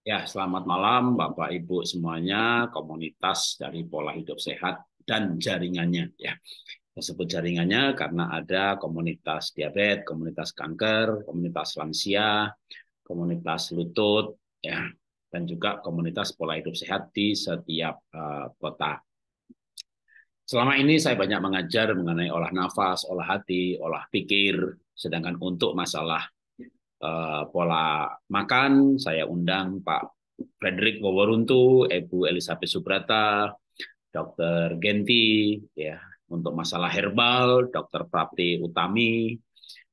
Ya, selamat malam Bapak Ibu semuanya, komunitas dari pola hidup sehat dan jaringannya ya. Saya jaringannya karena ada komunitas diabetes, komunitas kanker, komunitas lansia, komunitas lutut ya, dan juga komunitas pola hidup sehat di setiap uh, kota. Selama ini saya banyak mengajar mengenai olah nafas, olah hati, olah pikir, sedangkan untuk masalah Eh, pola makan, saya undang Pak Frederick Wawaruntu, Ibu Elizabeth Subrata, Dr. Genti, ya untuk masalah herbal, Dr. Prapti Utami,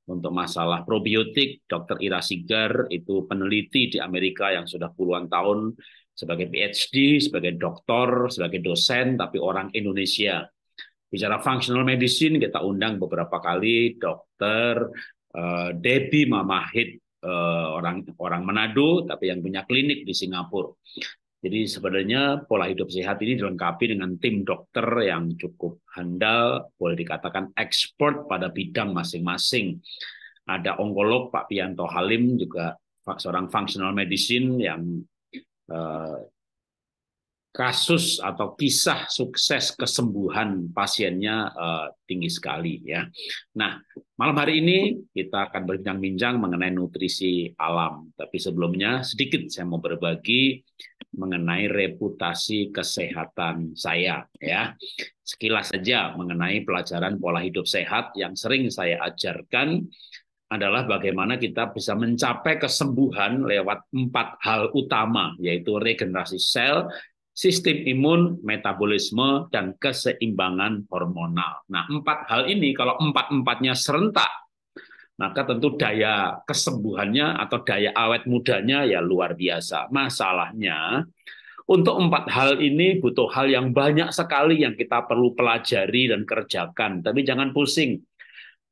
untuk masalah probiotik, Dr. Ira Sigar itu peneliti di Amerika yang sudah puluhan tahun sebagai PhD, sebagai doktor, sebagai dosen, tapi orang Indonesia. Bicara functional medicine, kita undang beberapa kali Dokter uh, eh, Mamahid eh, orang orang Manado tapi yang punya klinik di Singapura. Jadi sebenarnya pola hidup sehat ini dilengkapi dengan tim dokter yang cukup handal, boleh dikatakan ekspor pada bidang masing-masing. Ada onkolog Pak Pianto Halim juga seorang functional medicine yang eh, kasus atau kisah sukses kesembuhan pasiennya uh, tinggi sekali ya. Nah, malam hari ini kita akan berbincang-bincang mengenai nutrisi alam. Tapi sebelumnya sedikit saya mau berbagi mengenai reputasi kesehatan saya ya. Sekilas saja mengenai pelajaran pola hidup sehat yang sering saya ajarkan adalah bagaimana kita bisa mencapai kesembuhan lewat empat hal utama, yaitu regenerasi sel, sistem imun, metabolisme, dan keseimbangan hormonal. Nah, empat hal ini kalau empat-empatnya serentak, maka tentu daya kesembuhannya atau daya awet mudanya ya luar biasa. Masalahnya, untuk empat hal ini butuh hal yang banyak sekali yang kita perlu pelajari dan kerjakan. Tapi jangan pusing,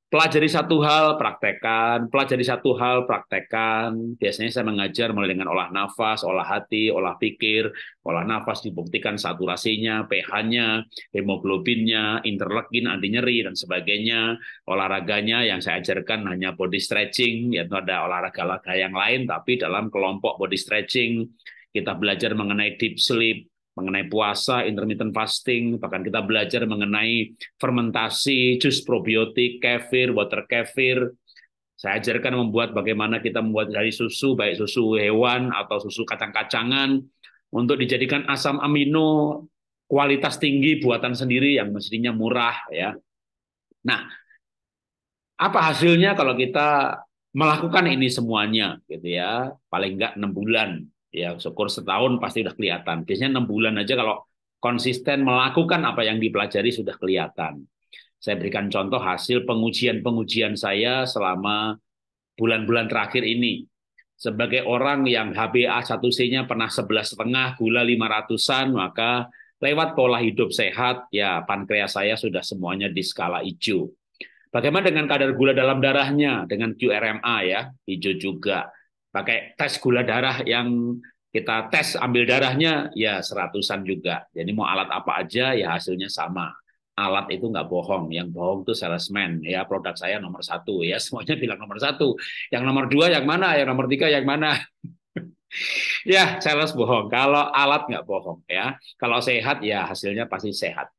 pelajari satu hal, praktekan. pelajari satu hal, praktekan. Biasanya saya mengajar mulai dengan olah nafas, olah hati, olah pikir, olah nafas dibuktikan saturasinya, pH-nya, hemoglobinnya, interleukin anti nyeri dan sebagainya. Olahraganya yang saya ajarkan hanya body stretching, yaitu ada olahraga-olahraga yang lain tapi dalam kelompok body stretching kita belajar mengenai deep sleep, mengenai puasa, intermittent fasting, bahkan kita belajar mengenai fermentasi, jus probiotik, kefir, water kefir. Saya ajarkan membuat bagaimana kita membuat dari susu, baik susu hewan atau susu kacang-kacangan, untuk dijadikan asam amino kualitas tinggi buatan sendiri yang mestinya murah ya. Nah, apa hasilnya kalau kita melakukan ini semuanya gitu ya paling enggak enam bulan ya syukur setahun pasti sudah kelihatan biasanya enam bulan aja kalau konsisten melakukan apa yang dipelajari sudah kelihatan saya berikan contoh hasil pengujian-pengujian saya selama bulan-bulan terakhir ini sebagai orang yang HbA 1C-nya pernah sebelas setengah, gula lima ratusan, maka lewat pola hidup sehat, ya pankreas saya sudah semuanya di skala hijau. Bagaimana dengan kadar gula dalam darahnya? Dengan QRMA ya, hijau juga pakai tes gula darah yang kita tes ambil darahnya ya seratusan juga. Jadi mau alat apa aja ya hasilnya sama. Alat itu nggak bohong, yang bohong itu salesman. Ya produk saya nomor satu ya semuanya bilang nomor satu. Yang nomor dua yang mana? Yang nomor tiga yang mana? ya sales bohong. Kalau alat nggak bohong ya. Kalau sehat ya hasilnya pasti sehat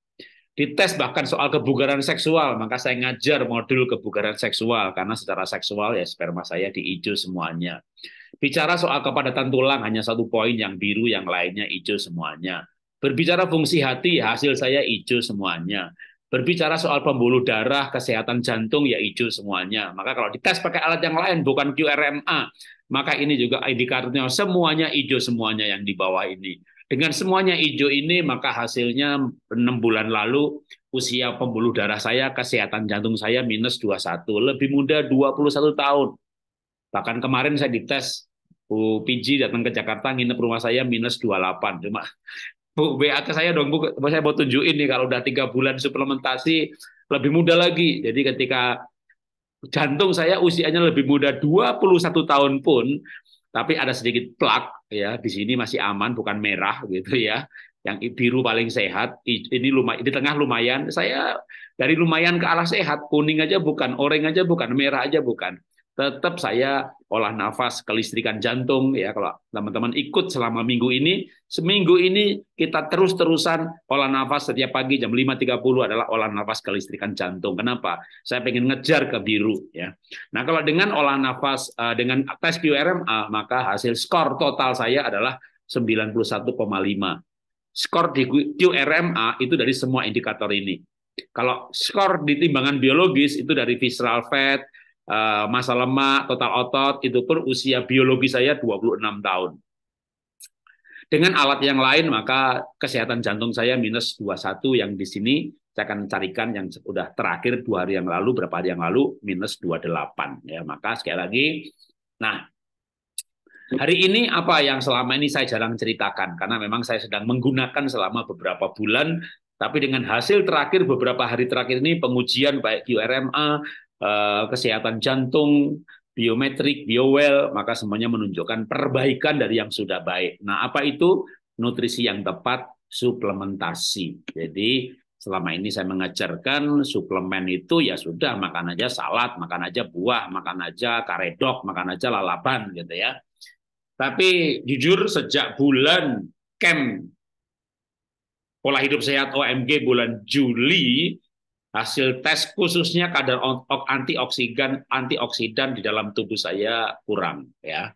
dites bahkan soal kebugaran seksual maka saya ngajar modul kebugaran seksual karena secara seksual ya sperma saya diijo semuanya bicara soal kepadatan tulang hanya satu poin yang biru yang lainnya ijo semuanya berbicara fungsi hati hasil saya ijo semuanya berbicara soal pembuluh darah kesehatan jantung ya ijo semuanya maka kalau dites pakai alat yang lain bukan QRMA maka ini juga indikatornya semuanya ijo semuanya yang di bawah ini dengan semuanya hijau ini, maka hasilnya 6 bulan lalu usia pembuluh darah saya, kesehatan jantung saya minus 21, lebih muda 21 tahun. Bahkan kemarin saya dites, Bu Piji datang ke Jakarta, nginep rumah saya minus 28. Cuma Bu ke saya dong, Bu, saya mau tunjukin nih kalau udah tiga bulan suplementasi, lebih muda lagi. Jadi ketika jantung saya usianya lebih muda 21 tahun pun tapi ada sedikit plak ya di sini masih aman bukan merah gitu ya yang biru paling sehat ini lumayan di tengah lumayan saya dari lumayan ke arah sehat kuning aja bukan orange aja bukan merah aja bukan tetap saya olah nafas, kelistrikan jantung ya kalau teman-teman ikut selama minggu ini, seminggu ini kita terus-terusan olah nafas setiap pagi jam 5.30 adalah olah nafas kelistrikan jantung. Kenapa? Saya pengen ngejar ke biru ya. Nah, kalau dengan olah nafas eh, dengan tes QRMA eh, maka hasil skor total saya adalah 91,5. Skor di QRMA eh, itu dari semua indikator ini. Kalau skor di timbangan biologis itu dari visceral fat, Eh, masa lemak, total otot, itu pun usia biologi saya 26 tahun. Dengan alat yang lain, maka kesehatan jantung saya minus 21 yang di sini saya akan carikan yang sudah terakhir dua hari yang lalu, berapa hari yang lalu, minus 28. Ya, maka sekali lagi, nah Hari ini apa yang selama ini saya jarang ceritakan karena memang saya sedang menggunakan selama beberapa bulan tapi dengan hasil terakhir beberapa hari terakhir ini pengujian baik QRMA, Eh, kesehatan jantung, biometrik, biowell, maka semuanya menunjukkan perbaikan dari yang sudah baik. Nah, apa itu? Nutrisi yang tepat, suplementasi. Jadi, selama ini saya mengajarkan suplemen itu ya sudah makan aja salad, makan aja buah, makan aja karedok, makan aja lalapan gitu ya. Tapi jujur sejak bulan camp pola hidup sehat OMG bulan Juli hasil tes khususnya kadar antioksidan antioksidan di dalam tubuh saya kurang ya.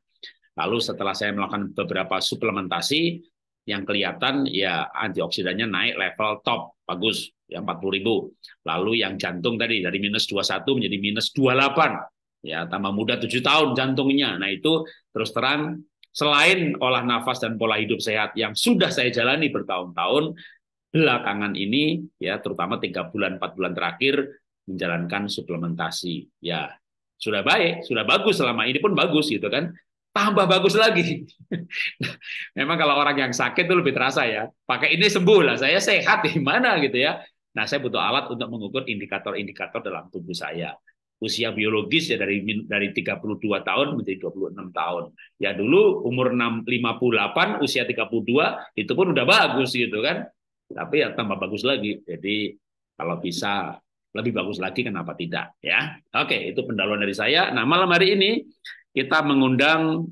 Lalu setelah saya melakukan beberapa suplementasi yang kelihatan ya antioksidannya naik level top bagus ya 40 ribu. Lalu yang jantung tadi dari minus 21 menjadi minus 28 ya tambah muda 7 tahun jantungnya. Nah itu terus terang selain olah nafas dan pola hidup sehat yang sudah saya jalani bertahun-tahun belakangan ini ya terutama tiga bulan empat bulan terakhir menjalankan suplementasi ya sudah baik sudah bagus selama ini pun bagus gitu kan tambah bagus lagi memang kalau orang yang sakit itu lebih terasa ya pakai ini sembuh lah saya sehat di mana gitu ya nah saya butuh alat untuk mengukur indikator-indikator dalam tubuh saya usia biologis ya dari dari 32 tahun menjadi 26 tahun. Ya dulu umur 6, 58 usia 32 itu pun udah bagus gitu kan. Tapi ya tambah bagus lagi. Jadi kalau bisa lebih bagus lagi kenapa tidak ya. Oke, itu pendaluan dari saya. Nah, malam hari ini kita mengundang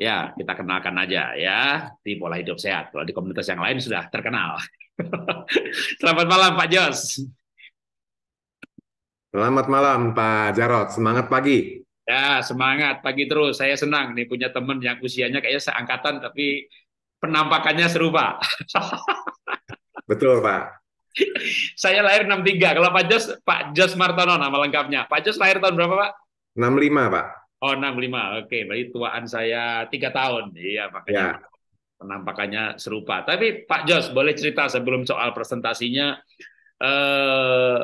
ya kita kenalkan aja ya di pola hidup sehat. Kalau di komunitas yang lain sudah terkenal. Selamat malam Pak Jos. Selamat malam Pak Jarot. Semangat pagi. Ya, semangat pagi terus. Saya senang nih punya teman yang usianya kayaknya seangkatan tapi penampakannya serupa. Betul, Pak. Saya lahir 63. Kalau Pak Jos, Pak Jos Martono nama lengkapnya. Pak Jos lahir tahun berapa, Pak? 65, Pak. Oh, 65. Oke, berarti tuaan saya tiga tahun. Iya, makanya ya. penampakannya serupa. Tapi Pak Jos, boleh cerita sebelum soal presentasinya eh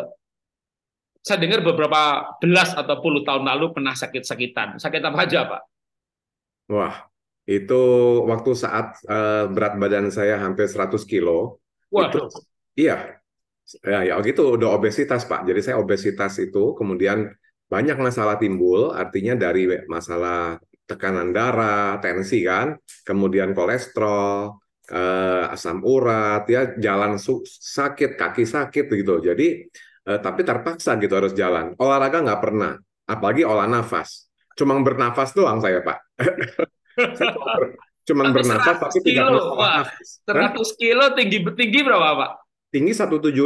saya dengar beberapa belas atau puluh tahun lalu pernah sakit-sakitan. Sakit apa aja, Pak? Wah, itu waktu saat uh, berat badan saya hampir 100 kilo, Waduh, iya. Ya, ya oh gitu udah obesitas Pak. Jadi saya obesitas itu kemudian banyak masalah timbul artinya dari masalah tekanan darah, tensi kan, kemudian kolesterol, eh, asam urat, ya jalan sakit, kaki sakit gitu. Jadi eh, tapi terpaksa gitu harus jalan. Olahraga nggak pernah, apalagi olah nafas. Cuma bernafas doang saya Pak. cuman tapi bernafas tapi tidak bernafas. Seratus kilo tinggi tinggi berapa pak? Tinggi 175.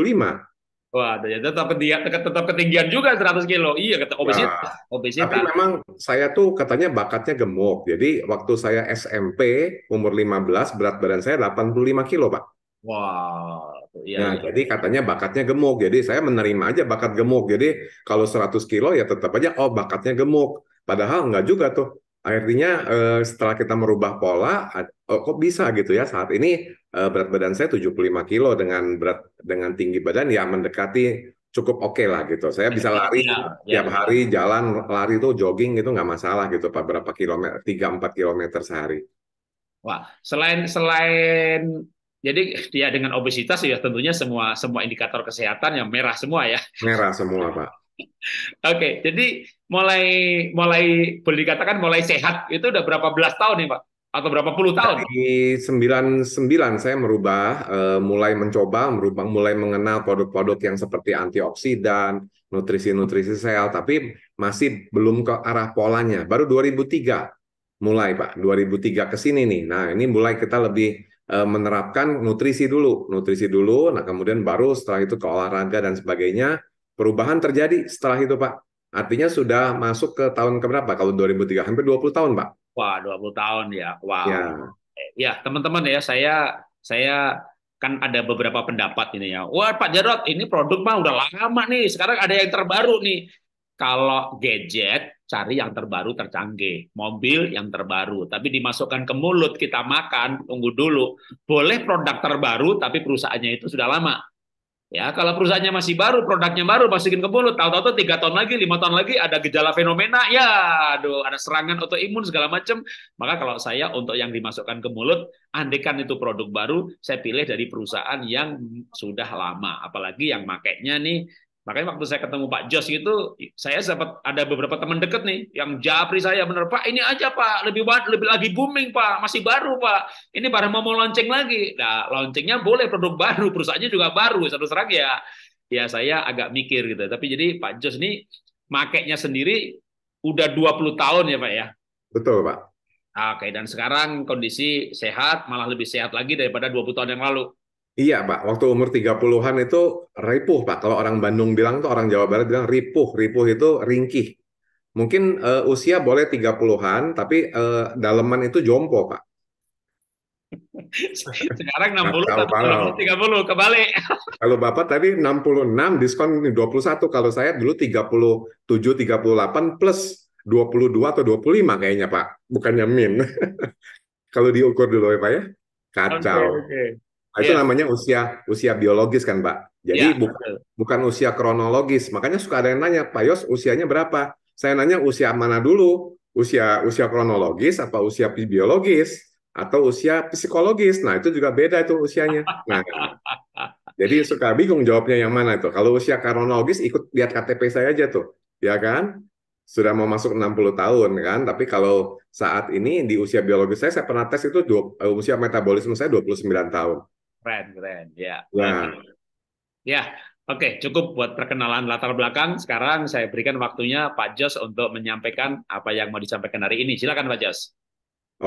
Wah, ternyata tetap, tetap ketinggian juga 100 kilo. Iya, kata nah, obesitas. Nah, obesitas. Tapi memang saya tuh katanya bakatnya gemuk. Jadi waktu saya SMP umur 15 berat badan saya 85 kilo, Pak. Wah, wow, iya. Nah, iya. jadi iya. katanya bakatnya gemuk. Jadi saya menerima aja bakat gemuk. Jadi kalau 100 kilo ya tetap aja oh bakatnya gemuk. Padahal enggak juga tuh. Akhirnya eh, setelah kita merubah pola, oh, kok bisa gitu ya saat ini eh, berat badan saya 75 kilo dengan berat dengan tinggi badan ya mendekati cukup oke okay lah gitu. Saya bisa iya, lari ya, ya. tiap hari jalan lari tuh jogging itu nggak masalah gitu pak berapa kilometer tiga empat kilometer sehari. Wah, selain selain jadi dia ya, dengan obesitas ya tentunya semua semua indikator kesehatan yang merah semua ya. Merah semua, Pak Oke, jadi mulai mulai boleh dikatakan mulai sehat itu udah berapa belas tahun nih Pak? Atau berapa puluh tahun? Di 99 saya merubah, uh, mulai mencoba, merubah, mulai mengenal produk-produk yang seperti antioksidan, nutrisi-nutrisi sel, tapi masih belum ke arah polanya. Baru 2003 mulai Pak, 2003 ke sini nih. Nah ini mulai kita lebih uh, menerapkan nutrisi dulu, nutrisi dulu, nah kemudian baru setelah itu ke olahraga dan sebagainya, Perubahan terjadi setelah itu, Pak. Artinya sudah masuk ke tahun keberapa? Kalau 2003, hampir 20 tahun, Pak. Wah, 20 tahun ya. Wow. Ya. ya, teman-teman ya, saya saya kan ada beberapa pendapat ini ya. Wah, Pak Jarot, ini produk mah udah lama nih. Sekarang ada yang terbaru nih. Kalau gadget, cari yang terbaru tercanggih, mobil yang terbaru, tapi dimasukkan ke mulut kita makan, tunggu dulu. Boleh produk terbaru tapi perusahaannya itu sudah lama. Ya, kalau perusahaannya masih baru, produknya baru, masukin ke mulut, tahu-tahu tuh tiga tahun lagi, lima tahun lagi ada gejala fenomena, ya, aduh, ada serangan autoimun segala macam. Maka kalau saya untuk yang dimasukkan ke mulut, andekan itu produk baru, saya pilih dari perusahaan yang sudah lama, apalagi yang makainya nih Makanya waktu saya ketemu Pak Jos itu, saya sempat ada beberapa teman deket nih yang japri saya bener Pak ini aja Pak lebih lebih lagi booming Pak masih baru Pak ini baru mau launching lagi. Nah launchingnya boleh produk baru perusahaannya juga baru satu terang ya ya saya agak mikir gitu. Tapi jadi Pak Jos ini makainya sendiri udah 20 tahun ya Pak ya. Betul Pak. Oke dan sekarang kondisi sehat malah lebih sehat lagi daripada 20 tahun yang lalu. Iya Pak, waktu umur 30-an itu ripuh Pak. Kalau orang Bandung bilang tuh orang Jawa Barat bilang ripuh. Ripuh itu ringkih. Mungkin uh, usia boleh 30-an, tapi uh, daleman itu jompo Pak. Sekarang 60 nah, kalau 30 kebalik. Kalau Bapak tadi 66 diskon 21, kalau saya dulu 37 38 plus 22 atau 25 kayaknya Pak, bukannya min. kalau diukur dulu ya Pak ya. Kacau. Okay, okay. Nah, itu yeah. namanya usia usia biologis kan, Pak. Jadi yeah. bukan bukan usia kronologis. Makanya suka ada yang nanya, Pak Yos usianya berapa? Saya nanya usia mana dulu? Usia usia kronologis apa usia biologis atau usia psikologis? Nah, itu juga beda itu usianya. Nah. Kan? jadi suka bingung jawabnya yang mana itu. Kalau usia kronologis ikut lihat KTP saya aja tuh, ya kan? Sudah mau masuk 60 tahun kan, tapi kalau saat ini di usia biologis saya saya pernah tes itu dua, eh, usia metabolisme saya 29 tahun. Keren, keren. Ya. yeah. Ya. ya, Oke, okay, cukup buat perkenalan latar belakang. Sekarang saya berikan waktunya Pak Jos untuk menyampaikan apa yang mau disampaikan hari ini. Silakan Pak Jos.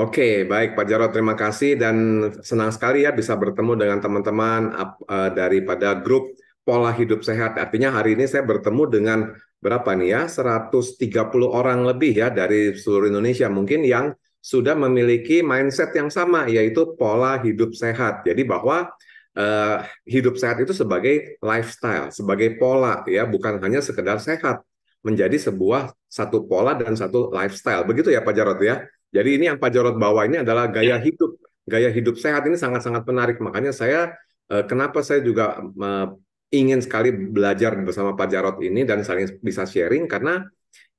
Oke, okay, baik Pak Jarod, terima kasih dan senang sekali ya bisa bertemu dengan teman-teman dari eh, daripada grup Pola Hidup Sehat. Artinya hari ini saya bertemu dengan berapa nih ya? 130 orang lebih ya dari seluruh Indonesia mungkin yang sudah memiliki mindset yang sama yaitu pola hidup sehat. Jadi bahwa eh, hidup sehat itu sebagai lifestyle, sebagai pola ya, bukan hanya sekedar sehat, menjadi sebuah satu pola dan satu lifestyle. Begitu ya Pak jarod ya. Jadi ini yang Pak jarod bawa ini adalah gaya ya. hidup. Gaya hidup sehat ini sangat-sangat menarik. Makanya saya eh, kenapa saya juga eh, ingin sekali belajar bersama Pak jarod ini dan saling bisa sharing karena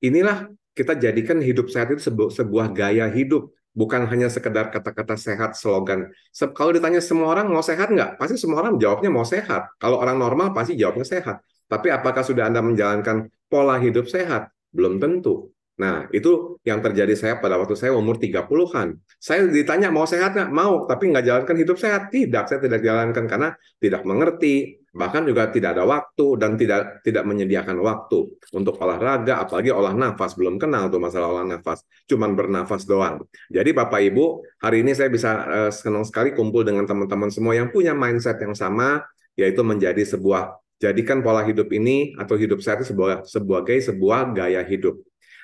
inilah kita jadikan hidup sehat itu sebu sebuah gaya hidup, bukan hanya sekedar kata-kata sehat slogan. Se kalau ditanya semua orang mau sehat nggak, pasti semua orang jawabnya mau sehat. Kalau orang normal pasti jawabnya sehat. Tapi apakah sudah anda menjalankan pola hidup sehat? Belum tentu. Nah, itu yang terjadi saya pada waktu saya umur 30-an. Saya ditanya, mau sehat nggak? Mau, tapi nggak jalankan hidup sehat. Tidak, saya tidak jalankan karena tidak mengerti, bahkan juga tidak ada waktu dan tidak tidak menyediakan waktu untuk olahraga apalagi olah nafas belum kenal tuh masalah olah nafas cuman bernafas doang jadi bapak ibu hari ini saya bisa uh, senang sekali kumpul dengan teman-teman semua yang punya mindset yang sama yaitu menjadi sebuah jadikan pola hidup ini atau hidup sehat sebagai sebagai sebuah gaya hidup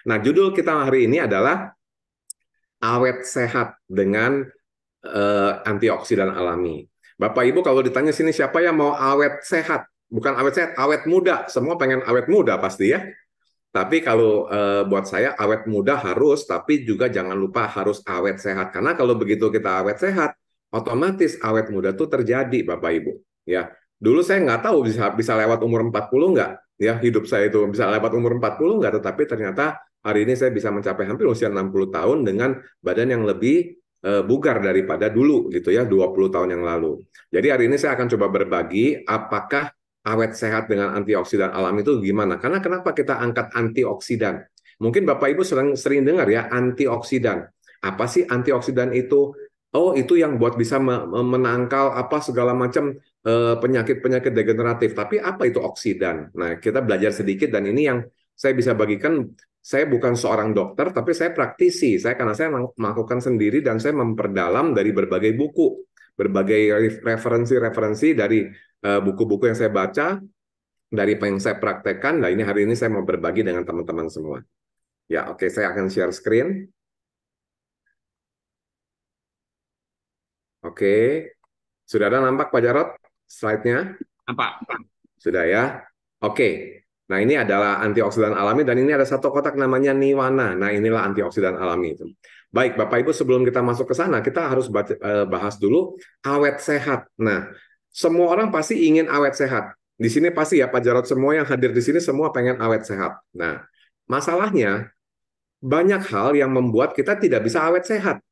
nah judul kita hari ini adalah awet sehat dengan uh, antioksidan alami Bapak Ibu kalau ditanya sini siapa yang mau awet sehat? Bukan awet sehat, awet muda. Semua pengen awet muda pasti ya. Tapi kalau e, buat saya awet muda harus, tapi juga jangan lupa harus awet sehat. Karena kalau begitu kita awet sehat, otomatis awet muda tuh terjadi, Bapak Ibu. Ya, dulu saya nggak tahu bisa bisa lewat umur 40 nggak. Ya, hidup saya itu bisa lewat umur 40 nggak, tetapi ternyata hari ini saya bisa mencapai hampir usia 60 tahun dengan badan yang lebih Eh, bugar daripada dulu gitu ya 20 tahun yang lalu. Jadi hari ini saya akan coba berbagi apakah awet sehat dengan antioksidan alami itu gimana? Karena kenapa kita angkat antioksidan? Mungkin Bapak Ibu sering sering dengar ya antioksidan. Apa sih antioksidan itu? Oh, itu yang buat bisa menangkal apa segala macam eh, penyakit-penyakit degeneratif. Tapi apa itu oksidan? Nah, kita belajar sedikit dan ini yang saya bisa bagikan saya bukan seorang dokter, tapi saya praktisi. Saya karena saya melakukan sendiri dan saya memperdalam dari berbagai buku, berbagai referensi-referensi dari eh, buku-buku yang saya baca, dari apa yang saya praktekkan. Nah ini hari ini saya mau berbagi dengan teman-teman semua. Ya, oke, okay, saya akan share screen. Oke, okay. sudah ada nampak Pak Jarot slide-nya? Nampak. Sudah ya. Oke, okay. Nah, ini adalah antioksidan alami dan ini ada satu kotak namanya niwana. Nah, inilah antioksidan alami itu. Baik, Bapak Ibu, sebelum kita masuk ke sana, kita harus eh, bahas dulu awet sehat. Nah, semua orang pasti ingin awet sehat. Di sini pasti ya Pak Jarot semua yang hadir di sini semua pengen awet sehat. Nah, masalahnya banyak hal yang membuat kita tidak bisa awet sehat.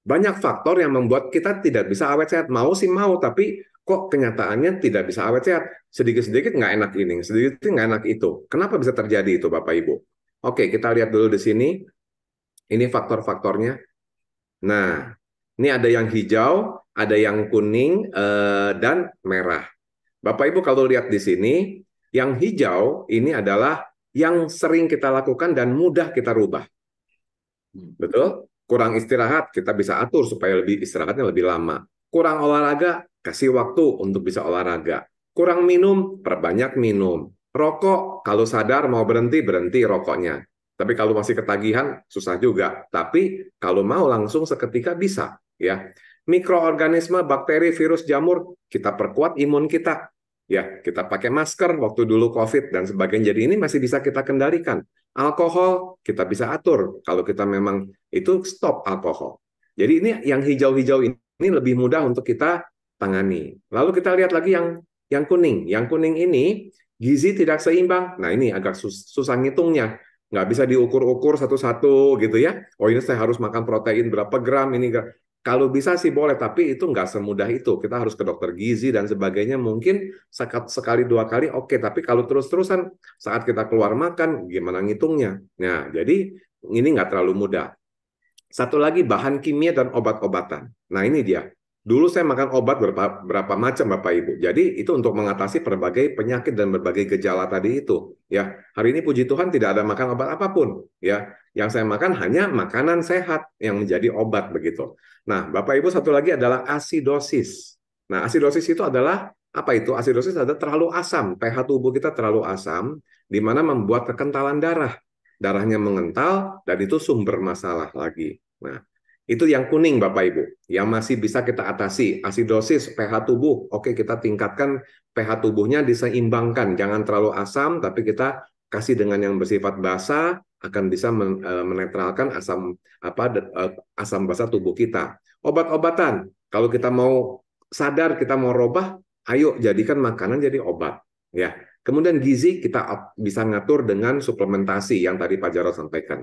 Banyak faktor yang membuat kita tidak bisa awet sehat. Mau sih mau, tapi kok kenyataannya tidak bisa awet sehat. Sedikit-sedikit nggak enak ini, sedikit sedikit nggak enak itu. Kenapa bisa terjadi itu Bapak Ibu? Oke, kita lihat dulu di sini. Ini faktor-faktornya. Nah, ini ada yang hijau, ada yang kuning, eh, dan merah. Bapak Ibu kalau lihat di sini, yang hijau ini adalah yang sering kita lakukan dan mudah kita rubah. Hmm. Betul? Kurang istirahat, kita bisa atur supaya lebih istirahatnya lebih lama Kurang olahraga, kasih waktu untuk bisa olahraga. Kurang minum, perbanyak minum. Rokok, kalau sadar mau berhenti, berhenti rokoknya. Tapi kalau masih ketagihan, susah juga. Tapi kalau mau langsung seketika bisa. ya Mikroorganisme, bakteri, virus, jamur, kita perkuat imun kita. Ya, kita pakai masker waktu dulu COVID dan sebagainya. Jadi ini masih bisa kita kendalikan. Alkohol kita bisa atur kalau kita memang itu stop alkohol. Jadi ini yang hijau-hijau ini ini lebih mudah untuk kita tangani. Lalu kita lihat lagi yang yang kuning. Yang kuning ini gizi tidak seimbang. Nah ini agak sus susah ngitungnya. Nggak bisa diukur-ukur satu-satu gitu ya. Oh ini saya harus makan protein berapa gram ini. Gram. Kalau bisa sih boleh, tapi itu nggak semudah itu. Kita harus ke dokter gizi dan sebagainya. Mungkin sekali dua kali oke, okay. tapi kalau terus-terusan saat kita keluar makan, gimana ngitungnya? Nah, jadi ini nggak terlalu mudah. Satu lagi bahan kimia dan obat-obatan. Nah ini dia. Dulu saya makan obat berapa, berapa macam Bapak Ibu. Jadi itu untuk mengatasi berbagai penyakit dan berbagai gejala tadi itu. Ya, hari ini puji Tuhan tidak ada makan obat apapun. Ya, yang saya makan hanya makanan sehat yang menjadi obat begitu. Nah, Bapak Ibu satu lagi adalah asidosis. Nah, asidosis itu adalah apa itu? Asidosis adalah terlalu asam, pH tubuh kita terlalu asam, di mana membuat kekentalan darah darahnya mengental, dan itu sumber masalah lagi. Nah, itu yang kuning Bapak Ibu, yang masih bisa kita atasi. Asidosis pH tubuh, oke kita tingkatkan pH tubuhnya diseimbangkan, jangan terlalu asam tapi kita kasih dengan yang bersifat basa akan bisa e, menetralkan asam apa e, asam basa tubuh kita. Obat-obatan, kalau kita mau sadar kita mau robah, ayo jadikan makanan jadi obat ya. Kemudian gizi kita bisa ngatur dengan suplementasi yang tadi Pak Jarod sampaikan.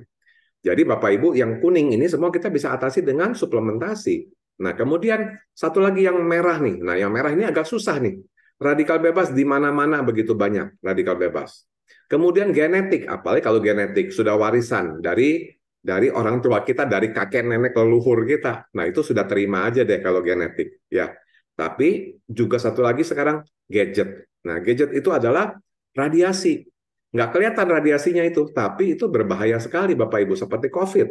Jadi Bapak Ibu yang kuning ini semua kita bisa atasi dengan suplementasi. Nah, kemudian satu lagi yang merah nih. Nah, yang merah ini agak susah nih. Radikal bebas di mana-mana begitu banyak radikal bebas. Kemudian genetik, apalagi kalau genetik sudah warisan dari dari orang tua kita, dari kakek nenek leluhur kita. Nah, itu sudah terima aja deh kalau genetik, ya. Tapi juga satu lagi sekarang gadget. Nah, gadget itu adalah radiasi. Nggak kelihatan radiasinya itu, tapi itu berbahaya sekali Bapak Ibu, seperti COVID.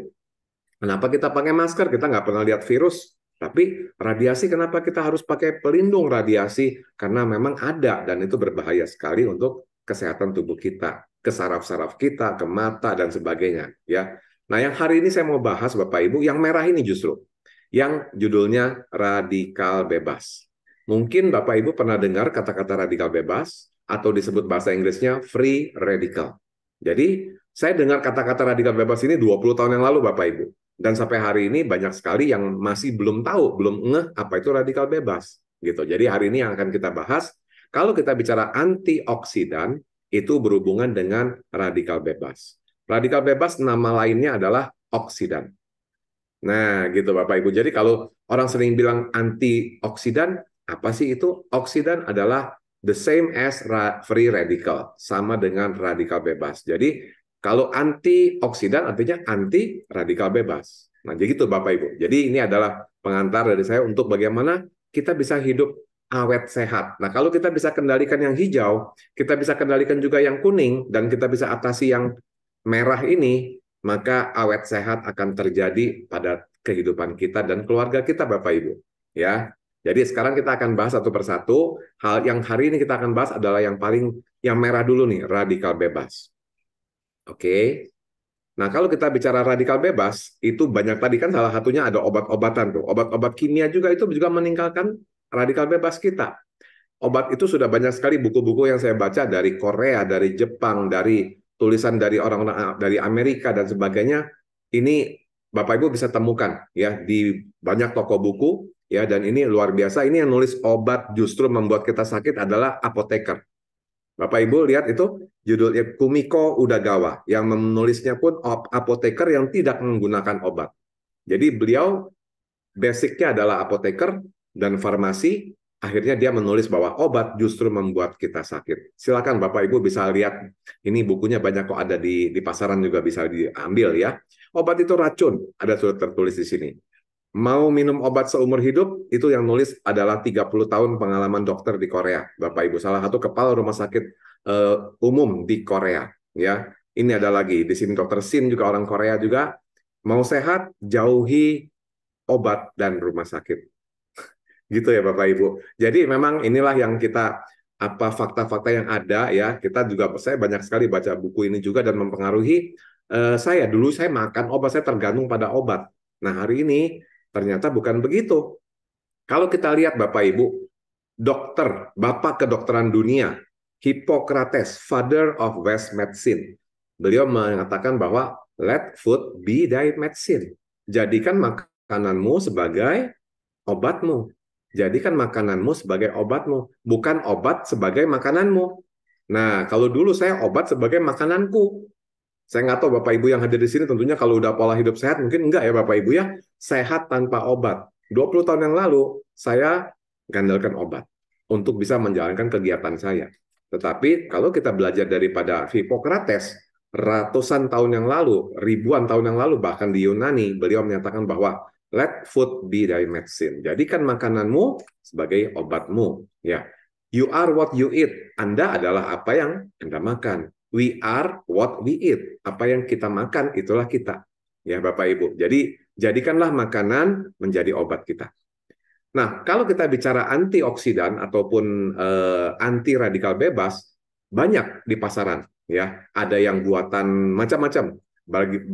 Kenapa kita pakai masker? Kita nggak pernah lihat virus. Tapi radiasi kenapa kita harus pakai pelindung radiasi? Karena memang ada dan itu berbahaya sekali untuk kesehatan tubuh kita, ke saraf-saraf kita, ke mata dan sebagainya, ya. Nah, yang hari ini saya mau bahas Bapak Ibu yang merah ini justru yang judulnya radikal bebas. Mungkin Bapak Ibu pernah dengar kata-kata radikal bebas atau disebut bahasa Inggrisnya free radical. Jadi, saya dengar kata-kata radikal bebas ini 20 tahun yang lalu Bapak Ibu. Dan sampai hari ini banyak sekali yang masih belum tahu, belum ngeh apa itu radikal bebas. gitu. Jadi hari ini yang akan kita bahas, kalau kita bicara antioksidan, itu berhubungan dengan radikal bebas. Radikal bebas nama lainnya adalah oksidan. Nah, gitu Bapak Ibu. Jadi kalau orang sering bilang antioksidan, apa sih itu? Oksidan adalah the same as free radical, sama dengan radikal bebas. Jadi kalau antioksidan artinya anti radikal bebas. Nah, jadi gitu Bapak Ibu. Jadi ini adalah pengantar dari saya untuk bagaimana kita bisa hidup awet sehat. Nah, kalau kita bisa kendalikan yang hijau, kita bisa kendalikan juga yang kuning dan kita bisa atasi yang merah ini, maka awet sehat akan terjadi pada kehidupan kita dan keluarga kita Bapak Ibu. Ya, jadi sekarang kita akan bahas satu persatu. Hal yang hari ini kita akan bahas adalah yang paling yang merah dulu nih, radikal bebas. Oke. Okay. Nah, kalau kita bicara radikal bebas, itu banyak tadi kan salah satunya ada obat-obatan tuh. Obat-obat kimia juga itu juga meninggalkan radikal bebas kita. Obat itu sudah banyak sekali buku-buku yang saya baca dari Korea, dari Jepang, dari tulisan dari orang-orang dari Amerika dan sebagainya. Ini Bapak Ibu bisa temukan ya di banyak toko buku ya dan ini luar biasa ini yang nulis obat justru membuat kita sakit adalah apoteker Bapak Ibu lihat itu judulnya Kumiko Udagawa yang menulisnya pun apoteker yang tidak menggunakan obat jadi beliau basicnya adalah apoteker dan farmasi akhirnya dia menulis bahwa obat justru membuat kita sakit. Silakan Bapak Ibu bisa lihat ini bukunya banyak kok ada di di pasaran juga bisa diambil ya. Obat itu racun, ada surat tertulis di sini. Mau minum obat seumur hidup, itu yang nulis adalah 30 tahun pengalaman dokter di Korea, Bapak Ibu. Salah satu kepala rumah sakit uh, umum di Korea, ya. Ini ada lagi di sini dokter Sin juga orang Korea juga. Mau sehat, jauhi obat dan rumah sakit. Gitu ya Bapak Ibu. Jadi memang inilah yang kita apa fakta-fakta yang ada ya. Kita juga saya banyak sekali baca buku ini juga dan mempengaruhi uh, saya dulu saya makan obat saya tergantung pada obat. Nah, hari ini Ternyata bukan begitu. Kalau kita lihat Bapak Ibu, dokter, Bapak kedokteran dunia, Hippocrates, father of West medicine. Beliau mengatakan bahwa let food be thy medicine. Jadikan makananmu sebagai obatmu. Jadikan makananmu sebagai obatmu, bukan obat sebagai makananmu. Nah, kalau dulu saya obat sebagai makananku, saya nggak tahu Bapak Ibu yang hadir di sini tentunya kalau udah pola hidup sehat mungkin enggak ya Bapak Ibu ya. Sehat tanpa obat. 20 tahun yang lalu saya gandalkan obat untuk bisa menjalankan kegiatan saya. Tetapi kalau kita belajar daripada Hippocrates, ratusan tahun yang lalu, ribuan tahun yang lalu, bahkan di Yunani, beliau menyatakan bahwa let food be thy medicine. Jadikan makananmu sebagai obatmu. Ya, You are what you eat. Anda adalah apa yang Anda makan we are what we eat. Apa yang kita makan itulah kita. Ya Bapak Ibu. Jadi jadikanlah makanan menjadi obat kita. Nah, kalau kita bicara antioksidan ataupun eh, anti radikal bebas banyak di pasaran ya. Ada yang buatan macam-macam.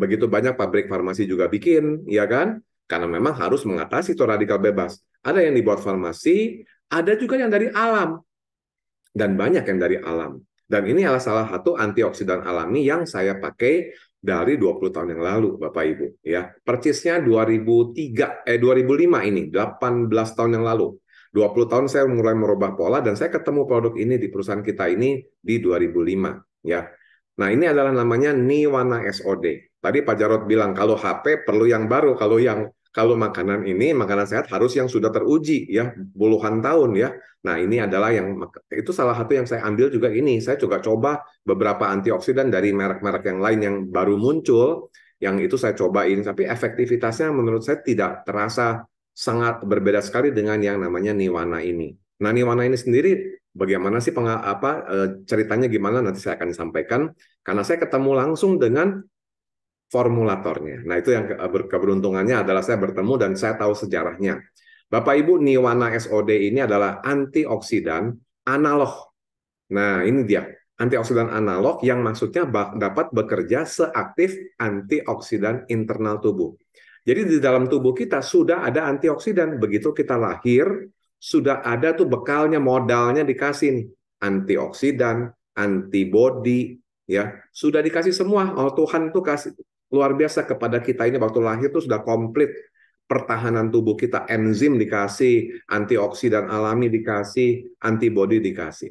Begitu banyak pabrik farmasi juga bikin, ya kan? Karena memang harus mengatasi itu radikal bebas. Ada yang dibuat farmasi, ada juga yang dari alam. Dan banyak yang dari alam. Dan ini adalah salah satu antioksidan alami yang saya pakai dari 20 tahun yang lalu, Bapak Ibu. Ya, persisnya 2003 eh 2005 ini, 18 tahun yang lalu. 20 tahun saya mulai merubah pola dan saya ketemu produk ini di perusahaan kita ini di 2005 ya. Nah, ini adalah namanya Niwana SOD. Tadi Pak Jarod bilang kalau HP perlu yang baru, kalau yang kalau makanan ini makanan sehat harus yang sudah teruji ya puluhan tahun ya. Nah, ini adalah yang itu salah satu yang saya ambil juga ini. Saya juga coba beberapa antioksidan dari merek-merek yang lain yang baru muncul yang itu saya cobain tapi efektivitasnya menurut saya tidak terasa sangat berbeda sekali dengan yang namanya Niwana ini. Nah, Niwana ini sendiri bagaimana sih peng, apa eh, ceritanya gimana nanti saya akan sampaikan karena saya ketemu langsung dengan formulatornya. Nah, itu yang eh, keberuntungannya adalah saya bertemu dan saya tahu sejarahnya. Bapak Ibu, Niwana SOD ini adalah antioksidan analog. Nah, ini dia. Antioksidan analog yang maksudnya dapat bekerja seaktif antioksidan internal tubuh. Jadi di dalam tubuh kita sudah ada antioksidan. Begitu kita lahir, sudah ada tuh bekalnya, modalnya dikasih nih. Antioksidan, antibody ya sudah dikasih semua oh Tuhan tuh kasih luar biasa kepada kita ini waktu lahir itu sudah komplit pertahanan tubuh kita enzim dikasih antioksidan alami dikasih antibodi dikasih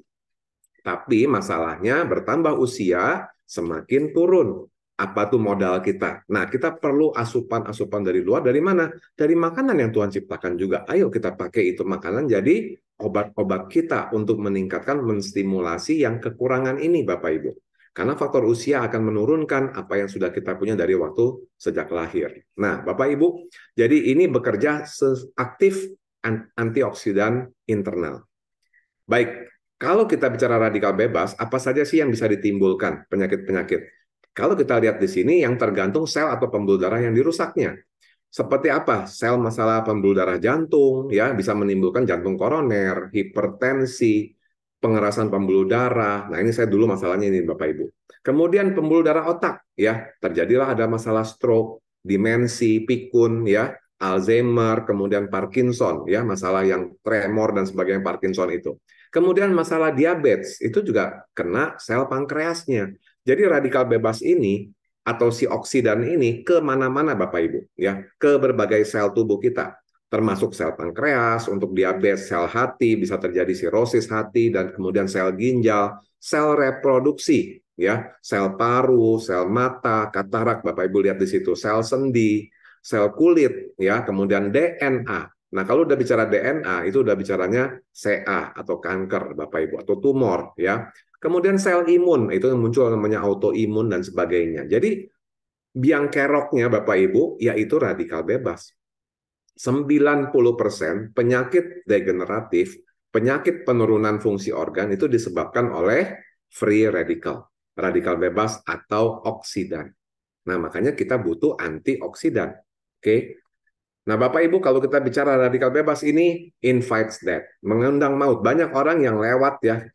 tapi masalahnya bertambah usia semakin turun apa tuh modal kita. Nah, kita perlu asupan-asupan dari luar. Dari mana? Dari makanan yang Tuhan ciptakan juga. Ayo kita pakai itu makanan jadi obat-obat kita untuk meningkatkan menstimulasi yang kekurangan ini, Bapak Ibu. Karena faktor usia akan menurunkan apa yang sudah kita punya dari waktu sejak lahir. Nah, Bapak Ibu, jadi ini bekerja aktif antioksidan internal. Baik, kalau kita bicara radikal bebas, apa saja sih yang bisa ditimbulkan penyakit-penyakit? Kalau kita lihat di sini yang tergantung sel atau pembuluh darah yang dirusaknya. Seperti apa? Sel masalah pembuluh darah jantung ya bisa menimbulkan jantung koroner, hipertensi, pengerasan pembuluh darah. Nah, ini saya dulu masalahnya ini Bapak Ibu. Kemudian pembuluh darah otak ya, terjadilah ada masalah stroke, demensi, pikun ya, Alzheimer, kemudian Parkinson ya, masalah yang tremor dan sebagainya Parkinson itu. Kemudian masalah diabetes itu juga kena sel pankreasnya. Jadi radikal bebas ini atau si oksidan ini kemana-mana Bapak Ibu ya, ke berbagai sel tubuh kita termasuk sel pankreas, untuk diabetes, sel hati, bisa terjadi sirosis hati dan kemudian sel ginjal, sel reproduksi ya, sel paru, sel mata, katarak Bapak Ibu lihat di situ, sel sendi, sel kulit ya, kemudian DNA. Nah, kalau udah bicara DNA itu udah bicaranya CA atau kanker Bapak Ibu atau tumor ya. Kemudian sel imun itu yang muncul namanya autoimun dan sebagainya. Jadi biang keroknya Bapak Ibu yaitu radikal bebas. 90% penyakit degeneratif, penyakit penurunan fungsi organ itu disebabkan oleh free radical, radikal bebas atau oksidan. Nah, makanya kita butuh antioksidan. Oke. Okay? Nah, Bapak Ibu, kalau kita bicara radikal bebas ini invites death, mengundang maut. Banyak orang yang lewat ya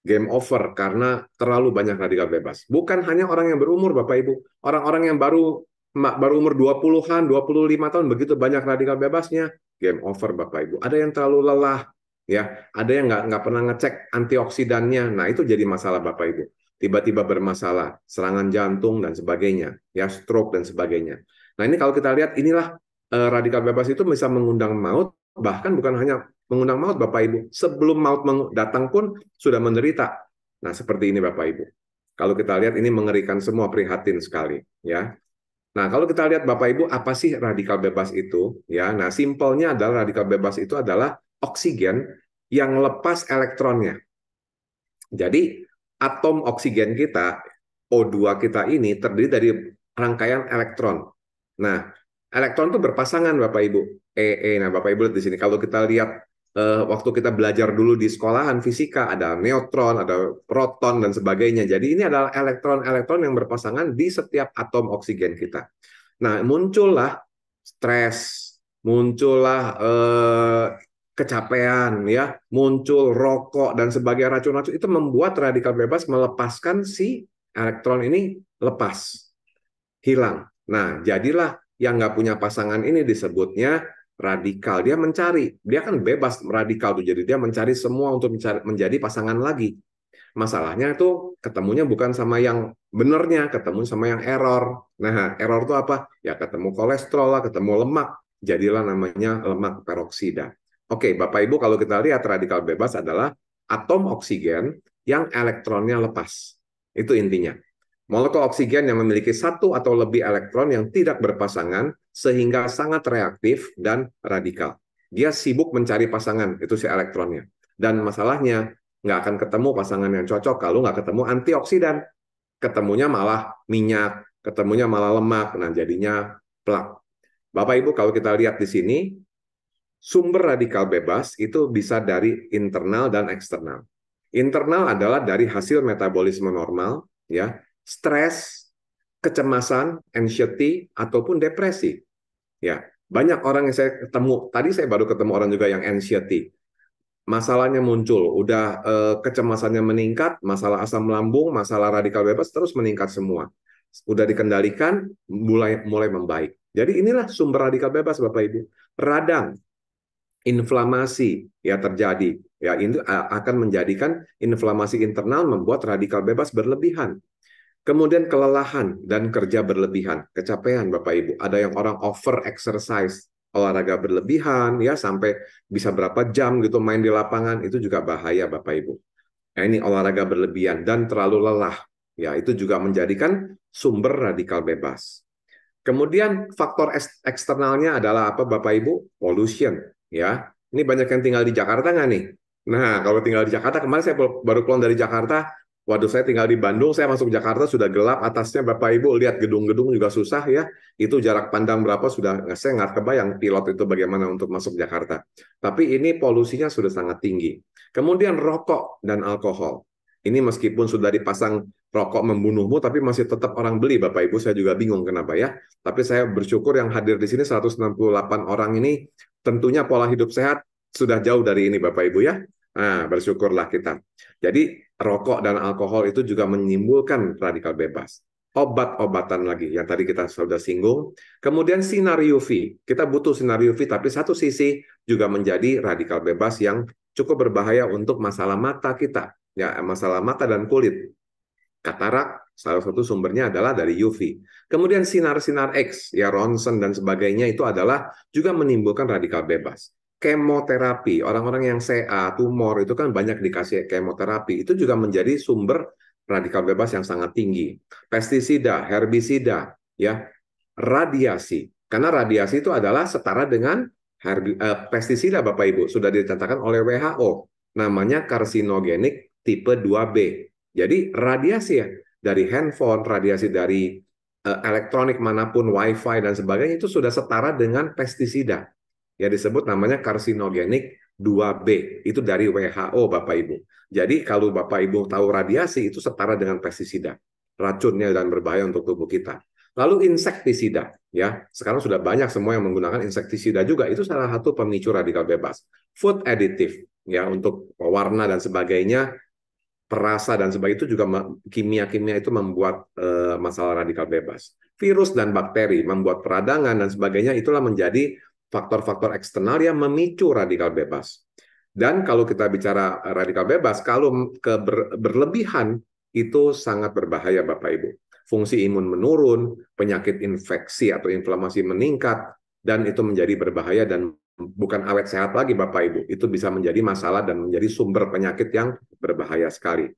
game over karena terlalu banyak radikal bebas. Bukan hanya orang yang berumur, Bapak Ibu. Orang-orang yang baru baru umur 20-an, 25 tahun begitu banyak radikal bebasnya, game over Bapak Ibu. Ada yang terlalu lelah, ya. Ada yang nggak nggak pernah ngecek antioksidannya. Nah, itu jadi masalah Bapak Ibu. Tiba-tiba bermasalah, serangan jantung dan sebagainya, ya stroke dan sebagainya. Nah, ini kalau kita lihat inilah eh, radikal bebas itu bisa mengundang maut bahkan bukan hanya mengundang maut Bapak Ibu, sebelum maut datang pun sudah menderita. Nah, seperti ini Bapak Ibu. Kalau kita lihat ini mengerikan semua prihatin sekali, ya. Nah, kalau kita lihat Bapak Ibu apa sih radikal bebas itu? Ya, nah simpelnya adalah radikal bebas itu adalah oksigen yang lepas elektronnya. Jadi atom oksigen kita O2 kita ini terdiri dari rangkaian elektron. Nah, elektron itu berpasangan Bapak Ibu. E, e. Nah, Bapak Ibu lihat di sini kalau kita lihat uh, waktu kita belajar dulu di sekolahan fisika ada neutron, ada proton dan sebagainya. Jadi ini adalah elektron-elektron yang berpasangan di setiap atom oksigen kita. Nah, muncullah stres, muncullah uh, kecapean ya, muncul rokok dan sebagai racun-racun itu membuat radikal bebas melepaskan si elektron ini lepas, hilang. Nah, jadilah yang nggak punya pasangan ini disebutnya radikal. Dia mencari, dia kan bebas radikal tuh. Jadi dia mencari semua untuk mencari, menjadi pasangan lagi. Masalahnya itu ketemunya bukan sama yang benernya, ketemu sama yang error. Nah, error itu apa? Ya ketemu kolesterol lah, ketemu lemak. Jadilah namanya lemak peroksida. Oke, Bapak Ibu kalau kita lihat radikal bebas adalah atom oksigen yang elektronnya lepas. Itu intinya. Molekul oksigen yang memiliki satu atau lebih elektron yang tidak berpasangan sehingga sangat reaktif dan radikal. Dia sibuk mencari pasangan, itu si elektronnya. Dan masalahnya, nggak akan ketemu pasangan yang cocok kalau nggak ketemu antioksidan. Ketemunya malah minyak, ketemunya malah lemak, nah jadinya plak. Bapak Ibu kalau kita lihat di sini, sumber radikal bebas itu bisa dari internal dan eksternal. Internal adalah dari hasil metabolisme normal, ya stres, kecemasan, anxiety ataupun depresi. Ya, banyak orang yang saya ketemu. Tadi saya baru ketemu orang juga yang anxiety. Masalahnya muncul, udah eh, kecemasannya meningkat, masalah asam lambung, masalah radikal bebas terus meningkat semua. Udah dikendalikan, mulai mulai membaik. Jadi inilah sumber radikal bebas Bapak Ibu. Radang, inflamasi ya terjadi. Ya, ini akan menjadikan inflamasi internal membuat radikal bebas berlebihan Kemudian kelelahan dan kerja berlebihan, kecapean Bapak Ibu. Ada yang orang over exercise, olahraga berlebihan ya sampai bisa berapa jam gitu main di lapangan itu juga bahaya Bapak Ibu. Nah, ini olahraga berlebihan dan terlalu lelah. Ya, itu juga menjadikan sumber radikal bebas. Kemudian faktor eksternalnya adalah apa Bapak Ibu? Pollution, ya. Ini banyak yang tinggal di Jakarta nggak nih? Nah, kalau tinggal di Jakarta, kemarin saya baru pulang dari Jakarta, Waduh, saya tinggal di Bandung, saya masuk Jakarta sudah gelap, atasnya Bapak Ibu lihat gedung-gedung juga susah ya. Itu jarak pandang berapa sudah saya nggak kebayang pilot itu bagaimana untuk masuk Jakarta. Tapi ini polusinya sudah sangat tinggi. Kemudian rokok dan alkohol. Ini meskipun sudah dipasang rokok membunuhmu, tapi masih tetap orang beli, Bapak Ibu. Saya juga bingung kenapa ya. Tapi saya bersyukur yang hadir di sini 168 orang ini tentunya pola hidup sehat sudah jauh dari ini, Bapak Ibu ya. Nah, bersyukurlah kita. Jadi rokok dan alkohol itu juga menimbulkan radikal bebas. Obat-obatan lagi yang tadi kita sudah singgung. Kemudian sinar UV. Kita butuh sinar UV tapi satu sisi juga menjadi radikal bebas yang cukup berbahaya untuk masalah mata kita. Ya, masalah mata dan kulit. Katarak salah satu sumbernya adalah dari UV. Kemudian sinar-sinar X, ya Ronsen dan sebagainya itu adalah juga menimbulkan radikal bebas kemoterapi, orang-orang yang CA, tumor itu kan banyak dikasih kemoterapi, itu juga menjadi sumber radikal bebas yang sangat tinggi. Pestisida, herbisida, ya, radiasi. Karena radiasi itu adalah setara dengan herbi, eh, pestisida Bapak Ibu, sudah ditetapkan oleh WHO. Namanya karsinogenik tipe 2B. Jadi radiasi ya, dari handphone, radiasi dari eh, elektronik manapun, wifi dan sebagainya itu sudah setara dengan pestisida ya disebut namanya karsinogenik 2B. Itu dari WHO Bapak Ibu. Jadi kalau Bapak Ibu tahu radiasi itu setara dengan pestisida, racunnya dan berbahaya untuk tubuh kita. Lalu insektisida, ya. Sekarang sudah banyak semua yang menggunakan insektisida juga. Itu salah satu pemicu radikal bebas. Food additive, ya, untuk pewarna dan sebagainya, perasa dan sebagainya itu juga kimia-kimia itu membuat uh, masalah radikal bebas. Virus dan bakteri membuat peradangan dan sebagainya itulah menjadi faktor-faktor eksternal yang memicu radikal bebas. Dan kalau kita bicara radikal bebas, kalau keber, berlebihan itu sangat berbahaya Bapak Ibu. Fungsi imun menurun, penyakit infeksi atau inflamasi meningkat, dan itu menjadi berbahaya dan bukan awet sehat lagi Bapak Ibu. Itu bisa menjadi masalah dan menjadi sumber penyakit yang berbahaya sekali.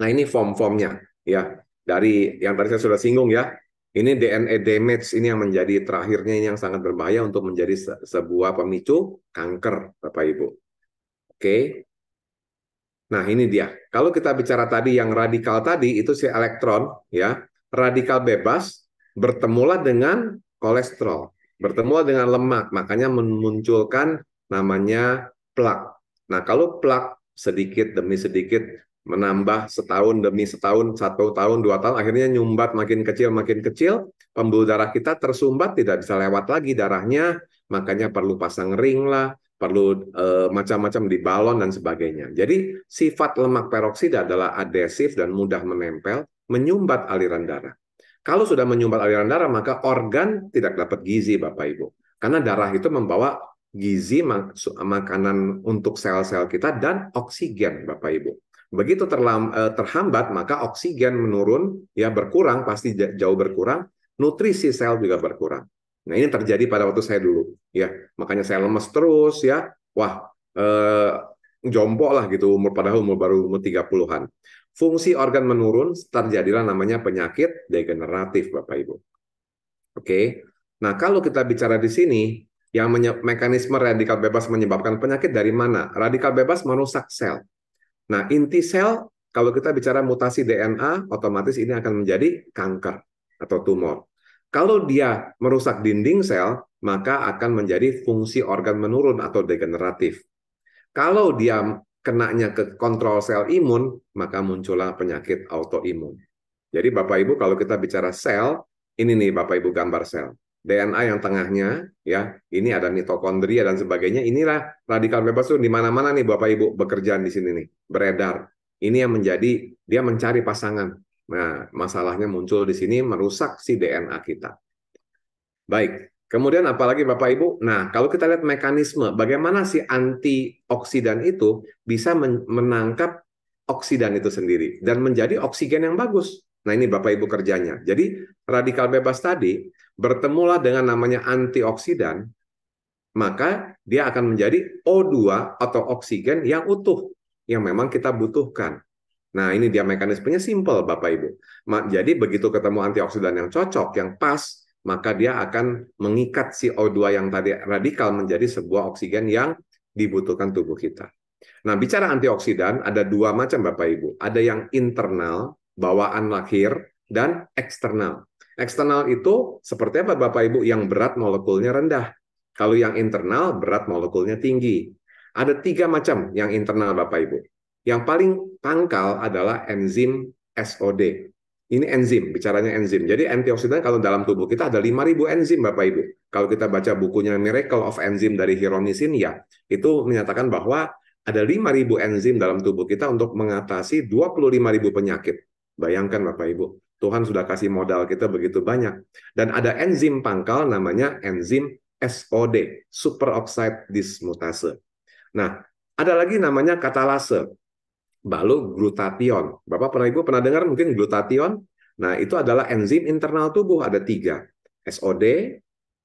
Nah ini form-formnya ya dari yang tadi saya sudah singgung ya ini DNA damage ini yang menjadi terakhirnya ini yang sangat berbahaya untuk menjadi se sebuah pemicu kanker, Bapak Ibu. Oke. Nah, ini dia. Kalau kita bicara tadi yang radikal tadi itu si elektron ya, radikal bebas bertemulah dengan kolesterol, bertemulah dengan lemak, makanya memunculkan namanya plak. Nah, kalau plak sedikit demi sedikit menambah setahun demi setahun, satu tahun, dua tahun, akhirnya nyumbat makin kecil, makin kecil, pembuluh darah kita tersumbat, tidak bisa lewat lagi darahnya, makanya perlu pasang ring lah, perlu e, macam-macam di balon dan sebagainya. Jadi sifat lemak peroksida adalah adhesif dan mudah menempel, menyumbat aliran darah. Kalau sudah menyumbat aliran darah, maka organ tidak dapat gizi, Bapak Ibu. Karena darah itu membawa gizi, mak makanan untuk sel-sel kita, dan oksigen, Bapak Ibu. Begitu terlam, eh, terhambat maka oksigen menurun ya berkurang pasti jauh berkurang, nutrisi sel juga berkurang. Nah, ini terjadi pada waktu saya dulu ya. Makanya saya lemes terus ya. Wah, eh, jompo lah gitu umur padahal umur baru umur 30-an. Fungsi organ menurun, terjadilah namanya penyakit degeneratif Bapak Ibu. Oke. Nah, kalau kita bicara di sini yang mekanisme radikal bebas menyebabkan penyakit dari mana? Radikal bebas merusak sel. Nah, inti sel kalau kita bicara mutasi DNA, otomatis ini akan menjadi kanker atau tumor. Kalau dia merusak dinding sel, maka akan menjadi fungsi organ menurun atau degeneratif. Kalau dia kenanya ke kontrol sel imun, maka muncullah penyakit autoimun. Jadi Bapak Ibu kalau kita bicara sel, ini nih Bapak Ibu gambar sel. DNA yang tengahnya ya ini ada mitokondria dan sebagainya inilah radikal bebas itu di mana-mana nih Bapak Ibu bekerja di sini nih beredar ini yang menjadi dia mencari pasangan nah masalahnya muncul di sini merusak si DNA kita baik kemudian apalagi Bapak Ibu nah kalau kita lihat mekanisme bagaimana si antioksidan itu bisa menangkap oksidan itu sendiri dan menjadi oksigen yang bagus Nah ini Bapak Ibu kerjanya. Jadi radikal bebas tadi bertemulah dengan namanya antioksidan, maka dia akan menjadi O2 atau oksigen yang utuh, yang memang kita butuhkan. Nah ini dia mekanismenya simple Bapak Ibu. Jadi begitu ketemu antioksidan yang cocok, yang pas, maka dia akan mengikat si O2 yang tadi radikal menjadi sebuah oksigen yang dibutuhkan tubuh kita. Nah bicara antioksidan ada dua macam Bapak Ibu. Ada yang internal, bawaan lahir, dan eksternal. Eksternal itu seperti apa Bapak Ibu yang berat molekulnya rendah. Kalau yang internal berat molekulnya tinggi. Ada tiga macam yang internal Bapak Ibu. Yang paling pangkal adalah enzim SOD. Ini enzim, bicaranya enzim. Jadi antioksidan kalau dalam tubuh kita ada 5000 enzim Bapak Ibu. Kalau kita baca bukunya Miracle of Enzyme dari Hiromi ya, itu menyatakan bahwa ada 5000 enzim dalam tubuh kita untuk mengatasi 25000 penyakit. Bayangkan Bapak Ibu, Tuhan sudah kasih modal kita begitu banyak. Dan ada enzim pangkal namanya enzim SOD, superoxide dismutase. Nah, ada lagi namanya katalase, balu glutation. Bapak pernah Ibu pernah dengar mungkin glutation? Nah, itu adalah enzim internal tubuh, ada tiga. SOD,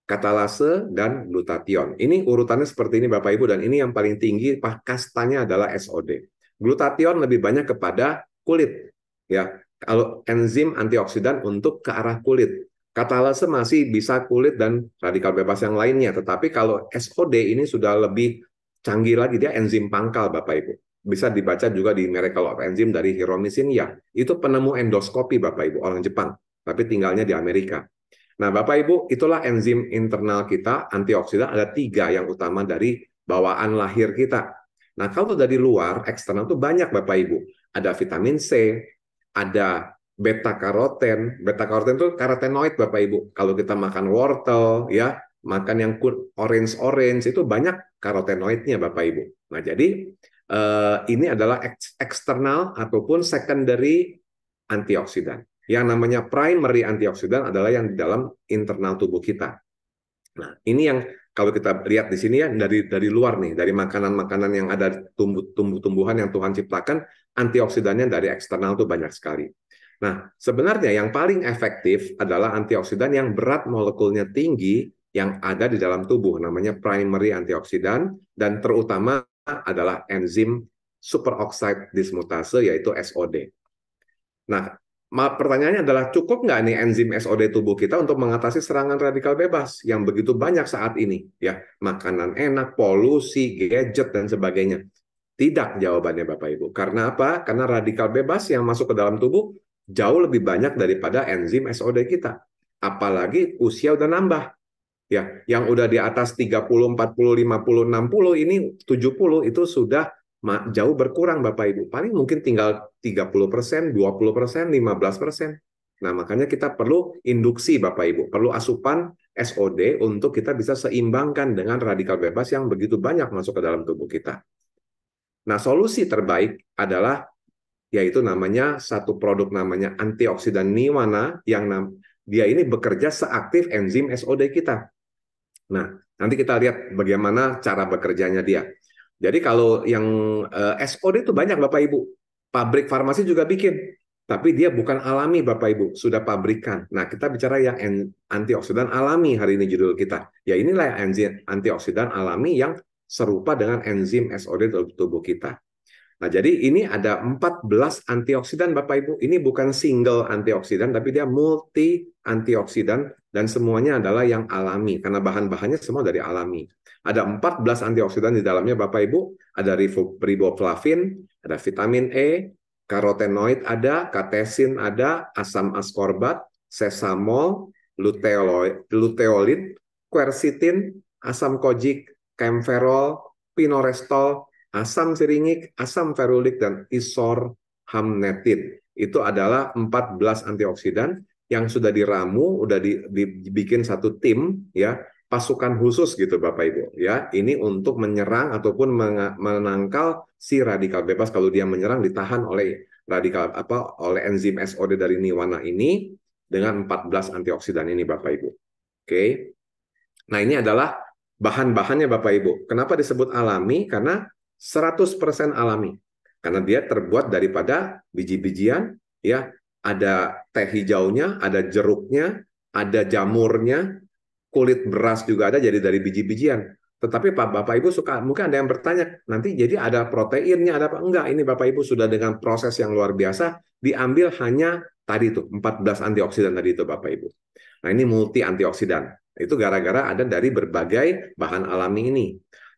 katalase, dan glutation. Ini urutannya seperti ini Bapak Ibu, dan ini yang paling tinggi, kastanya adalah SOD. Glutation lebih banyak kepada kulit, ya kalau enzim antioksidan untuk ke arah kulit. Katalase masih bisa kulit dan radikal bebas yang lainnya, tetapi kalau SOD ini sudah lebih canggih lagi dia enzim pangkal Bapak Ibu. Bisa dibaca juga di merek of enzim dari Hiromi ya Itu penemu endoskopi Bapak Ibu orang Jepang, tapi tinggalnya di Amerika. Nah, Bapak Ibu, itulah enzim internal kita, antioksidan ada tiga yang utama dari bawaan lahir kita. Nah, kalau dari luar, eksternal itu banyak Bapak Ibu. Ada vitamin C, ada beta karoten. Beta karoten itu karotenoid Bapak Ibu. Kalau kita makan wortel ya, makan yang orange-orange itu banyak karotenoidnya Bapak Ibu. Nah, jadi eh, ini adalah eksternal ataupun secondary antioksidan. Yang namanya primary antioksidan adalah yang di dalam internal tubuh kita. Nah, ini yang kalau kita lihat di sini ya dari dari luar nih dari makanan-makanan yang ada tumbuh-tumbuhan yang Tuhan ciptakan antioksidannya dari eksternal tuh banyak sekali. Nah, sebenarnya yang paling efektif adalah antioksidan yang berat molekulnya tinggi yang ada di dalam tubuh namanya primary antioksidan dan terutama adalah enzim superoxide dismutase yaitu SOD. Nah, pertanyaannya adalah cukup nggak nih enzim SOD tubuh kita untuk mengatasi serangan radikal bebas yang begitu banyak saat ini ya makanan enak polusi gadget dan sebagainya tidak jawabannya Bapak Ibu karena apa karena radikal bebas yang masuk ke dalam tubuh jauh lebih banyak daripada enzim SOD kita apalagi usia udah nambah ya yang udah di atas 30 40 50 60 ini 70 itu sudah jauh berkurang Bapak Ibu. Paling mungkin tinggal 30%, 20%, 15%. Nah, makanya kita perlu induksi Bapak Ibu, perlu asupan SOD untuk kita bisa seimbangkan dengan radikal bebas yang begitu banyak masuk ke dalam tubuh kita. Nah, solusi terbaik adalah yaitu namanya satu produk namanya antioksidan niwana yang dia ini bekerja seaktif enzim SOD kita. Nah, nanti kita lihat bagaimana cara bekerjanya dia. Jadi kalau yang eh, SOD itu banyak Bapak Ibu. Pabrik farmasi juga bikin, tapi dia bukan alami Bapak Ibu, sudah pabrikan. Nah, kita bicara yang antioksidan alami hari ini judul kita. Ya inilah enzim antioksidan alami yang serupa dengan enzim SOD dalam tubuh kita. Nah, jadi ini ada 14 antioksidan Bapak Ibu. Ini bukan single antioksidan tapi dia multi antioksidan dan semuanya adalah yang alami karena bahan-bahannya semua dari alami. Ada 14 antioksidan di dalamnya Bapak Ibu, ada riboflavin, ada vitamin E, karotenoid ada, katesin ada, asam askorbat, sesamol, luteolit, quercetin, asam kojik, kemferol, pinorestol, asam siringik, asam ferulik, dan isorhamnetin. Itu adalah 14 antioksidan yang sudah diramu, sudah dibikin satu tim ya pasukan khusus gitu Bapak Ibu ya. Ini untuk menyerang ataupun menangkal si radikal bebas kalau dia menyerang ditahan oleh radikal apa oleh enzim SOD dari niwana ini dengan 14 antioksidan ini Bapak Ibu. Oke. Nah, ini adalah bahan-bahannya Bapak Ibu. Kenapa disebut alami? Karena 100% alami. Karena dia terbuat daripada biji-bijian ya, ada teh hijaunya, ada jeruknya, ada jamurnya, kulit beras juga ada jadi dari biji-bijian. Tetapi Pak Bapak Ibu suka mungkin ada yang bertanya, nanti jadi ada proteinnya ada apa enggak? Ini Bapak Ibu sudah dengan proses yang luar biasa diambil hanya tadi itu 14 antioksidan tadi itu Bapak Ibu. Nah, ini multi antioksidan. Itu gara-gara ada dari berbagai bahan alami ini.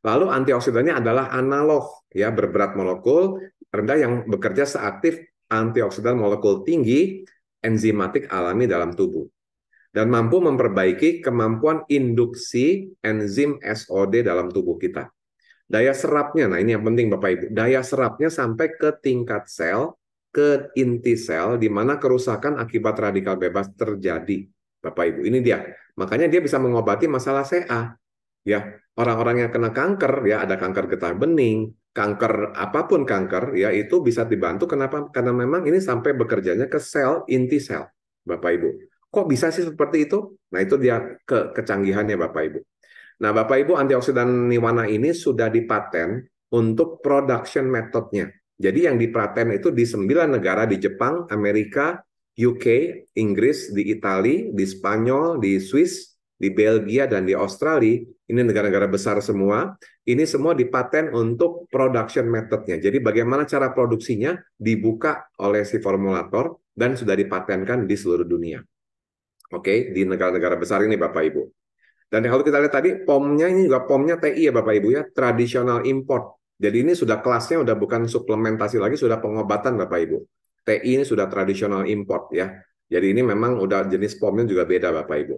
Lalu antioksidannya adalah analog ya berberat molekul rendah yang bekerja seaktif antioksidan molekul tinggi enzimatik alami dalam tubuh dan mampu memperbaiki kemampuan induksi enzim SOD dalam tubuh kita. Daya serapnya, nah ini yang penting Bapak Ibu, daya serapnya sampai ke tingkat sel, ke inti sel, di mana kerusakan akibat radikal bebas terjadi. Bapak Ibu, ini dia. Makanya dia bisa mengobati masalah CA. Ya, orang-orang yang kena kanker, ya ada kanker getah bening, kanker apapun kanker, ya itu bisa dibantu. Kenapa? Karena memang ini sampai bekerjanya ke sel, inti sel, Bapak Ibu. Kok bisa sih seperti itu? Nah, itu dia ke kecanggihannya Bapak Ibu. Nah, Bapak Ibu, antioksidan niwana ini sudah dipaten untuk production methodnya. Jadi yang dipaten itu di sembilan negara di Jepang, Amerika, UK, Inggris, di Italia, di Spanyol, di Swiss, di Belgia, dan di Australia. Ini negara-negara besar semua. Ini semua dipaten untuk production methodnya. Jadi bagaimana cara produksinya dibuka oleh si formulator dan sudah dipatenkan di seluruh dunia. Oke, okay? di negara-negara besar ini Bapak Ibu. Dan kalau kita lihat tadi pomnya ini juga pomnya TI ya Bapak Ibu ya, tradisional import. Jadi ini sudah kelasnya udah bukan suplementasi lagi, sudah pengobatan Bapak Ibu. TI ini sudah tradisional import ya. Jadi ini memang udah jenis pomnya juga beda Bapak Ibu.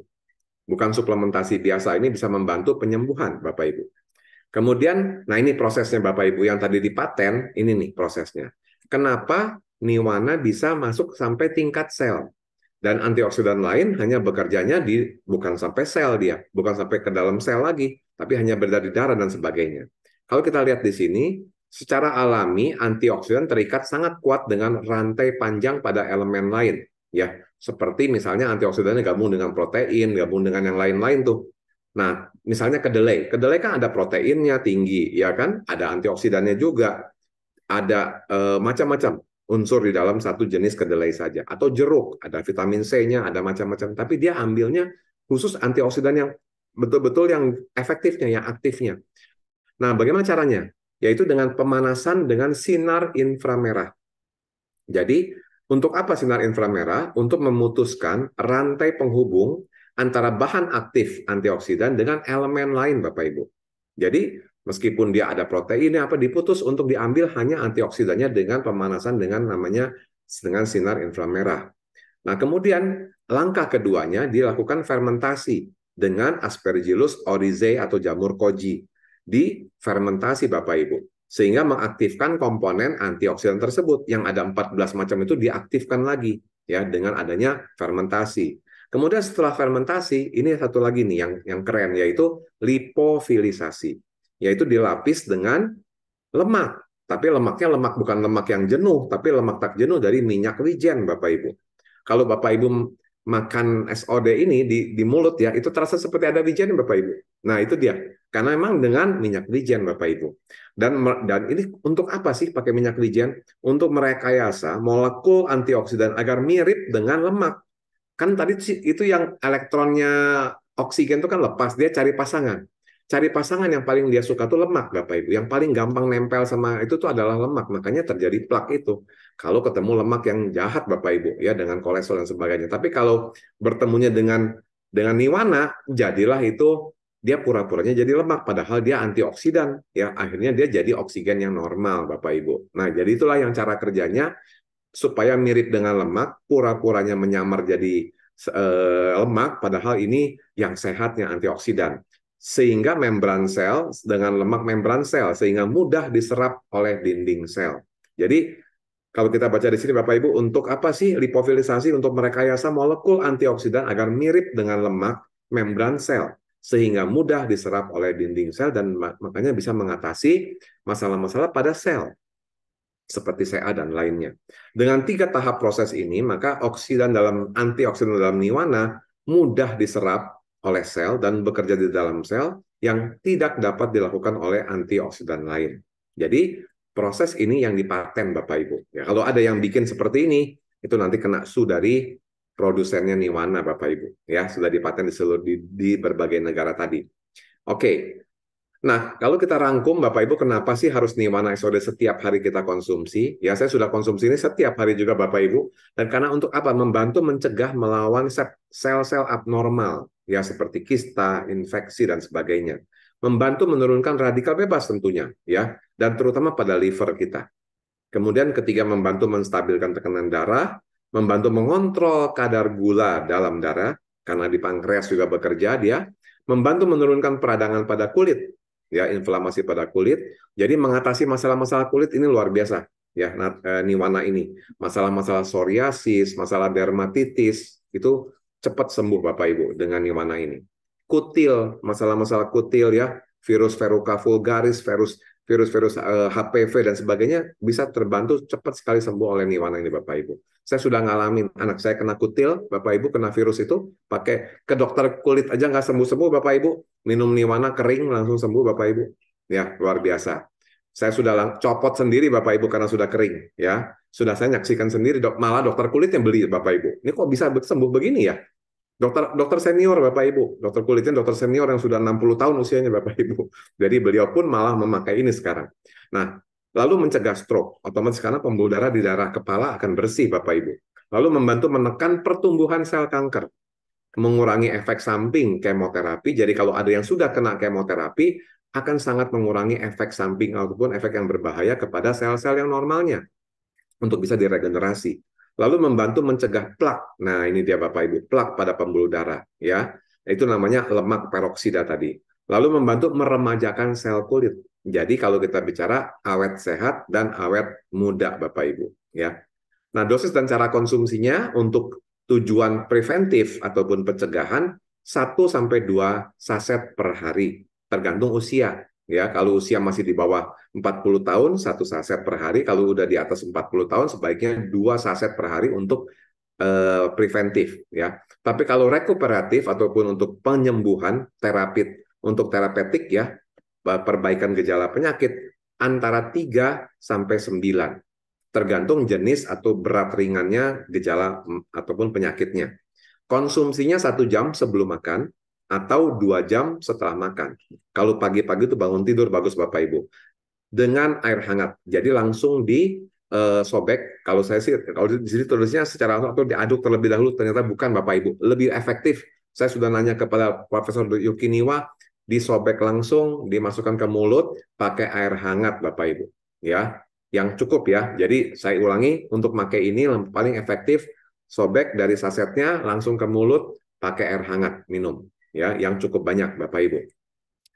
Bukan suplementasi biasa ini bisa membantu penyembuhan Bapak Ibu. Kemudian, nah ini prosesnya Bapak Ibu yang tadi dipaten ini nih prosesnya. Kenapa niwana bisa masuk sampai tingkat sel? Dan antioksidan lain hanya bekerjanya di bukan sampai sel dia, bukan sampai ke dalam sel lagi, tapi hanya berada di darah dan sebagainya. Kalau kita lihat di sini, secara alami antioksidan terikat sangat kuat dengan rantai panjang pada elemen lain, ya. Seperti misalnya antioksidannya gabung dengan protein, gabung dengan yang lain-lain tuh. Nah, misalnya kedelai. Kedelai kan ada proteinnya tinggi, ya kan? Ada antioksidannya juga. Ada e, macam-macam unsur di dalam satu jenis kedelai saja atau jeruk ada vitamin C-nya ada macam-macam tapi dia ambilnya khusus antioksidan yang betul-betul yang efektifnya yang aktifnya nah bagaimana caranya yaitu dengan pemanasan dengan sinar inframerah jadi untuk apa sinar inframerah untuk memutuskan rantai penghubung antara bahan aktif antioksidan dengan elemen lain Bapak Ibu jadi meskipun dia ada proteinnya apa diputus untuk diambil hanya antioksidannya dengan pemanasan dengan namanya dengan sinar inframerah. Nah, kemudian langkah keduanya dilakukan fermentasi dengan Aspergillus oryzae atau jamur koji di fermentasi Bapak Ibu sehingga mengaktifkan komponen antioksidan tersebut yang ada 14 macam itu diaktifkan lagi ya dengan adanya fermentasi. Kemudian setelah fermentasi ini satu lagi nih yang yang keren yaitu lipofilisasi yaitu dilapis dengan lemak. Tapi lemaknya lemak bukan lemak yang jenuh, tapi lemak tak jenuh dari minyak wijen, Bapak Ibu. Kalau Bapak Ibu makan SOD ini di, di mulut ya, itu terasa seperti ada wijen, Bapak Ibu. Nah, itu dia. Karena memang dengan minyak wijen, Bapak Ibu. Dan dan ini untuk apa sih pakai minyak wijen? Untuk merekayasa molekul antioksidan agar mirip dengan lemak. Kan tadi itu yang elektronnya oksigen itu kan lepas, dia cari pasangan cari pasangan yang paling dia suka tuh lemak Bapak Ibu. Yang paling gampang nempel sama itu tuh adalah lemak. Makanya terjadi plak itu. Kalau ketemu lemak yang jahat Bapak Ibu ya dengan kolesterol dan sebagainya. Tapi kalau bertemunya dengan dengan niwana jadilah itu dia pura-puranya jadi lemak padahal dia antioksidan ya akhirnya dia jadi oksigen yang normal Bapak Ibu. Nah, jadi itulah yang cara kerjanya supaya mirip dengan lemak, pura-puranya menyamar jadi eh, lemak padahal ini yang sehatnya antioksidan sehingga membran sel dengan lemak membran sel sehingga mudah diserap oleh dinding sel. Jadi kalau kita baca di sini Bapak Ibu untuk apa sih lipofilisasi untuk merekayasa molekul antioksidan agar mirip dengan lemak membran sel sehingga mudah diserap oleh dinding sel dan makanya bisa mengatasi masalah-masalah pada sel seperti CA e dan lainnya. Dengan tiga tahap proses ini, maka oksidan dalam antioksidan dalam niwana mudah diserap oleh sel dan bekerja di dalam sel yang tidak dapat dilakukan oleh antioksidan lain. Jadi proses ini yang dipaten Bapak Ibu. Ya, kalau ada yang bikin seperti ini, itu nanti kena su dari produsennya Niwana Bapak Ibu. Ya, sudah dipaten di seluruh di, di berbagai negara tadi. Oke. Nah, kalau kita rangkum Bapak Ibu kenapa sih harus Niwana Exode setiap hari kita konsumsi? Ya, saya sudah konsumsi ini setiap hari juga Bapak Ibu. Dan karena untuk apa? Membantu mencegah melawan sel-sel abnormal ya seperti kista, infeksi dan sebagainya. Membantu menurunkan radikal bebas tentunya, ya, dan terutama pada liver kita. Kemudian ketiga membantu menstabilkan tekanan darah, membantu mengontrol kadar gula dalam darah karena di pankreas juga bekerja dia, membantu menurunkan peradangan pada kulit, ya inflamasi pada kulit. Jadi mengatasi masalah-masalah kulit ini luar biasa ya eh, niwana ini. Masalah-masalah psoriasis, masalah dermatitis itu cepat sembuh Bapak Ibu dengan yang mana ini. Kutil, masalah-masalah kutil ya, virus veruca vulgaris, virus virus-virus HPV eh, dan sebagainya bisa terbantu cepat sekali sembuh oleh niwana ini Bapak Ibu. Saya sudah ngalamin anak saya kena kutil, Bapak Ibu kena virus itu pakai ke dokter kulit aja nggak sembuh-sembuh Bapak Ibu. Minum niwana kering langsung sembuh Bapak Ibu. Ya, luar biasa. Saya sudah copot sendiri Bapak Ibu karena sudah kering ya. Sudah saya nyaksikan sendiri malah dokter kulit yang beli Bapak Ibu. Ini kok bisa sembuh begini ya? Dokter dokter senior Bapak Ibu, dokter kulitnya dokter senior yang sudah 60 tahun usianya Bapak Ibu. Jadi beliau pun malah memakai ini sekarang. Nah, lalu mencegah stroke. Otomatis karena pembuluh darah di darah kepala akan bersih Bapak Ibu. Lalu membantu menekan pertumbuhan sel kanker. Mengurangi efek samping kemoterapi. Jadi kalau ada yang sudah kena kemoterapi akan sangat mengurangi efek samping ataupun efek yang berbahaya kepada sel-sel yang normalnya untuk bisa diregenerasi lalu membantu mencegah plak. Nah, ini dia Bapak Ibu, plak pada pembuluh darah ya. Itu namanya lemak peroksida tadi. Lalu membantu meremajakan sel kulit. Jadi kalau kita bicara awet sehat dan awet muda Bapak Ibu ya. Nah, dosis dan cara konsumsinya untuk tujuan preventif ataupun pencegahan 1 sampai 2 saset per hari tergantung usia ya kalau usia masih di bawah 40 tahun satu saset per hari kalau udah di atas 40 tahun sebaiknya dua saset per hari untuk uh, preventif ya tapi kalau rekuperatif ataupun untuk penyembuhan terapi untuk terapeutik ya perbaikan gejala penyakit antara 3 sampai sembilan tergantung jenis atau berat ringannya gejala ataupun penyakitnya. Konsumsinya satu jam sebelum makan, atau dua jam setelah makan. Kalau pagi-pagi itu bangun tidur bagus Bapak Ibu. Dengan air hangat. Jadi langsung di uh, sobek. Kalau saya sih kalau di sini tulisnya secara langsung atau diaduk terlebih dahulu ternyata bukan Bapak Ibu. Lebih efektif. Saya sudah nanya kepada Profesor Yuki di disobek langsung, dimasukkan ke mulut pakai air hangat Bapak Ibu. Ya, yang cukup ya. Jadi saya ulangi untuk pakai ini paling efektif sobek dari sasetnya langsung ke mulut pakai air hangat minum ya yang cukup banyak Bapak Ibu.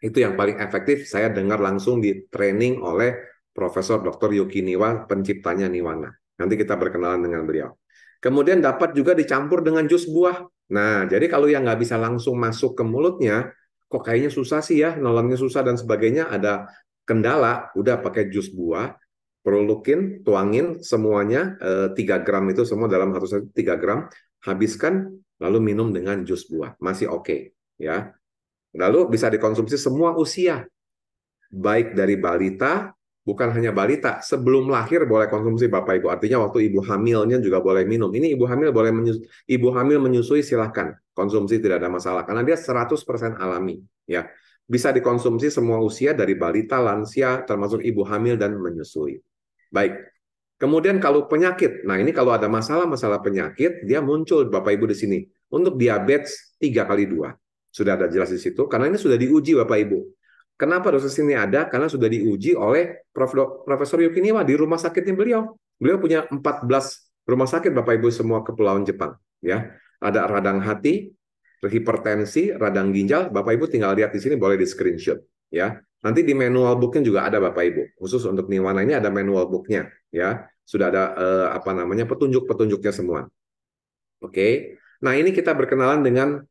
Itu yang paling efektif saya dengar langsung di training oleh Profesor Dr. Yuki Niwa, penciptanya Niwana. Nanti kita berkenalan dengan beliau. Kemudian dapat juga dicampur dengan jus buah. Nah, jadi kalau yang nggak bisa langsung masuk ke mulutnya, kok kayaknya susah sih ya, nolongnya susah dan sebagainya, ada kendala, udah pakai jus buah, perlukin, tuangin semuanya 3 eh, gram itu semua dalam satu 3 gram, habiskan lalu minum dengan jus buah. Masih oke. Okay ya. Lalu bisa dikonsumsi semua usia. Baik dari balita, bukan hanya balita, sebelum lahir boleh konsumsi Bapak Ibu. Artinya waktu ibu hamilnya juga boleh minum. Ini ibu hamil boleh menyusui, ibu hamil menyusui silahkan. Konsumsi tidak ada masalah karena dia 100% alami, ya. Bisa dikonsumsi semua usia dari balita, lansia, termasuk ibu hamil dan menyusui. Baik, Kemudian kalau penyakit, nah ini kalau ada masalah-masalah penyakit, dia muncul Bapak Ibu di sini. Untuk diabetes 3 kali 2. Sudah ada jelas di situ, karena ini sudah diuji Bapak Ibu. Kenapa dosis ini ada? Karena sudah diuji oleh Prof. Profesor Yukiniwa di rumah sakitnya beliau. Beliau punya 14 rumah sakit Bapak Ibu semua kepulauan Jepang. ya Ada radang hati, hipertensi, radang ginjal. Bapak Ibu tinggal lihat di sini, boleh di screenshot. ya Nanti di manual booknya juga ada Bapak Ibu. Khusus untuk Niwana ini ada manual booknya. ya Sudah ada eh, apa namanya petunjuk-petunjuknya semua. Oke. Okay. Nah, ini kita berkenalan dengan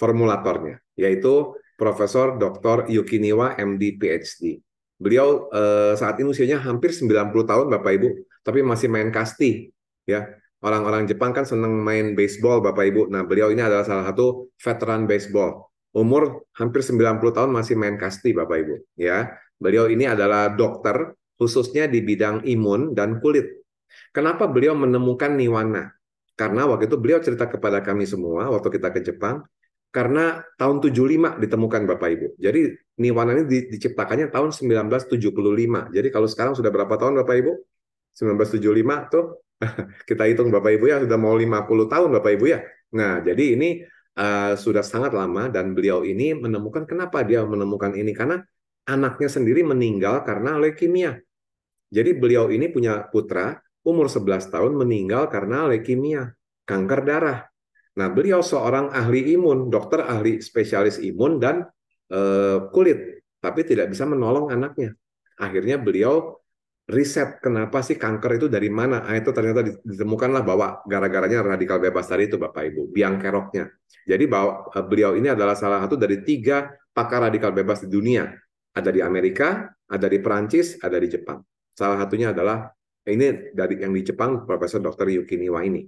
formulatornya, yaitu Profesor Dr. Yukiniwa MD PhD. Beliau eh, saat ini usianya hampir 90 tahun Bapak Ibu, tapi masih main kasti ya. Orang-orang Jepang kan seneng main baseball Bapak Ibu. Nah, beliau ini adalah salah satu veteran baseball. Umur hampir 90 tahun masih main kasti Bapak Ibu ya. Beliau ini adalah dokter khususnya di bidang imun dan kulit. Kenapa beliau menemukan niwana? Karena waktu itu beliau cerita kepada kami semua waktu kita ke Jepang, karena tahun 75 ditemukan Bapak Ibu. Jadi Niwana ini diciptakannya tahun 1975. Jadi kalau sekarang sudah berapa tahun Bapak Ibu? 1975 tuh kita hitung Bapak Ibu ya sudah mau 50 tahun Bapak Ibu ya. Nah, jadi ini uh, sudah sangat lama dan beliau ini menemukan kenapa dia menemukan ini karena anaknya sendiri meninggal karena leukemia. Jadi beliau ini punya putra umur 11 tahun meninggal karena leukemia, kanker darah. Nah, beliau seorang ahli imun, dokter ahli spesialis imun dan e, kulit, tapi tidak bisa menolong anaknya. Akhirnya beliau riset kenapa sih kanker itu dari mana? Ah, itu ternyata ditemukanlah bahwa gara-garanya radikal bebas tadi itu Bapak Ibu, biang keroknya. Jadi bahwa eh, beliau ini adalah salah satu dari tiga pakar radikal bebas di dunia. Ada di Amerika, ada di Perancis, ada di Jepang. Salah satunya adalah ini dari yang di Jepang Profesor Dr. Yukiniwa ini.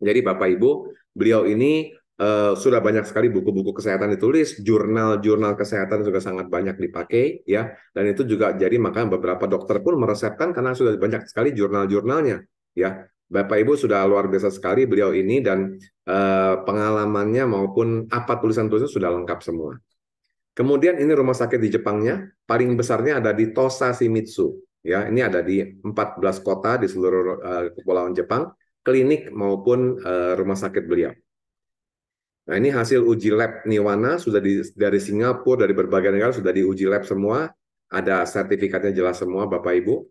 Jadi Bapak Ibu, beliau ini uh, sudah banyak sekali buku-buku kesehatan ditulis, jurnal-jurnal kesehatan juga sangat banyak dipakai ya. Dan itu juga jadi maka beberapa dokter pun meresepkan karena sudah banyak sekali jurnal-jurnalnya ya. Bapak Ibu sudah luar biasa sekali beliau ini dan uh, pengalamannya maupun apa tulisan tulisan sudah lengkap semua. Kemudian ini rumah sakit di Jepangnya, paling besarnya ada di Tosa Shimizu. Ya, ini ada di 14 kota di seluruh uh, kepulauan Jepang klinik maupun eh, rumah sakit beliau. Nah, ini hasil uji lab Niwana sudah di, dari Singapura, dari berbagai negara sudah diuji lab semua, ada sertifikatnya jelas semua Bapak Ibu.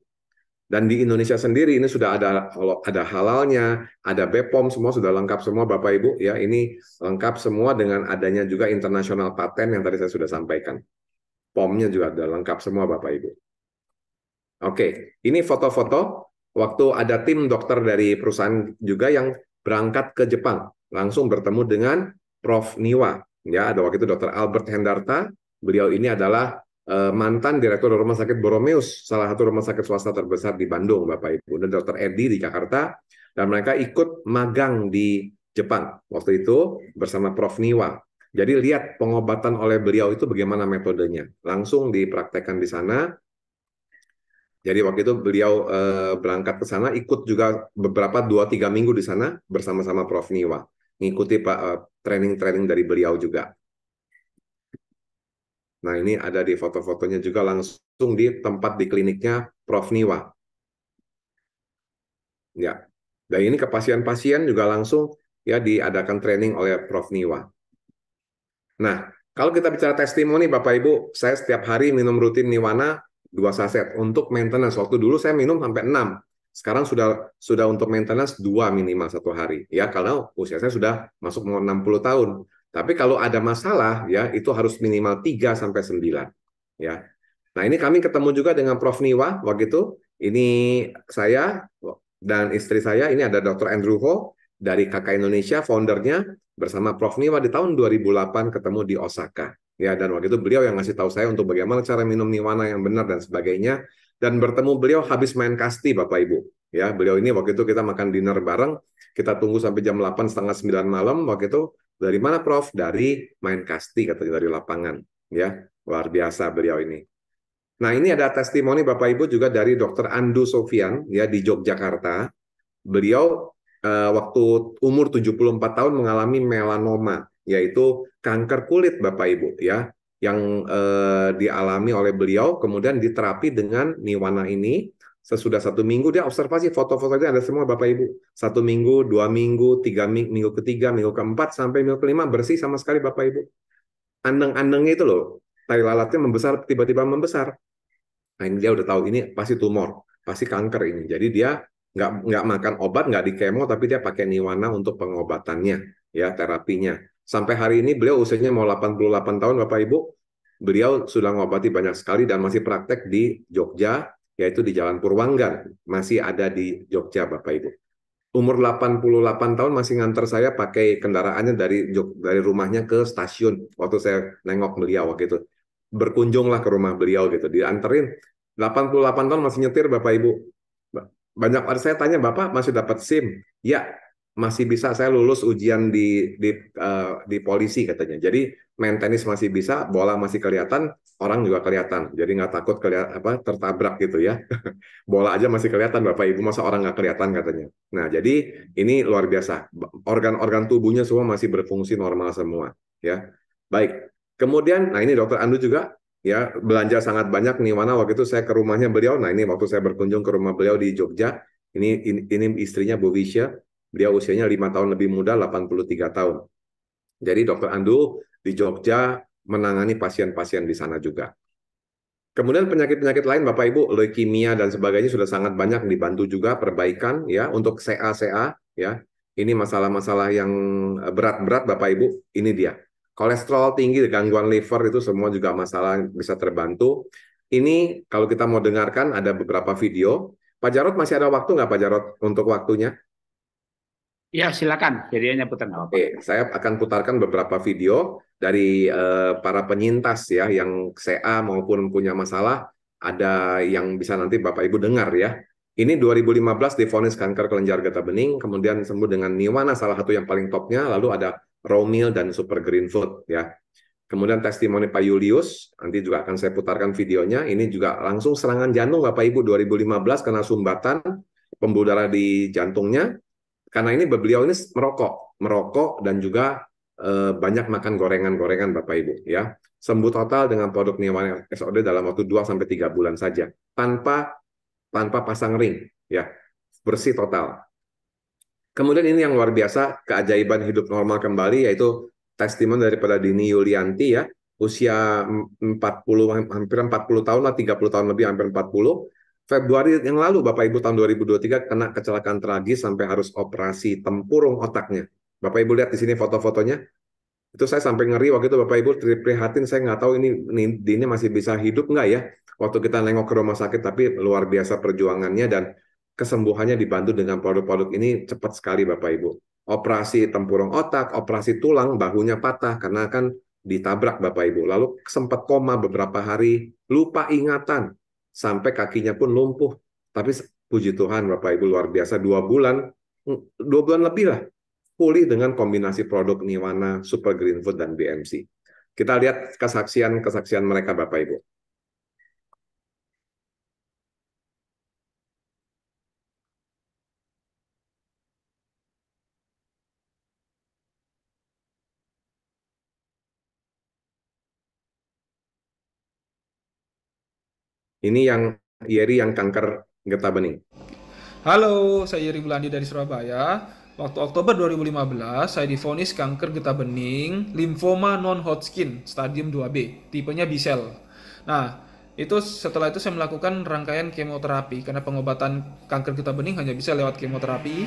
Dan di Indonesia sendiri ini sudah ada ada halalnya, ada BPOM semua sudah lengkap semua Bapak Ibu ya. Ini lengkap semua dengan adanya juga internasional patent yang tadi saya sudah sampaikan. pomnya juga sudah lengkap semua Bapak Ibu. Oke, ini foto-foto waktu ada tim dokter dari perusahaan juga yang berangkat ke Jepang, langsung bertemu dengan Prof Niwa. Ya, ada waktu itu Dr. Albert Hendarta. Beliau ini adalah eh, mantan direktur Rumah Sakit Boromeus, salah satu rumah sakit swasta terbesar di Bandung, Bapak Ibu. Dan Dr. Edi di Jakarta. Dan mereka ikut magang di Jepang waktu itu bersama Prof Niwa. Jadi lihat pengobatan oleh beliau itu bagaimana metodenya. Langsung dipraktekkan di sana jadi waktu itu beliau eh, berangkat ke sana, ikut juga beberapa dua tiga minggu di sana bersama-sama Prof Niwa, mengikuti pak eh, training-training dari beliau juga. Nah ini ada di foto-fotonya juga langsung di tempat di kliniknya Prof Niwa. Ya, dan ini ke pasien-pasien juga langsung ya diadakan training oleh Prof Niwa. Nah, kalau kita bicara testimoni, Bapak Ibu, saya setiap hari minum rutin Niwana dua saset untuk maintenance. Waktu dulu saya minum sampai 6. Sekarang sudah sudah untuk maintenance dua minimal satu hari ya kalau usia saya sudah masuk mau 60 tahun. Tapi kalau ada masalah ya itu harus minimal 3 sampai sembilan. ya. Nah, ini kami ketemu juga dengan Prof Niwa waktu itu. Ini saya dan istri saya ini ada Dr. Andrew Ho dari Kakak Indonesia foundernya bersama Prof Niwa di tahun 2008 ketemu di Osaka Ya, dan waktu itu beliau yang ngasih tahu saya untuk bagaimana cara minum niwana yang benar dan sebagainya. Dan bertemu beliau habis main kasti, Bapak Ibu. Ya, beliau ini waktu itu kita makan dinner bareng, kita tunggu sampai jam 8, setengah 9 malam waktu itu. Dari mana Prof? Dari main kasti, katanya dari lapangan. Ya, luar biasa beliau ini. Nah, ini ada testimoni Bapak Ibu juga dari dokter Andu Sofian ya di Yogyakarta. Beliau eh, waktu umur 74 tahun mengalami melanoma, yaitu kanker kulit Bapak Ibu ya yang eh, dialami oleh beliau kemudian diterapi dengan niwana ini sesudah satu minggu dia observasi foto-foto itu ada semua Bapak Ibu satu minggu dua minggu tiga minggu, minggu ketiga minggu keempat sampai minggu kelima bersih sama sekali Bapak Ibu andeng-andengnya itu loh tai lalatnya membesar tiba-tiba membesar nah ini dia udah tahu ini pasti tumor pasti kanker ini jadi dia nggak nggak makan obat nggak di kemo tapi dia pakai niwana untuk pengobatannya ya terapinya Sampai hari ini beliau usianya mau 88 tahun Bapak Ibu. Beliau sudah mengobati banyak sekali dan masih praktek di Jogja, yaitu di Jalan Purwanggan. Masih ada di Jogja Bapak Ibu. Umur 88 tahun masih nganter saya pakai kendaraannya dari Jog dari rumahnya ke stasiun. Waktu saya nengok beliau waktu itu. Berkunjunglah ke rumah beliau gitu. Dianterin 88 tahun masih nyetir Bapak Ibu. Banyak saya tanya, Bapak masih dapat SIM? Ya, masih bisa saya lulus ujian di di uh, di polisi katanya. Jadi main tenis masih bisa, bola masih kelihatan, orang juga kelihatan. Jadi nggak takut kelihatan apa tertabrak gitu ya. bola aja masih kelihatan Bapak Ibu, masa orang nggak kelihatan katanya. Nah, jadi ini luar biasa. Organ-organ tubuhnya semua masih berfungsi normal semua, ya. Baik. Kemudian, nah ini Dokter Andu juga ya belanja sangat banyak nih mana waktu itu saya ke rumahnya beliau. Nah, ini waktu saya berkunjung ke rumah beliau di Jogja. Ini ini, ini istrinya Bu Wisha, Beliau usianya lima tahun lebih muda, 83 tahun. Jadi Dokter Andu di Jogja menangani pasien-pasien di sana juga. Kemudian penyakit-penyakit lain Bapak Ibu, leukemia dan sebagainya sudah sangat banyak dibantu juga perbaikan ya untuk CA-CA ya. Ini masalah-masalah yang eh, berat-berat Bapak Ibu, ini dia. Kolesterol tinggi, gangguan liver itu semua juga masalah yang bisa terbantu. Ini kalau kita mau dengarkan ada beberapa video. Pak Jarot masih ada waktu nggak Pak Jarot untuk waktunya? Ya silakan, hanya putar nggak apa-apa. Oke, saya akan putarkan beberapa video dari uh, para penyintas ya yang CA maupun punya masalah ada yang bisa nanti Bapak Ibu dengar ya. Ini 2015 difonis kanker kelenjar getah bening, kemudian sembuh dengan Niwana salah satu yang paling topnya, lalu ada Romil dan Super Green Food ya. Kemudian testimoni Pak Julius, nanti juga akan saya putarkan videonya. Ini juga langsung serangan jantung Bapak Ibu 2015 karena sumbatan pembuluh darah di jantungnya, karena ini beliau ini merokok, merokok dan juga e, banyak makan gorengan-gorengan Bapak Ibu ya. Sembuh total dengan produk Niwan SOD dalam waktu 2 sampai 3 bulan saja tanpa tanpa pasang ring ya. Bersih total. Kemudian ini yang luar biasa keajaiban hidup normal kembali yaitu testimoni daripada Dini Yulianti ya usia 40 hampir 40 tahun lah 30 tahun lebih hampir 40 Februari yang lalu Bapak Ibu tahun 2023 kena kecelakaan tragis sampai harus operasi tempurung otaknya. Bapak Ibu lihat di sini foto-fotonya. Itu saya sampai ngeri waktu itu Bapak Ibu prihatin saya nggak tahu ini, ini ini masih bisa hidup nggak ya waktu kita nengok ke rumah sakit tapi luar biasa perjuangannya dan kesembuhannya dibantu dengan produk-produk ini cepat sekali Bapak Ibu. Operasi tempurung otak, operasi tulang, bahunya patah karena kan ditabrak Bapak Ibu. Lalu sempat koma beberapa hari, lupa ingatan sampai kakinya pun lumpuh. Tapi puji Tuhan Bapak Ibu luar biasa dua bulan dua bulan lebih lah pulih dengan kombinasi produk Niwana, Super Green Food dan BMC. Kita lihat kesaksian-kesaksian mereka Bapak Ibu. Ini yang Yeri yang kanker getah bening. Halo, saya Yeri Bulandi dari Surabaya. Waktu Oktober 2015, saya difonis kanker getah bening, limfoma non-Hodgkin, stadium 2B, tipenya B-cell. Nah, itu setelah itu saya melakukan rangkaian kemoterapi, karena pengobatan kanker getah bening hanya bisa lewat kemoterapi.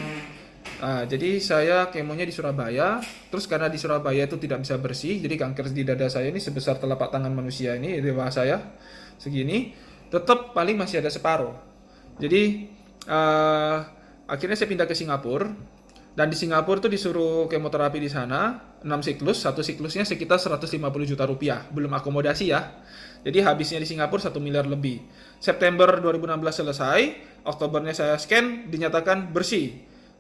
Nah, jadi saya kemonya di Surabaya, terus karena di Surabaya itu tidak bisa bersih, jadi kanker di dada saya ini sebesar telapak tangan manusia ini, dewasa bawah saya, segini tetap paling masih ada separuh. Jadi uh, akhirnya saya pindah ke Singapura dan di Singapura tuh disuruh kemoterapi di sana 6 siklus, satu siklusnya sekitar 150 juta rupiah, belum akomodasi ya. Jadi habisnya di Singapura satu miliar lebih. September 2016 selesai, Oktobernya saya scan dinyatakan bersih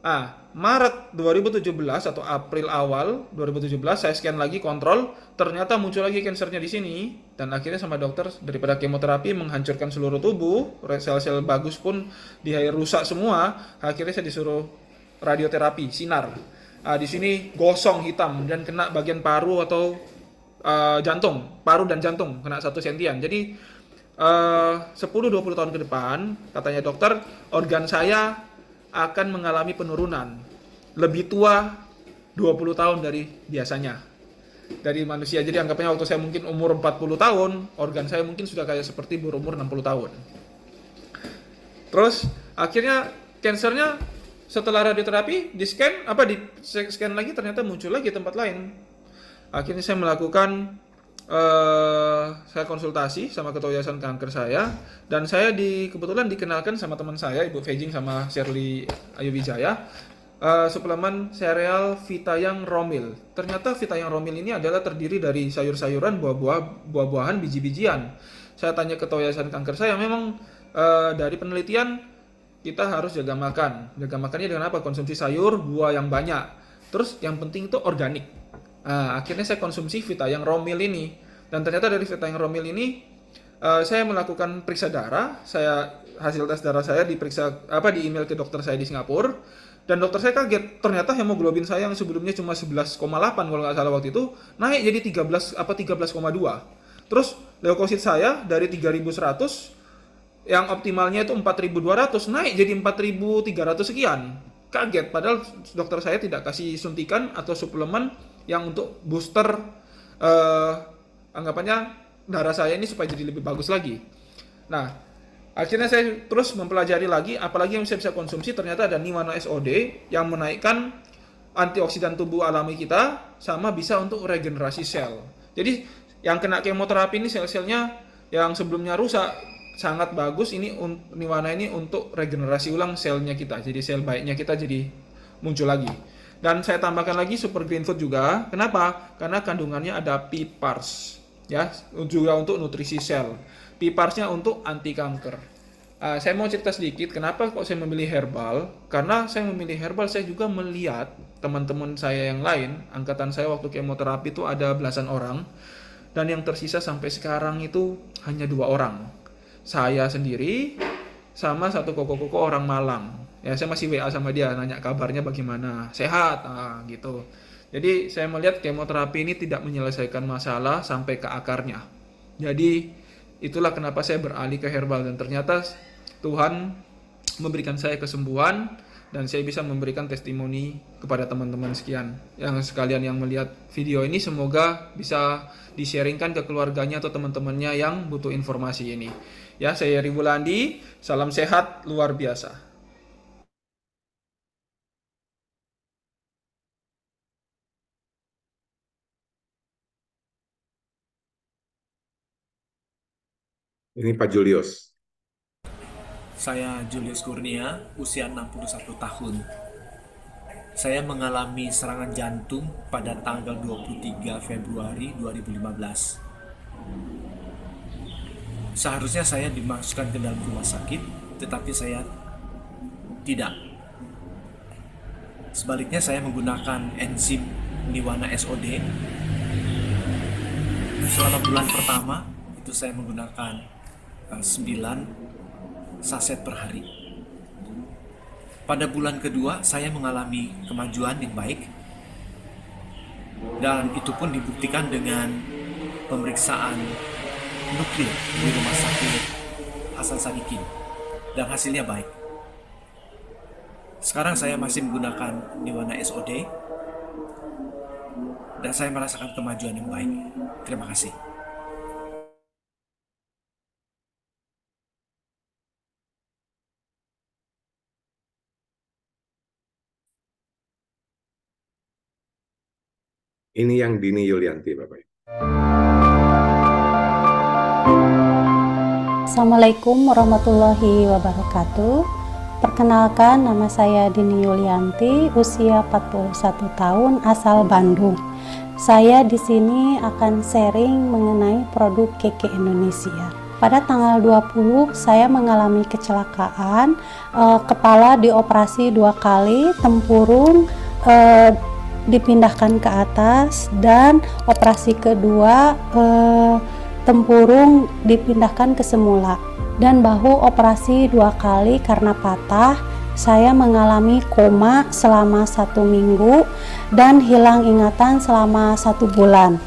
Ah, Maret 2017 atau April awal 2017 saya scan lagi kontrol ternyata muncul lagi kansernya di sini dan akhirnya sama dokter daripada kemoterapi menghancurkan seluruh tubuh sel-sel bagus pun rusak semua akhirnya saya disuruh radioterapi sinar Ah, di sini gosong hitam dan kena bagian paru atau uh, jantung paru dan jantung kena satu sentian jadi uh, 10-20 tahun ke depan katanya dokter organ saya akan mengalami penurunan. Lebih tua 20 tahun dari biasanya. Dari manusia. Jadi anggapnya waktu saya mungkin umur 40 tahun, organ saya mungkin sudah kayak seperti berumur 60 tahun. Terus akhirnya kansernya setelah radioterapi di scan apa di scan lagi ternyata muncul lagi tempat lain. Akhirnya saya melakukan uh, saya konsultasi sama ketua yayasan kanker saya dan saya di kebetulan dikenalkan sama teman saya Ibu Fejing sama Shirley Wijaya uh, eh, suplemen sereal yang Romil. Ternyata vita yang Romil ini adalah terdiri dari sayur-sayuran, buah-buah, buah-buahan, biji-bijian. Saya tanya ketua yayasan kanker saya memang uh, dari penelitian kita harus jaga makan. Jaga makannya dengan apa? Konsumsi sayur, buah yang banyak. Terus yang penting itu organik Nah, akhirnya saya konsumsi Vita yang Romil ini. Dan ternyata dari Vita yang Romil ini uh, saya melakukan periksa darah, saya hasil tes darah saya diperiksa apa di email ke dokter saya di Singapura dan dokter saya kaget ternyata hemoglobin saya yang sebelumnya cuma 11,8 kalau nggak salah waktu itu naik jadi 13 apa 13,2 terus leukosit saya dari 3100 yang optimalnya itu 4200 naik jadi 4300 sekian kaget padahal dokter saya tidak kasih suntikan atau suplemen yang untuk booster uh, anggapannya darah saya ini supaya jadi lebih bagus lagi. Nah, akhirnya saya terus mempelajari lagi apalagi yang saya bisa konsumsi ternyata ada niwana SOD yang menaikkan antioksidan tubuh alami kita sama bisa untuk regenerasi sel. Jadi yang kena kemoterapi ini sel-selnya yang sebelumnya rusak sangat bagus ini niwana ini untuk regenerasi ulang selnya kita. Jadi sel baiknya kita jadi muncul lagi. Dan saya tambahkan lagi super green food juga. Kenapa? Karena kandungannya ada pipars ya, juga untuk nutrisi sel. Piparsnya untuk anti kanker. Uh, saya mau cerita sedikit kenapa kok saya memilih herbal karena saya memilih herbal saya juga melihat teman-teman saya yang lain angkatan saya waktu kemoterapi itu ada belasan orang dan yang tersisa sampai sekarang itu hanya dua orang saya sendiri sama satu koko-koko orang Malang ya saya masih WA sama dia nanya kabarnya bagaimana sehat nah, gitu jadi saya melihat kemoterapi ini tidak menyelesaikan masalah sampai ke akarnya jadi itulah kenapa saya beralih ke herbal dan ternyata Tuhan memberikan saya kesembuhan dan saya bisa memberikan testimoni kepada teman-teman sekian yang sekalian yang melihat video ini semoga bisa disharingkan ke keluarganya atau teman-temannya yang butuh informasi ini. Ya, saya Ribulandi, salam sehat luar biasa. Ini Pak Julius. Saya Julius Kurnia, usia 61 tahun. Saya mengalami serangan jantung pada tanggal 23 Februari 2015. Seharusnya saya dimasukkan ke dalam rumah sakit, tetapi saya tidak. Sebaliknya saya menggunakan enzim Niwana SOD. Selama bulan pertama itu saya menggunakan 9 saset per hari. Pada bulan kedua saya mengalami kemajuan yang baik dan itu pun dibuktikan dengan pemeriksaan nuklir di rumah sakit Hasan Sadikin dan hasilnya baik. Sekarang saya masih menggunakan Niwana SOD dan saya merasakan kemajuan yang baik. Terima kasih. Ini yang Dini Yulianti, Bapak Ibu. Assalamualaikum warahmatullahi wabarakatuh. Perkenalkan nama saya Dini Yulianti, usia 41 tahun, asal Bandung. Saya di sini akan sharing mengenai produk keke Indonesia. Pada tanggal 20 saya mengalami kecelakaan, eh, kepala dioperasi dua kali, tempurung, eh, dipindahkan ke atas dan operasi kedua eh, tempurung dipindahkan ke semula dan bahu operasi dua kali karena patah saya mengalami koma selama satu minggu dan hilang ingatan selama satu bulan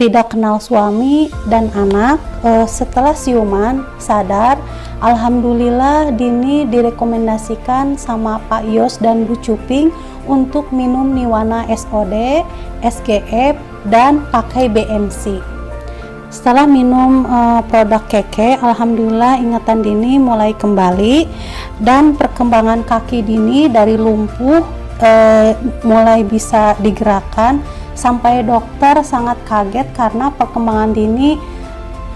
tidak kenal suami dan anak eh, setelah siuman sadar Alhamdulillah Dini direkomendasikan sama Pak Yos dan Bu Cuping untuk minum Niwana SOD, SGF, dan pakai BMC. Setelah minum uh, produk keke, alhamdulillah ingatan Dini mulai kembali dan perkembangan kaki Dini dari lumpuh uh, mulai bisa digerakkan sampai dokter sangat kaget karena perkembangan Dini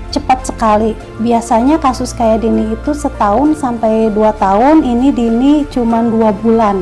cepat sekali. Biasanya kasus kayak Dini itu setahun sampai dua tahun, ini Dini cuma dua bulan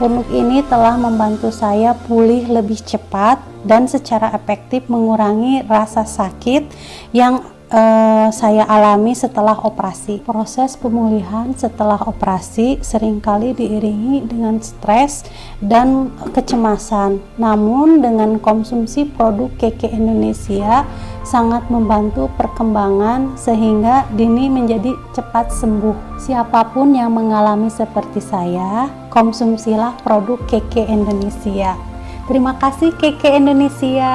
Punuk ini telah membantu saya pulih lebih cepat dan secara efektif mengurangi rasa sakit yang uh, saya alami setelah operasi. Proses pemulihan setelah operasi seringkali diiringi dengan stres dan kecemasan. Namun dengan konsumsi produk KK Indonesia sangat membantu perkembangan sehingga Dini menjadi cepat sembuh. Siapapun yang mengalami seperti saya, konsumsilah produk KK Indonesia. Terima kasih KK Indonesia.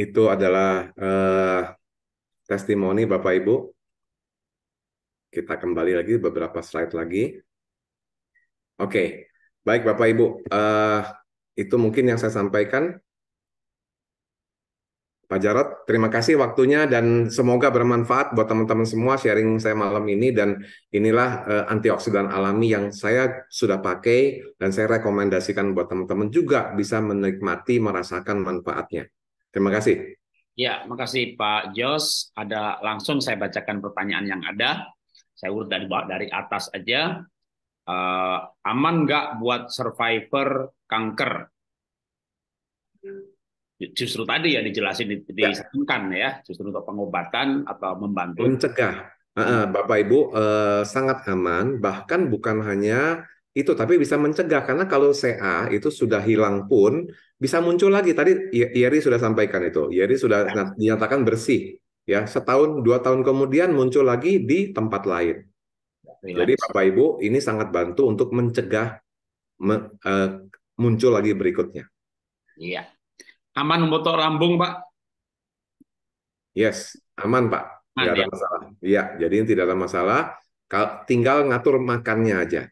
itu adalah uh, testimoni Bapak Ibu. Kita kembali lagi beberapa slide lagi. Oke, okay. baik Bapak Ibu, uh, itu mungkin yang saya sampaikan. Pak Jarot, terima kasih waktunya dan semoga bermanfaat buat teman-teman semua sharing saya malam ini dan inilah uh, antioksidan alami yang saya sudah pakai dan saya rekomendasikan buat teman-teman juga bisa menikmati merasakan manfaatnya. Terima kasih. Ya, terima kasih Pak Jos. Ada langsung saya bacakan pertanyaan yang ada. Saya urut dari dari atas aja. Uh, aman nggak buat survivor kanker? Justru tadi ya dijelasin ya. disarankan ya. ya, justru untuk pengobatan atau membantu mencegah. Uh, Bapak Ibu uh, sangat aman, bahkan bukan hanya itu tapi bisa mencegah karena kalau CA itu sudah hilang pun bisa muncul lagi tadi Yeri sudah sampaikan itu Yeri sudah ya. dinyatakan bersih ya setahun dua tahun kemudian muncul lagi di tempat lain iya. jadi Bapak Ibu ini sangat bantu untuk mencegah me, uh, muncul lagi berikutnya iya aman untuk lambung Pak yes aman Pak tidak ada ya? masalah iya jadi tidak ada masalah tinggal ngatur makannya aja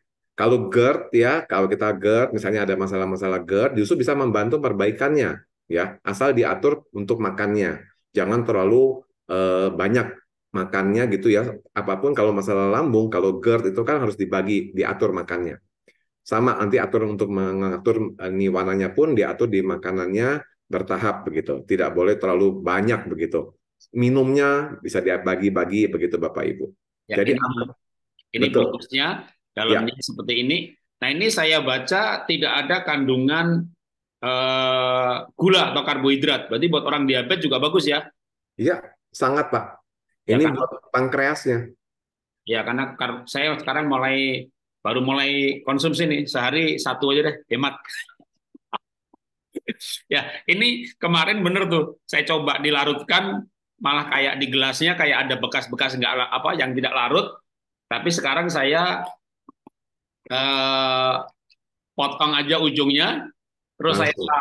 kalau GERD ya, kalau kita GERD, misalnya ada masalah-masalah GERD, justru bisa membantu perbaikannya ya, asal diatur untuk makannya. Jangan terlalu eh, banyak makannya gitu ya. Apapun kalau masalah lambung, kalau GERD itu kan harus dibagi, diatur makannya. Sama nanti atur untuk mengatur eh, niwananya pun diatur di makanannya bertahap begitu. Tidak boleh terlalu banyak begitu. Minumnya bisa dibagi-bagi begitu Bapak Ibu. Ya, Jadi ini, ini fokusnya dalamnya ya. seperti ini. Nah ini saya baca tidak ada kandungan eh, gula atau karbohidrat. Berarti buat orang diabetes juga bagus ya? Iya, sangat Pak. Ya ini ya, buat pankreasnya. Ya karena kar saya sekarang mulai baru mulai konsumsi nih sehari satu aja deh hemat. ya ini kemarin bener tuh saya coba dilarutkan malah kayak di gelasnya kayak ada bekas-bekas nggak -bekas apa yang tidak larut tapi sekarang saya uh, potong aja ujungnya, terus Masuk. saya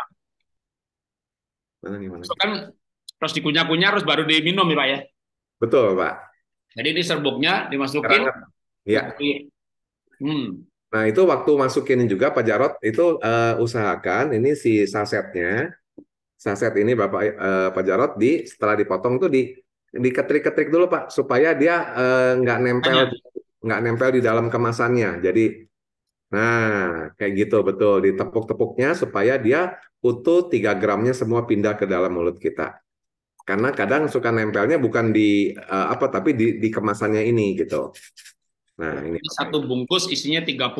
Mana Terus kan terus dikunyah-kunyah, terus baru diminum ya Pak ya? Betul Pak. Jadi ini serbuknya dimasukin. Iya. Hmm. Nah itu waktu masukin juga Pak Jarot itu uh, usahakan ini si sasetnya, saset ini Bapak uh, Pak Jarot di setelah dipotong tuh di diketrik-ketrik dulu Pak supaya dia nggak uh, nempel nggak nempel di dalam kemasannya. Jadi Nah, kayak gitu betul. Ditepuk-tepuknya supaya dia utuh 3 gramnya semua pindah ke dalam mulut kita. Karena kadang suka nempelnya bukan di uh, apa tapi di, di kemasannya ini gitu. Nah, ini satu bungkus isinya 30.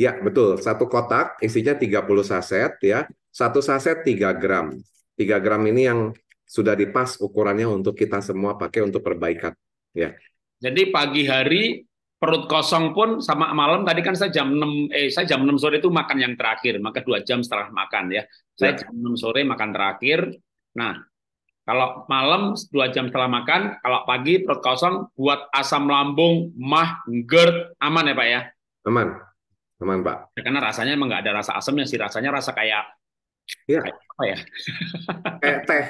Ya, betul. Satu kotak isinya 30 saset ya. Satu saset 3 gram. 3 gram ini yang sudah dipas ukurannya untuk kita semua pakai untuk perbaikan ya. Jadi pagi hari perut kosong pun sama malam tadi kan saya jam 6 eh saya jam 6 sore itu makan yang terakhir, maka dua jam setelah makan ya. Saya ya. jam 6 sore makan terakhir. Nah, kalau malam dua jam setelah makan, kalau pagi perut kosong buat asam lambung, mah, GERD aman ya, Pak ya? Aman. Aman, Pak. Ya, karena rasanya emang nggak ada rasa asamnya sih, rasanya rasa kayak ya. kayak apa ya? kayak teh.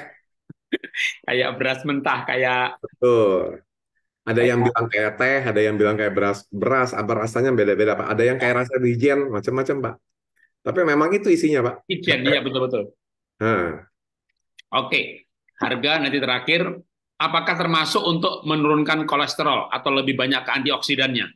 kayak beras mentah, kayak Betul ada yang bilang kayak teh, ada yang bilang kayak beras, beras apa rasanya beda-beda pak. Ada yang kayak rasa dijen, macam-macam pak. Tapi memang itu isinya pak. Dijen, iya betul-betul. Hmm. Oke, harga nanti terakhir. Apakah termasuk untuk menurunkan kolesterol atau lebih banyak ke antioksidannya?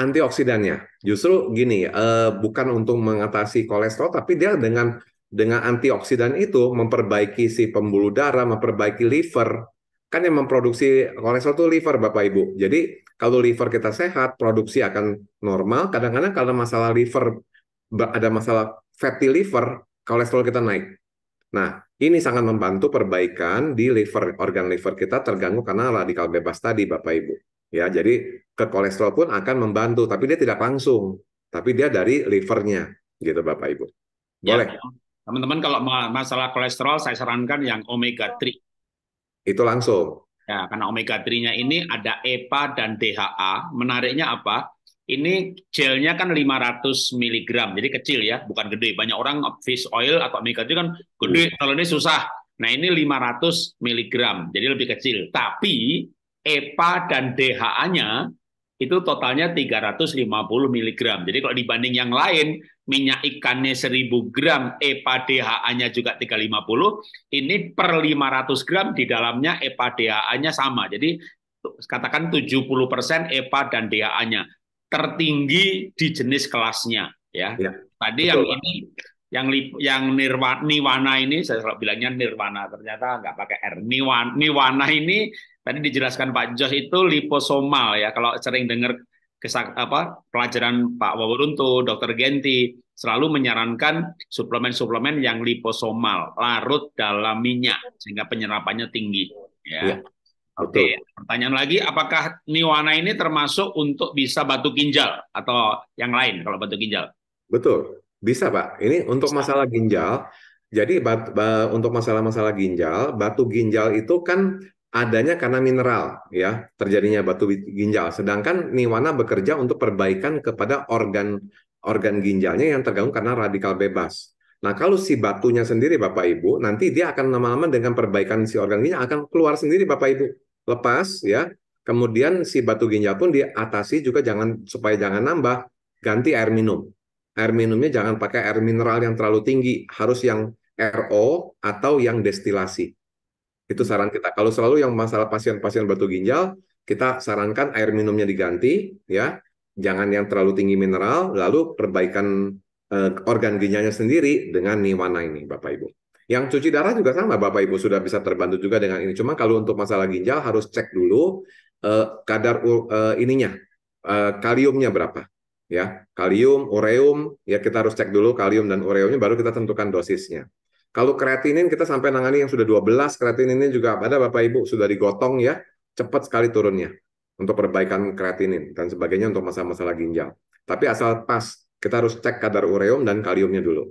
Antioksidannya, justru gini, eh, bukan untuk mengatasi kolesterol, tapi dia dengan dengan antioksidan itu memperbaiki si pembuluh darah, memperbaiki liver, kan yang memproduksi kolesterol itu liver Bapak Ibu. Jadi kalau liver kita sehat, produksi akan normal. Kadang-kadang kalau masalah liver ada masalah fatty liver, kolesterol kita naik. Nah, ini sangat membantu perbaikan di liver organ liver kita terganggu karena radikal bebas tadi Bapak Ibu. Ya, jadi ke kolesterol pun akan membantu, tapi dia tidak langsung, tapi dia dari livernya gitu Bapak Ibu. Ya, Boleh. Ya, teman-teman kalau masalah kolesterol saya sarankan yang omega 3 itu langsung. Ya, karena omega 3-nya ini ada EPA dan DHA. Menariknya apa? Ini gelnya kan 500 mg, jadi kecil ya, bukan gede. Banyak orang fish oil atau omega 3 kan gede, kalau hmm. ini susah. Nah ini 500 mg, jadi lebih kecil. Tapi EPA dan DHA-nya itu totalnya 350 mg. Jadi kalau dibanding yang lain, minyak ikannya 1000 gram, EPA DHA-nya juga 350, ini per 500 gram di dalamnya EPA DHA-nya sama. Jadi katakan 70% EPA dan DHA-nya. Tertinggi di jenis kelasnya. ya. ya. Tadi Betul. yang ini yang li, yang nirwana, niwana ini saya selalu bilangnya nirwana ternyata nggak pakai r niwana, niwana ini Tadi dijelaskan Pak Jos itu liposomal ya. Kalau sering dengar kesak, apa pelajaran Pak Wawurunto, Dokter Genti selalu menyarankan suplemen-suplemen yang liposomal, larut dalam minyak sehingga penyerapannya tinggi. Ya. ya Oke. Okay. Pertanyaan lagi, apakah niwana ini termasuk untuk bisa batu ginjal atau yang lain kalau batu ginjal? Betul, bisa Pak. Ini untuk bisa. masalah ginjal. Jadi bat, untuk masalah-masalah ginjal, batu ginjal itu kan adanya karena mineral ya terjadinya batu ginjal sedangkan niwana bekerja untuk perbaikan kepada organ organ ginjalnya yang terganggu karena radikal bebas nah kalau si batunya sendiri Bapak Ibu nanti dia akan lama-lama dengan perbaikan si organ ginjal akan keluar sendiri Bapak Ibu lepas ya kemudian si batu ginjal pun diatasi juga jangan supaya jangan nambah ganti air minum air minumnya jangan pakai air mineral yang terlalu tinggi harus yang RO atau yang destilasi itu saran kita. Kalau selalu yang masalah pasien-pasien batu ginjal, kita sarankan air minumnya diganti, ya. Jangan yang terlalu tinggi mineral, lalu perbaikan eh, organ ginjalnya sendiri dengan niwana ini, Bapak Ibu. Yang cuci darah juga sama, Bapak Ibu sudah bisa terbantu juga dengan ini. Cuma kalau untuk masalah ginjal harus cek dulu eh, kadar eh, ininya, eh, kaliumnya berapa, ya. Kalium, ureum, ya kita harus cek dulu kalium dan ureumnya, baru kita tentukan dosisnya. Kalau kreatinin kita sampai nangani yang sudah 12, kreatininnya juga ada Bapak Ibu sudah digotong ya, cepat sekali turunnya untuk perbaikan kreatinin dan sebagainya untuk masalah-masalah ginjal. Tapi asal pas, kita harus cek kadar ureum dan kaliumnya dulu.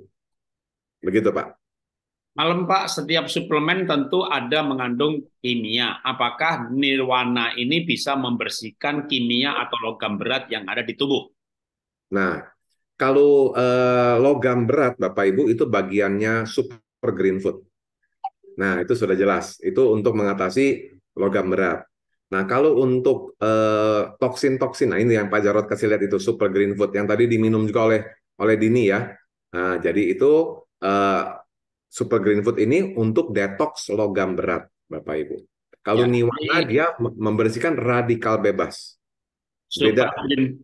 Begitu Pak. Malam Pak, setiap suplemen tentu ada mengandung kimia. Apakah nirwana ini bisa membersihkan kimia atau logam berat yang ada di tubuh? Nah, kalau eh, logam berat Bapak Ibu itu bagiannya suplemen per green food. Nah, itu sudah jelas. Itu untuk mengatasi logam berat. Nah, kalau untuk eh, toksin-toksin, eh, nah ini yang Pak Jarot kasih lihat itu super green food yang tadi diminum juga oleh oleh Dini ya. Nah, jadi itu eh, super green food ini untuk detox logam berat, Bapak Ibu. Kalau ya, Niwana ini. dia membersihkan radikal bebas. Super Beda. Green,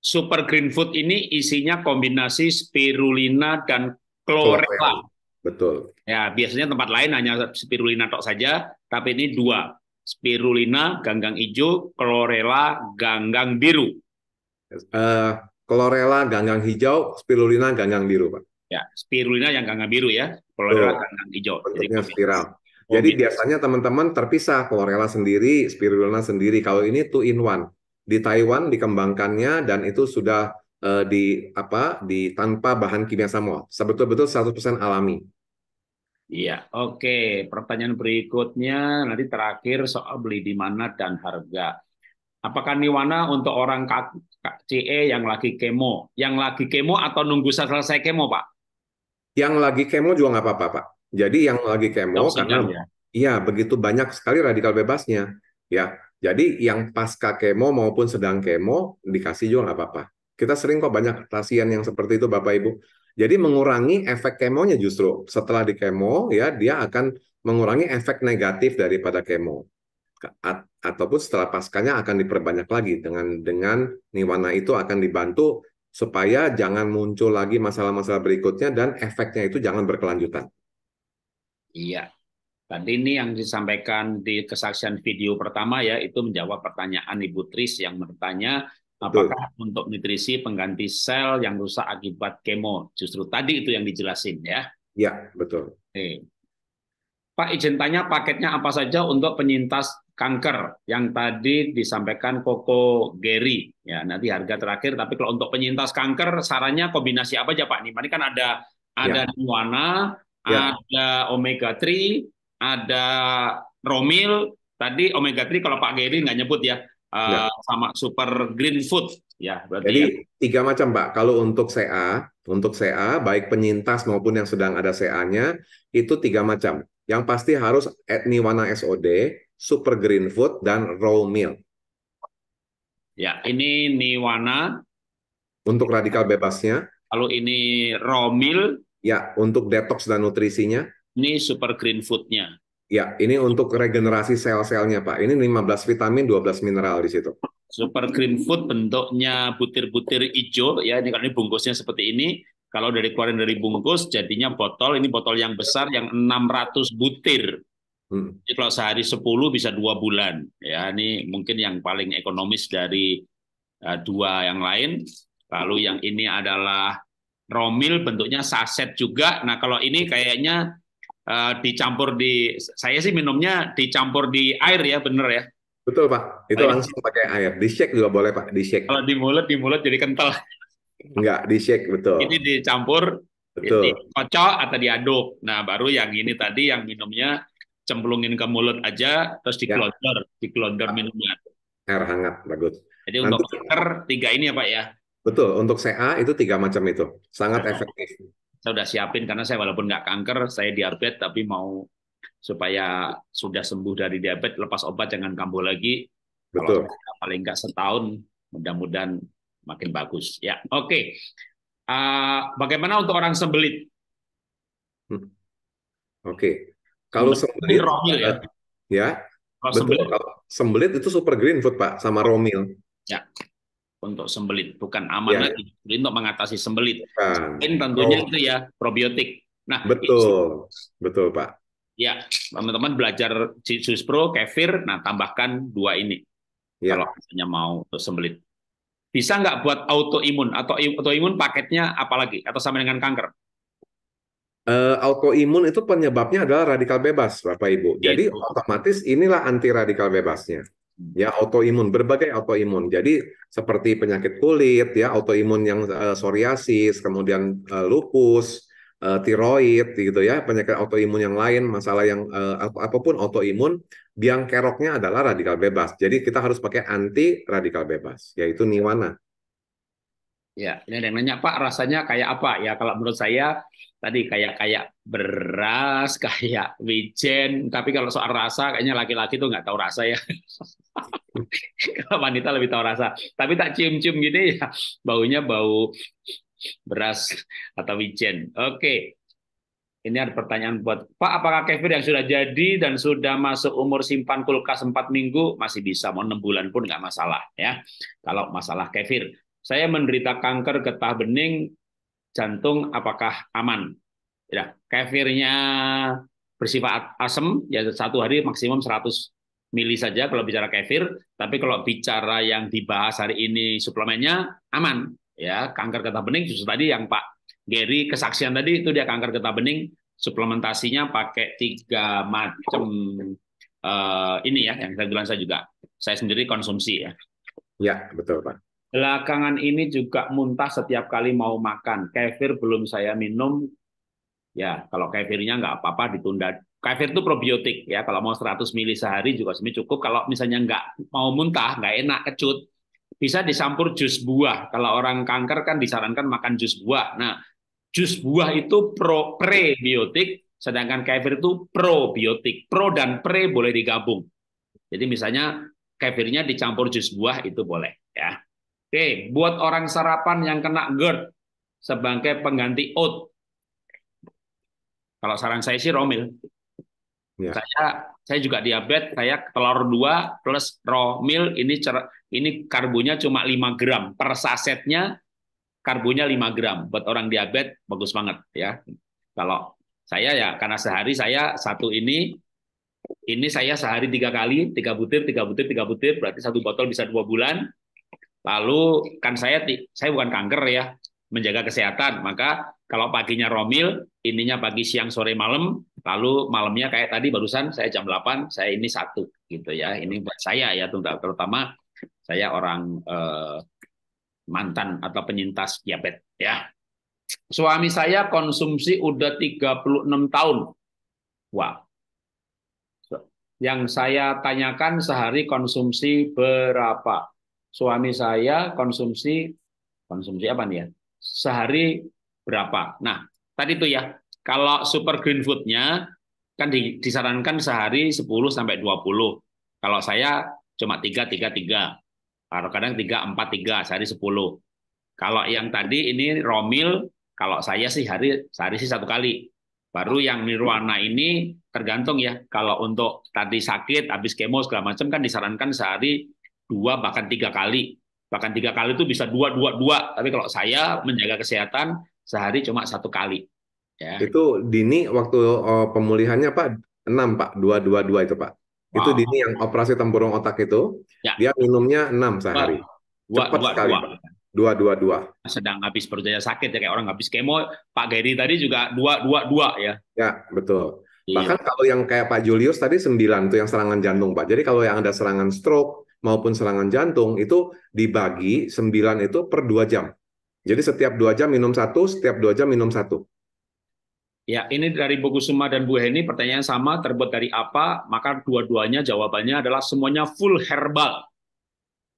super green food ini isinya kombinasi spirulina dan chlorella. Betul. Ya, biasanya tempat lain hanya spirulina tok saja, tapi ini dua. Spirulina ganggang hijau, chlorella ganggang biru. Uh, chlorella ganggang hijau, spirulina ganggang biru, Pak. Ya, spirulina yang ganggang biru ya, chlorella Betul. ganggang hijau. Bentuknya Jadi, spiral. Oh, Jadi biasanya teman-teman terpisah chlorella sendiri, spirulina sendiri. Kalau ini two in one. Di Taiwan dikembangkannya dan itu sudah uh, di apa? di tanpa bahan kimia semua. Sebetul-betul 100% alami. Iya, oke. Pertanyaan berikutnya nanti terakhir soal beli di mana dan harga. Apakah niwana untuk orang CE yang lagi kemo, yang lagi kemo atau nunggu selesai kemo, Pak? Yang lagi kemo juga nggak apa-apa, Pak. Jadi yang lagi kemo Langsung karena ya. iya begitu banyak sekali radikal bebasnya, ya. Jadi yang pasca kemo maupun sedang kemo dikasih juga nggak apa-apa. Kita sering kok banyak pasien yang seperti itu, Bapak Ibu. Jadi mengurangi efek kemonya justru setelah di kemo ya dia akan mengurangi efek negatif daripada kemo ataupun setelah paskanya akan diperbanyak lagi dengan dengan niwana itu akan dibantu supaya jangan muncul lagi masalah-masalah berikutnya dan efeknya itu jangan berkelanjutan. Iya. Tadi ini yang disampaikan di kesaksian video pertama ya itu menjawab pertanyaan Ibu Tris yang bertanya Apakah Betul. untuk nutrisi pengganti sel yang rusak akibat kemo? Justru tadi itu yang dijelasin ya. Ya, betul. Oke. Pak izin tanya paketnya apa saja untuk penyintas kanker yang tadi disampaikan Koko Gary. Ya, nanti harga terakhir tapi kalau untuk penyintas kanker sarannya kombinasi apa aja Pak? Nih, kan ada ya. ada ya. Nuana, ya. ada omega 3, ada Romil, tadi omega 3 kalau Pak Gary nggak nyebut ya uh, sama super green food ya berarti jadi ya. tiga macam Pak kalau untuk CA untuk CA baik penyintas maupun yang sedang ada CA-nya itu tiga macam yang pasti harus etni SOD super green food dan raw meal ya ini niwana untuk radikal bebasnya Kalau ini raw meal ya untuk detox dan nutrisinya ini super green foodnya Ya, ini untuk regenerasi sel-selnya, Pak. Ini 15 vitamin, 12 mineral di situ. Super Green Food bentuknya butir-butir hijau ya. Ini kalau ini bungkusnya seperti ini. Kalau dari keluarin dari bungkus jadinya botol, ini botol yang besar yang 600 butir. Hmm. Jadi kalau sehari 10 bisa dua bulan. Ya, ini mungkin yang paling ekonomis dari uh, dua yang lain. Lalu yang ini adalah romil bentuknya saset juga. Nah, kalau ini kayaknya Eh, dicampur di saya sih minumnya dicampur di air ya bener ya betul pak itu air. langsung pakai air di shake juga boleh pak di shake kalau di mulut di mulut jadi kental Enggak, di shake betul ini dicampur betul kocok atau diaduk nah baru yang ini tadi yang minumnya cemplungin ke mulut aja terus ya. dikelodor ya. dikelodor minumnya air hangat bagus jadi Nanti, untuk tiga ini ya pak ya betul untuk CA itu tiga macam itu sangat nah. efektif saya udah siapin karena saya walaupun nggak kanker, saya diabetes tapi mau supaya sudah sembuh dari diabetes lepas obat jangan kambuh lagi. Betul. Kalau paling nggak setahun, mudah-mudahan makin bagus. Ya, oke. Okay. Uh, bagaimana untuk orang sembelit? Hmm. Oke. Okay. Kalau sembelit, romil ya. Ya. Kalau betul. Sembelit. Kalau sembelit itu super green food, Pak, sama romil. Ya untuk sembelit, bukan aman ya, ya. untuk mengatasi sembelit. Nah, ya. Ini tentunya oh. itu ya probiotik. Nah, betul, itu, betul Pak. Ya, teman-teman belajar Jesus Pro, kefir, nah tambahkan dua ini. Ya. Kalau misalnya mau untuk sembelit. Bisa nggak buat autoimun atau autoimun paketnya apalagi atau sama dengan kanker? Uh, autoimun itu penyebabnya adalah radikal bebas, Bapak Ibu. Jadi itu. otomatis inilah anti radikal bebasnya ya autoimun berbagai autoimun jadi seperti penyakit kulit ya autoimun yang uh, psoriasis kemudian uh, lupus uh, tiroid gitu ya penyakit autoimun yang lain masalah yang uh, apapun autoimun biang keroknya adalah radikal bebas jadi kita harus pakai anti radikal bebas yaitu niwana ya ini ada yang nanya pak rasanya kayak apa ya kalau menurut saya tadi kayak kayak beras, kayak wijen. Tapi kalau soal rasa, kayaknya laki-laki tuh nggak tahu rasa ya. kalau wanita lebih tahu rasa. Tapi tak cium-cium gini ya, baunya bau beras atau wijen. Oke, ini ada pertanyaan buat Pak, apakah kefir yang sudah jadi dan sudah masuk umur simpan kulkas 4 minggu masih bisa mau 6 bulan pun nggak masalah ya. Kalau masalah kefir, saya menderita kanker getah bening jantung apakah aman. Ya, kefirnya bersifat asam, ya satu hari maksimum 100 mili saja kalau bicara kefir, tapi kalau bicara yang dibahas hari ini suplemennya aman. Ya, kanker getah bening justru tadi yang Pak Gary kesaksian tadi itu dia kanker getah bening suplementasinya pakai tiga macam uh, ini ya yang saya bilang saya juga saya sendiri konsumsi ya. Ya betul pak. Belakangan ini juga muntah setiap kali mau makan. Kefir belum saya minum. Ya, kalau kefirnya nggak apa-apa ditunda. Kefir itu probiotik ya. Kalau mau 100 mili sehari juga semi cukup. Kalau misalnya nggak mau muntah, nggak enak, kecut, bisa dicampur jus buah. Kalau orang kanker kan disarankan makan jus buah. Nah, jus buah itu pro prebiotik, sedangkan kefir itu probiotik. Pro dan pre boleh digabung. Jadi misalnya kefirnya dicampur jus buah itu boleh ya. Oke, buat orang sarapan yang kena GERD sebagai pengganti oat. Kalau saran saya sih Romil. Ya. Saya saya juga diabetes, saya telur dua plus Romil ini cer ini karbonya cuma 5 gram per sasetnya karbonya 5 gram. Buat orang diabetes bagus banget ya. Kalau saya ya karena sehari saya satu ini ini saya sehari tiga kali, tiga butir, tiga butir, tiga butir, berarti satu botol bisa dua bulan. Lalu kan saya saya bukan kanker ya, menjaga kesehatan. Maka kalau paginya Romil, ininya pagi, siang, sore, malam, lalu malamnya kayak tadi barusan saya jam 8, saya ini satu gitu ya. Ini buat saya ya terutama saya orang eh, mantan atau penyintas diabetes ya. Suami saya konsumsi udah 36 tahun. Wah. Wow. Yang saya tanyakan sehari konsumsi berapa? suami saya konsumsi konsumsi apa nih ya? Sehari berapa? Nah, tadi itu ya. Kalau super green foodnya kan disarankan sehari 10 sampai 20. Kalau saya cuma 3 3 3. Kalau kadang 3 4 3 sehari 10. Kalau yang tadi ini Romil, kalau saya sih hari sehari sih satu kali. Baru yang Nirwana ini tergantung ya. Kalau untuk tadi sakit habis kemo segala macam kan disarankan sehari dua bahkan tiga kali bahkan tiga kali itu bisa dua dua dua tapi kalau saya menjaga kesehatan sehari cuma satu kali ya. itu dini waktu eh, pemulihannya pak enam pak dua dua dua itu pak wow. itu dini yang operasi tempurung otak itu ya. dia minumnya enam sehari dua, cepat dua, sekali dua. dua dua dua sedang habis perjaya sakit ya kayak orang habis kemo Pak Gary tadi juga dua dua dua ya ya betul iya. bahkan kalau yang kayak Pak Julius tadi sembilan itu yang serangan jantung Pak jadi kalau yang ada serangan stroke maupun serangan jantung itu dibagi 9 itu per 2 jam. Jadi setiap 2 jam minum satu, setiap 2 jam minum satu. Ya, ini dari Bu Suma dan Bu Heni pertanyaan sama terbuat dari apa? Maka dua-duanya jawabannya adalah semuanya full herbal.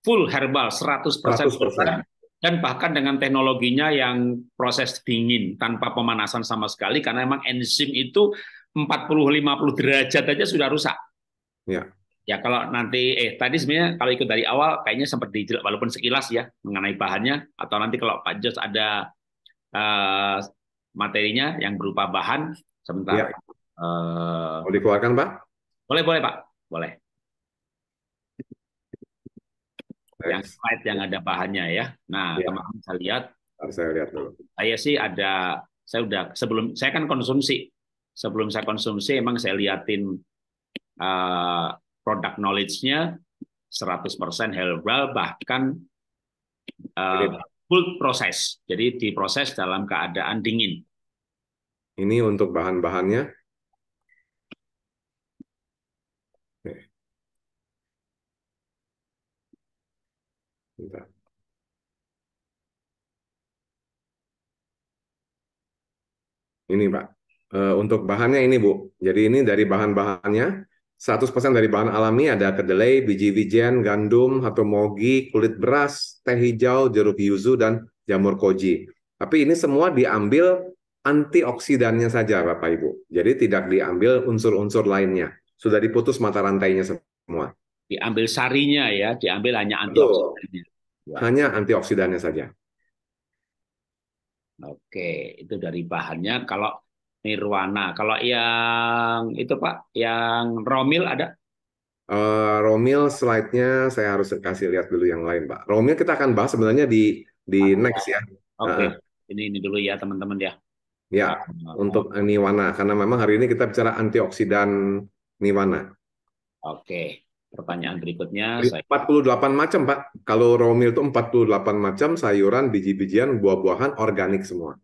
Full herbal 100%, 100%. dan bahkan dengan teknologinya yang proses dingin tanpa pemanasan sama sekali karena emang enzim itu 40 50 derajat aja sudah rusak. Ya. Ya kalau nanti eh tadi sebenarnya kalau ikut dari awal kayaknya sempat dijelas walaupun sekilas ya mengenai bahannya atau nanti kalau Pak Jos ada uh, materinya yang berupa bahan sebentar. Ya. Uh, boleh dikeluarkan Pak? Boleh boleh Pak, boleh. Yes. Yang slide yang ada bahannya ya. Nah iya. teman-teman saya lihat. saya lihat dulu. Saya sih ada saya udah sebelum saya kan konsumsi sebelum saya konsumsi emang saya liatin uh, product knowledge-nya 100% herbal bahkan uh, full proses. Jadi diproses dalam keadaan dingin. Ini untuk bahan-bahannya? Ini Pak, eh, untuk bahannya ini Bu. Jadi ini dari bahan-bahannya 100% dari bahan alami ada kedelai, biji wijen, gandum, atau mogi, kulit beras, teh hijau, jeruk yuzu, dan jamur koji. Tapi ini semua diambil antioksidannya saja, Bapak Ibu. Jadi tidak diambil unsur-unsur lainnya. Sudah diputus mata rantainya semua. Diambil sarinya ya, diambil hanya antioksidannya. Hanya antioksidannya saja. Oke, itu dari bahannya. Kalau Nirwana. Kalau yang itu Pak, yang Romil ada? Uh, Romil slide-nya saya harus kasih lihat dulu yang lain Pak. Romil kita akan bahas sebenarnya di di Pak, next ya. Oke, okay. uh. ini ini dulu ya teman-teman ya. Ya, nah, untuk Nirwana karena memang hari ini kita bicara antioksidan Nirwana. Oke. Okay pertanyaan berikutnya. 48 saya... macam, Pak. Kalau Romil itu 48 macam sayuran, biji-bijian, buah-buahan, organik semua.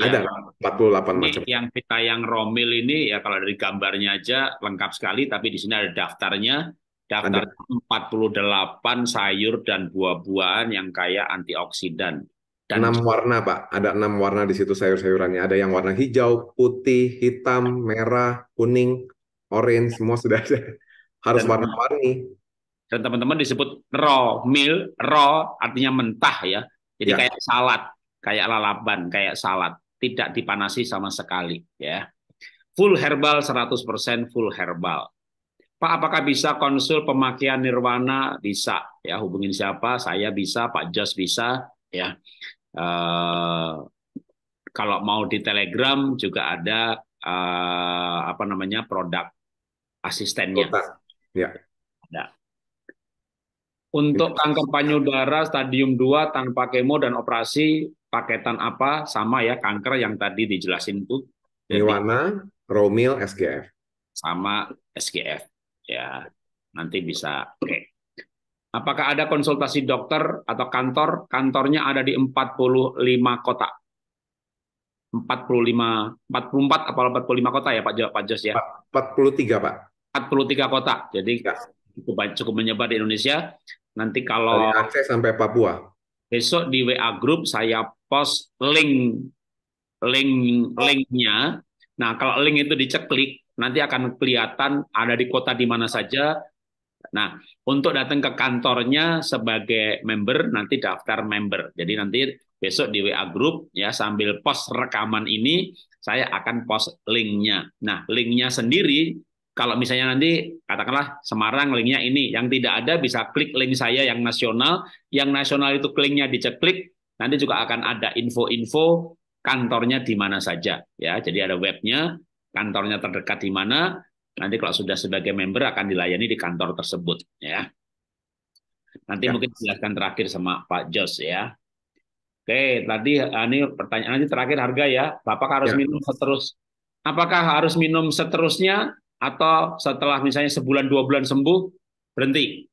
Ada ya. puluh 48 macam. Yang kita yang Romil ini ya kalau dari gambarnya aja lengkap sekali, tapi di sini ada daftarnya. Daftar ada. 48 sayur dan buah-buahan yang kaya antioksidan. Dan 6 warna Pak, ada enam warna di situ sayur-sayurannya. Ada yang warna hijau, putih, hitam, merah, kuning, orange, semua sudah ada. Harus warna-warni. Dan teman-teman disebut raw meal, raw artinya mentah ya. Jadi ya. kayak salad, kayak lalapan, kayak salad tidak dipanasi sama sekali ya. Full herbal 100% full herbal. Pak apakah bisa konsul pemakaian Nirwana? Bisa ya hubungin siapa? Saya bisa, Pak Jos bisa ya. Uh, kalau mau di Telegram juga ada uh, apa namanya produk asistennya. Ya. Ada. Untuk kanker payudara stadium 2 tanpa kemo dan operasi paketan apa sama ya kanker yang tadi dijelasin tuh Niwana, Romil, SGF sama SGF ya nanti bisa oke okay. apakah ada konsultasi dokter atau kantor kantornya ada di 45 kota 45 44 apa 45 kota ya Pak Pak Jos ya 43 Pak 43 kota jadi ya. cukup cukup menyebar di Indonesia nanti kalau dari Aceh sampai Papua besok di WA group saya post link link linknya. Nah, kalau link itu diceklik, nanti akan kelihatan ada di kota di mana saja. Nah, untuk datang ke kantornya sebagai member, nanti daftar member. Jadi nanti besok di WA group ya sambil post rekaman ini, saya akan post linknya. Nah, linknya sendiri kalau misalnya nanti katakanlah Semarang linknya ini, yang tidak ada bisa klik link saya yang nasional, yang nasional itu linknya diceklik, nanti juga akan ada info-info kantornya di mana saja ya. Jadi ada webnya, kantornya terdekat di mana. Nanti kalau sudah sebagai member akan dilayani di kantor tersebut ya. Nanti ya. mungkin silahkan terakhir sama Pak Jos ya. Oke, tadi ah, ini pertanyaan nanti terakhir harga ya. Bapak harus ya. minum seterus. Apakah harus minum seterusnya atau setelah misalnya sebulan dua bulan sembuh berhenti?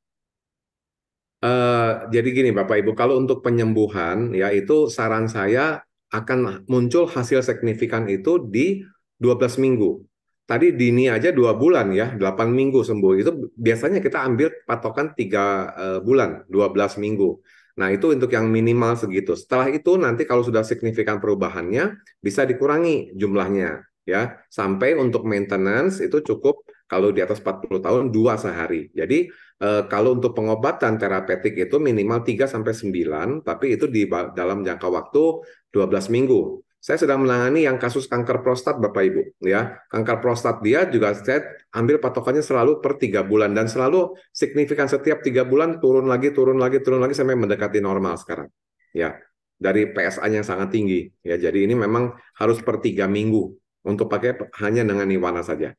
Uh, jadi gini Bapak Ibu, kalau untuk penyembuhan ya itu saran saya akan muncul hasil signifikan itu di 12 minggu. Tadi dini aja dua bulan ya, 8 minggu sembuh. Itu biasanya kita ambil patokan tiga uh, bulan, 12 minggu. Nah, itu untuk yang minimal segitu. Setelah itu nanti kalau sudah signifikan perubahannya bisa dikurangi jumlahnya ya sampai untuk maintenance itu cukup kalau di atas 40 tahun dua sehari. Jadi eh, kalau untuk pengobatan terapeutik itu minimal 3 sampai 9, tapi itu di dalam jangka waktu 12 minggu. Saya sedang menangani yang kasus kanker prostat Bapak Ibu ya. Kanker prostat dia juga saya ambil patokannya selalu per tiga bulan dan selalu signifikan setiap tiga bulan turun lagi turun lagi turun lagi sampai mendekati normal sekarang. Ya. Dari PSA yang sangat tinggi ya. Jadi ini memang harus per tiga minggu untuk pakai hanya dengan niwana saja?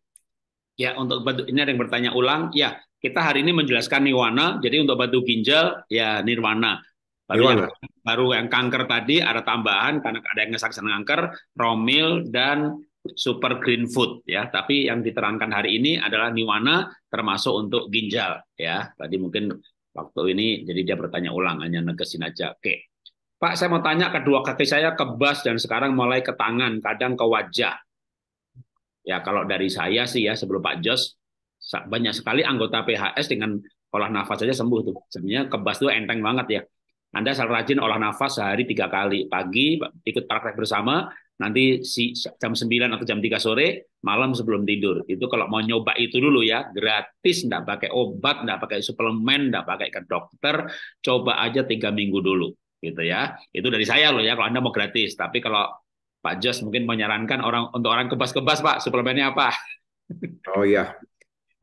Ya, untuk ini ada yang bertanya ulang. Ya, kita hari ini menjelaskan niwana. Jadi untuk batu ginjal ya nirwana. Baru Yang, baru yang kanker tadi ada tambahan karena ada yang kesaksian kanker, romil dan super green food ya. Tapi yang diterangkan hari ini adalah niwana termasuk untuk ginjal ya. Tadi mungkin waktu ini jadi dia bertanya ulang hanya negesin aja. Oke. Pak, saya mau tanya kedua kaki saya kebas dan sekarang mulai ke tangan, kadang ke wajah. Ya kalau dari saya sih ya sebelum Pak Jos banyak sekali anggota PHS dengan olah nafas saja sembuh tuh. Sebenarnya kebas tuh enteng banget ya. Anda asal rajin olah nafas sehari tiga kali. Pagi ikut praktek bersama, nanti si jam 9 atau jam 3 sore, malam sebelum tidur. Itu kalau mau nyoba itu dulu ya, gratis, nggak pakai obat, nggak pakai suplemen, nggak pakai ke dokter, coba aja tiga minggu dulu gitu ya. Itu dari saya loh ya, kalau Anda mau gratis. Tapi kalau Pak Jos mungkin menyarankan orang untuk orang kebas-kebas Pak suplemennya apa? Oh iya,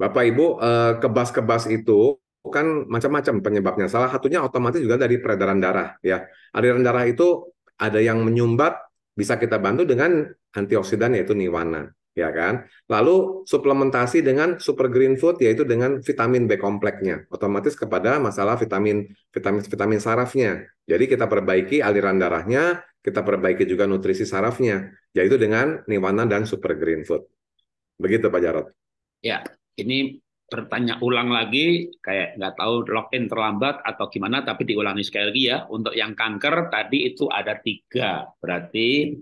Bapak Ibu eh, kebas-kebas itu kan macam-macam penyebabnya. Salah satunya otomatis juga dari peredaran darah ya. Aliran darah itu ada yang menyumbat bisa kita bantu dengan antioksidan yaitu niwana ya kan? Lalu suplementasi dengan super green food yaitu dengan vitamin B kompleksnya, otomatis kepada masalah vitamin vitamin vitamin sarafnya. Jadi kita perbaiki aliran darahnya, kita perbaiki juga nutrisi sarafnya, yaitu dengan niwana dan super green food. Begitu Pak Jarot. Ya, ini bertanya ulang lagi, kayak nggak tahu login terlambat atau gimana, tapi diulangi sekali lagi ya. Untuk yang kanker tadi itu ada tiga, berarti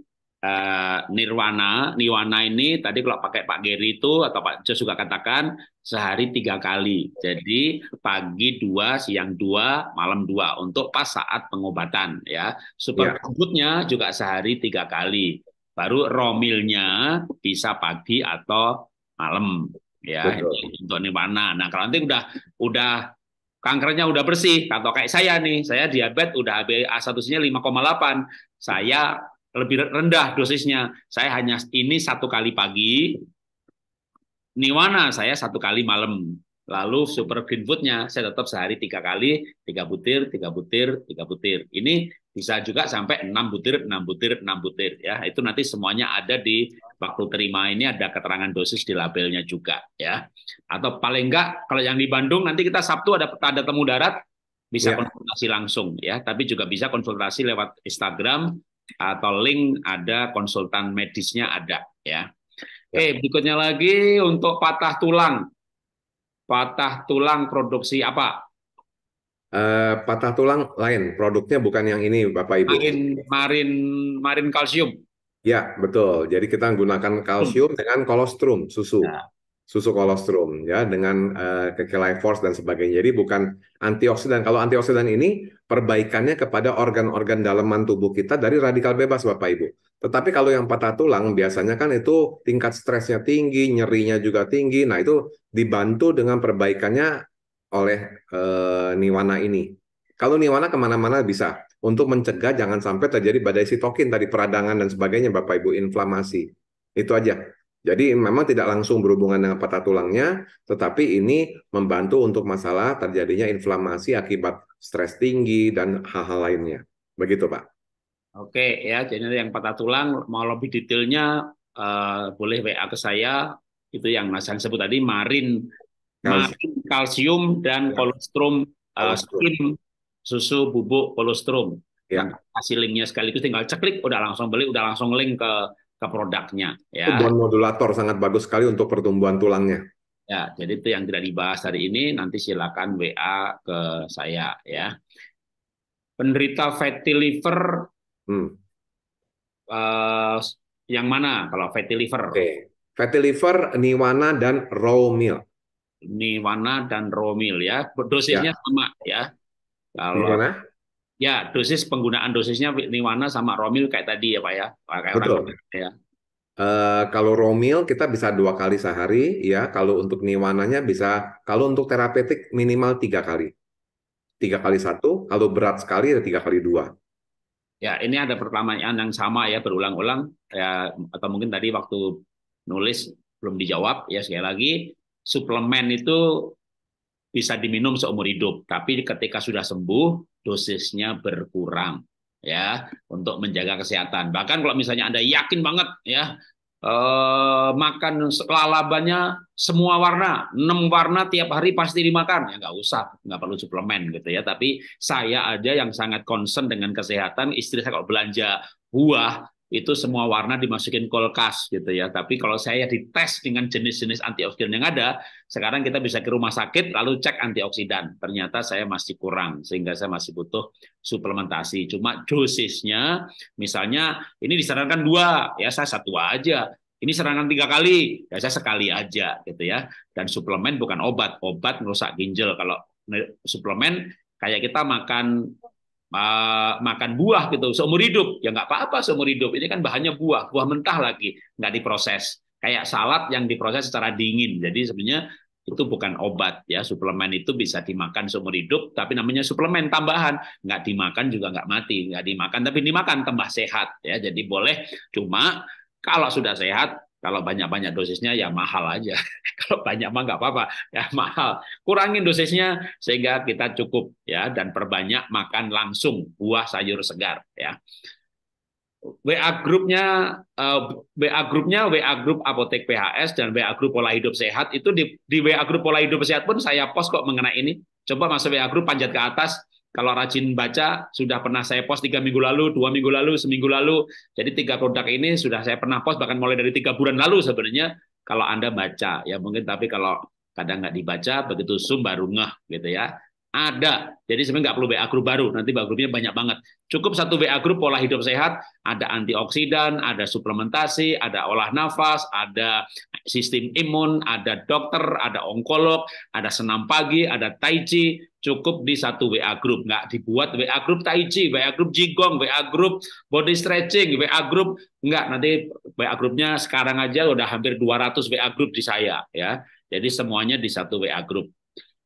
Eh, nirwana. Nirwana ini tadi kalau pakai Pak Geri itu atau Pak Jo juga katakan sehari tiga kali. Jadi pagi dua, siang dua, malam dua untuk pas saat pengobatan ya. Super ya. juga sehari tiga kali. Baru romilnya bisa pagi atau malam ya Betul. untuk nirwana. Nah kalau nanti udah udah kankernya udah bersih atau kayak saya nih, saya diabetes udah hba 1 nya 5,8. Saya lebih rendah dosisnya. Saya hanya ini satu kali pagi, niwana saya satu kali malam. Lalu super green foodnya saya tetap sehari tiga kali, tiga butir, tiga butir, tiga butir. Ini bisa juga sampai enam butir, enam butir, enam butir. Ya, itu nanti semuanya ada di waktu terima ini ada keterangan dosis di labelnya juga, ya. Atau paling enggak kalau yang di Bandung nanti kita Sabtu ada ada temu darat bisa ya. konsultasi langsung, ya. Tapi juga bisa konsultasi lewat Instagram atau link ada, konsultan medisnya ada ya. ya. Oke, okay, berikutnya lagi untuk patah tulang. Patah tulang produksi apa? Uh, patah tulang lain, produknya bukan yang ini Bapak Ibu. Marin marin marin kalsium. Ya, betul. Jadi kita gunakan kalsium hmm. dengan kolostrum susu. Nah, susu kolostrum ya dengan uh, eh, kekelai force dan sebagainya. Jadi bukan antioksidan. Kalau antioksidan ini perbaikannya kepada organ-organ dalaman tubuh kita dari radikal bebas Bapak Ibu. Tetapi kalau yang patah tulang biasanya kan itu tingkat stresnya tinggi, nyerinya juga tinggi. Nah, itu dibantu dengan perbaikannya oleh uh, niwana ini. Kalau niwana kemana-mana bisa untuk mencegah jangan sampai terjadi badai sitokin tadi peradangan dan sebagainya Bapak Ibu inflamasi. Itu aja. Jadi memang tidak langsung berhubungan dengan patah tulangnya, tetapi ini membantu untuk masalah terjadinya inflamasi akibat stres tinggi dan hal-hal lainnya. Begitu, Pak. Oke, ya. Jadi yang patah tulang mau lebih detailnya uh, boleh WA ke saya. Itu yang Mas yang sebut tadi marin, marin, kalsium dan ya. kolostrum, uh, skin, susu bubuk kolostrum. Ya. kasih nah, linknya sekaligus tinggal ceklik, udah langsung beli, udah langsung link ke ke produknya. Ya. Tumbuhan modulator sangat bagus sekali untuk pertumbuhan tulangnya. Ya, jadi itu yang tidak dibahas hari ini. Nanti silakan WA ke saya ya. Penderita fatty liver hmm. uh, yang mana? Kalau fatty liver? Okay. Fatty liver, niwana dan raw meal. Niwana dan raw meal ya. Dosisnya ya. sama ya. Kalau niwana? Ya, dosis penggunaan dosisnya Niwana sama Romil kayak tadi ya Pak ya. Kayak Betul. Orang, ya. Uh, kalau Romil kita bisa dua kali sehari, ya. Kalau untuk niwananya bisa, kalau untuk terapeutik minimal tiga kali, tiga kali satu. Kalau berat sekali ada tiga kali dua. Ya, ini ada pertanyaan yang sama ya berulang-ulang, ya, atau mungkin tadi waktu nulis belum dijawab ya sekali lagi suplemen itu bisa diminum seumur hidup, tapi ketika sudah sembuh dosisnya berkurang ya untuk menjaga kesehatan. Bahkan kalau misalnya Anda yakin banget ya eh, makan lalabannya semua warna, enam warna tiap hari pasti dimakan. Ya nggak usah, nggak perlu suplemen gitu ya. Tapi saya aja yang sangat concern dengan kesehatan, istri saya kalau belanja buah itu semua warna dimasukin kulkas gitu ya. Tapi kalau saya dites dengan jenis-jenis antioksidan yang ada, sekarang kita bisa ke rumah sakit lalu cek antioksidan. Ternyata saya masih kurang sehingga saya masih butuh suplementasi. Cuma dosisnya misalnya ini disarankan dua, ya saya satu aja. Ini serangan tiga kali, ya saya sekali aja gitu ya. Dan suplemen bukan obat, obat merusak ginjal. Kalau suplemen kayak kita makan makan buah gitu seumur hidup ya nggak apa-apa seumur hidup ini kan bahannya buah buah mentah lagi nggak diproses kayak salad yang diproses secara dingin jadi sebenarnya itu bukan obat ya suplemen itu bisa dimakan seumur hidup tapi namanya suplemen tambahan nggak dimakan juga nggak mati nggak dimakan tapi dimakan tambah sehat ya jadi boleh cuma kalau sudah sehat kalau banyak-banyak dosisnya ya mahal aja. Kalau banyak mah nggak apa-apa, ya mahal. Kurangin dosisnya sehingga kita cukup ya dan perbanyak makan langsung buah sayur segar ya. WA grupnya uh, eh, WA grupnya WA grup apotek PHS dan WA grup pola hidup sehat itu di, di WA grup pola hidup sehat pun saya post kok mengenai ini. Coba masuk WA grup panjat ke atas kalau rajin baca, sudah pernah saya post tiga minggu lalu, dua minggu lalu, seminggu lalu. Jadi tiga produk ini sudah saya pernah post bahkan mulai dari tiga bulan lalu sebenarnya. Kalau Anda baca, ya mungkin tapi kalau kadang nggak dibaca, begitu Zoom baru ngeh gitu ya. Ada. Jadi sebenarnya nggak perlu WA group baru. Nanti WA grupnya banyak banget. Cukup satu WA group pola hidup sehat, ada antioksidan, ada suplementasi, ada olah nafas, ada sistem imun, ada dokter, ada onkolog, ada senam pagi, ada tai chi. Cukup di satu WA group. Nggak dibuat WA group tai chi, WA group jigong, WA group body stretching, WA group. Nggak, nanti WA grupnya sekarang aja udah hampir 200 WA group di saya. ya. Jadi semuanya di satu WA group.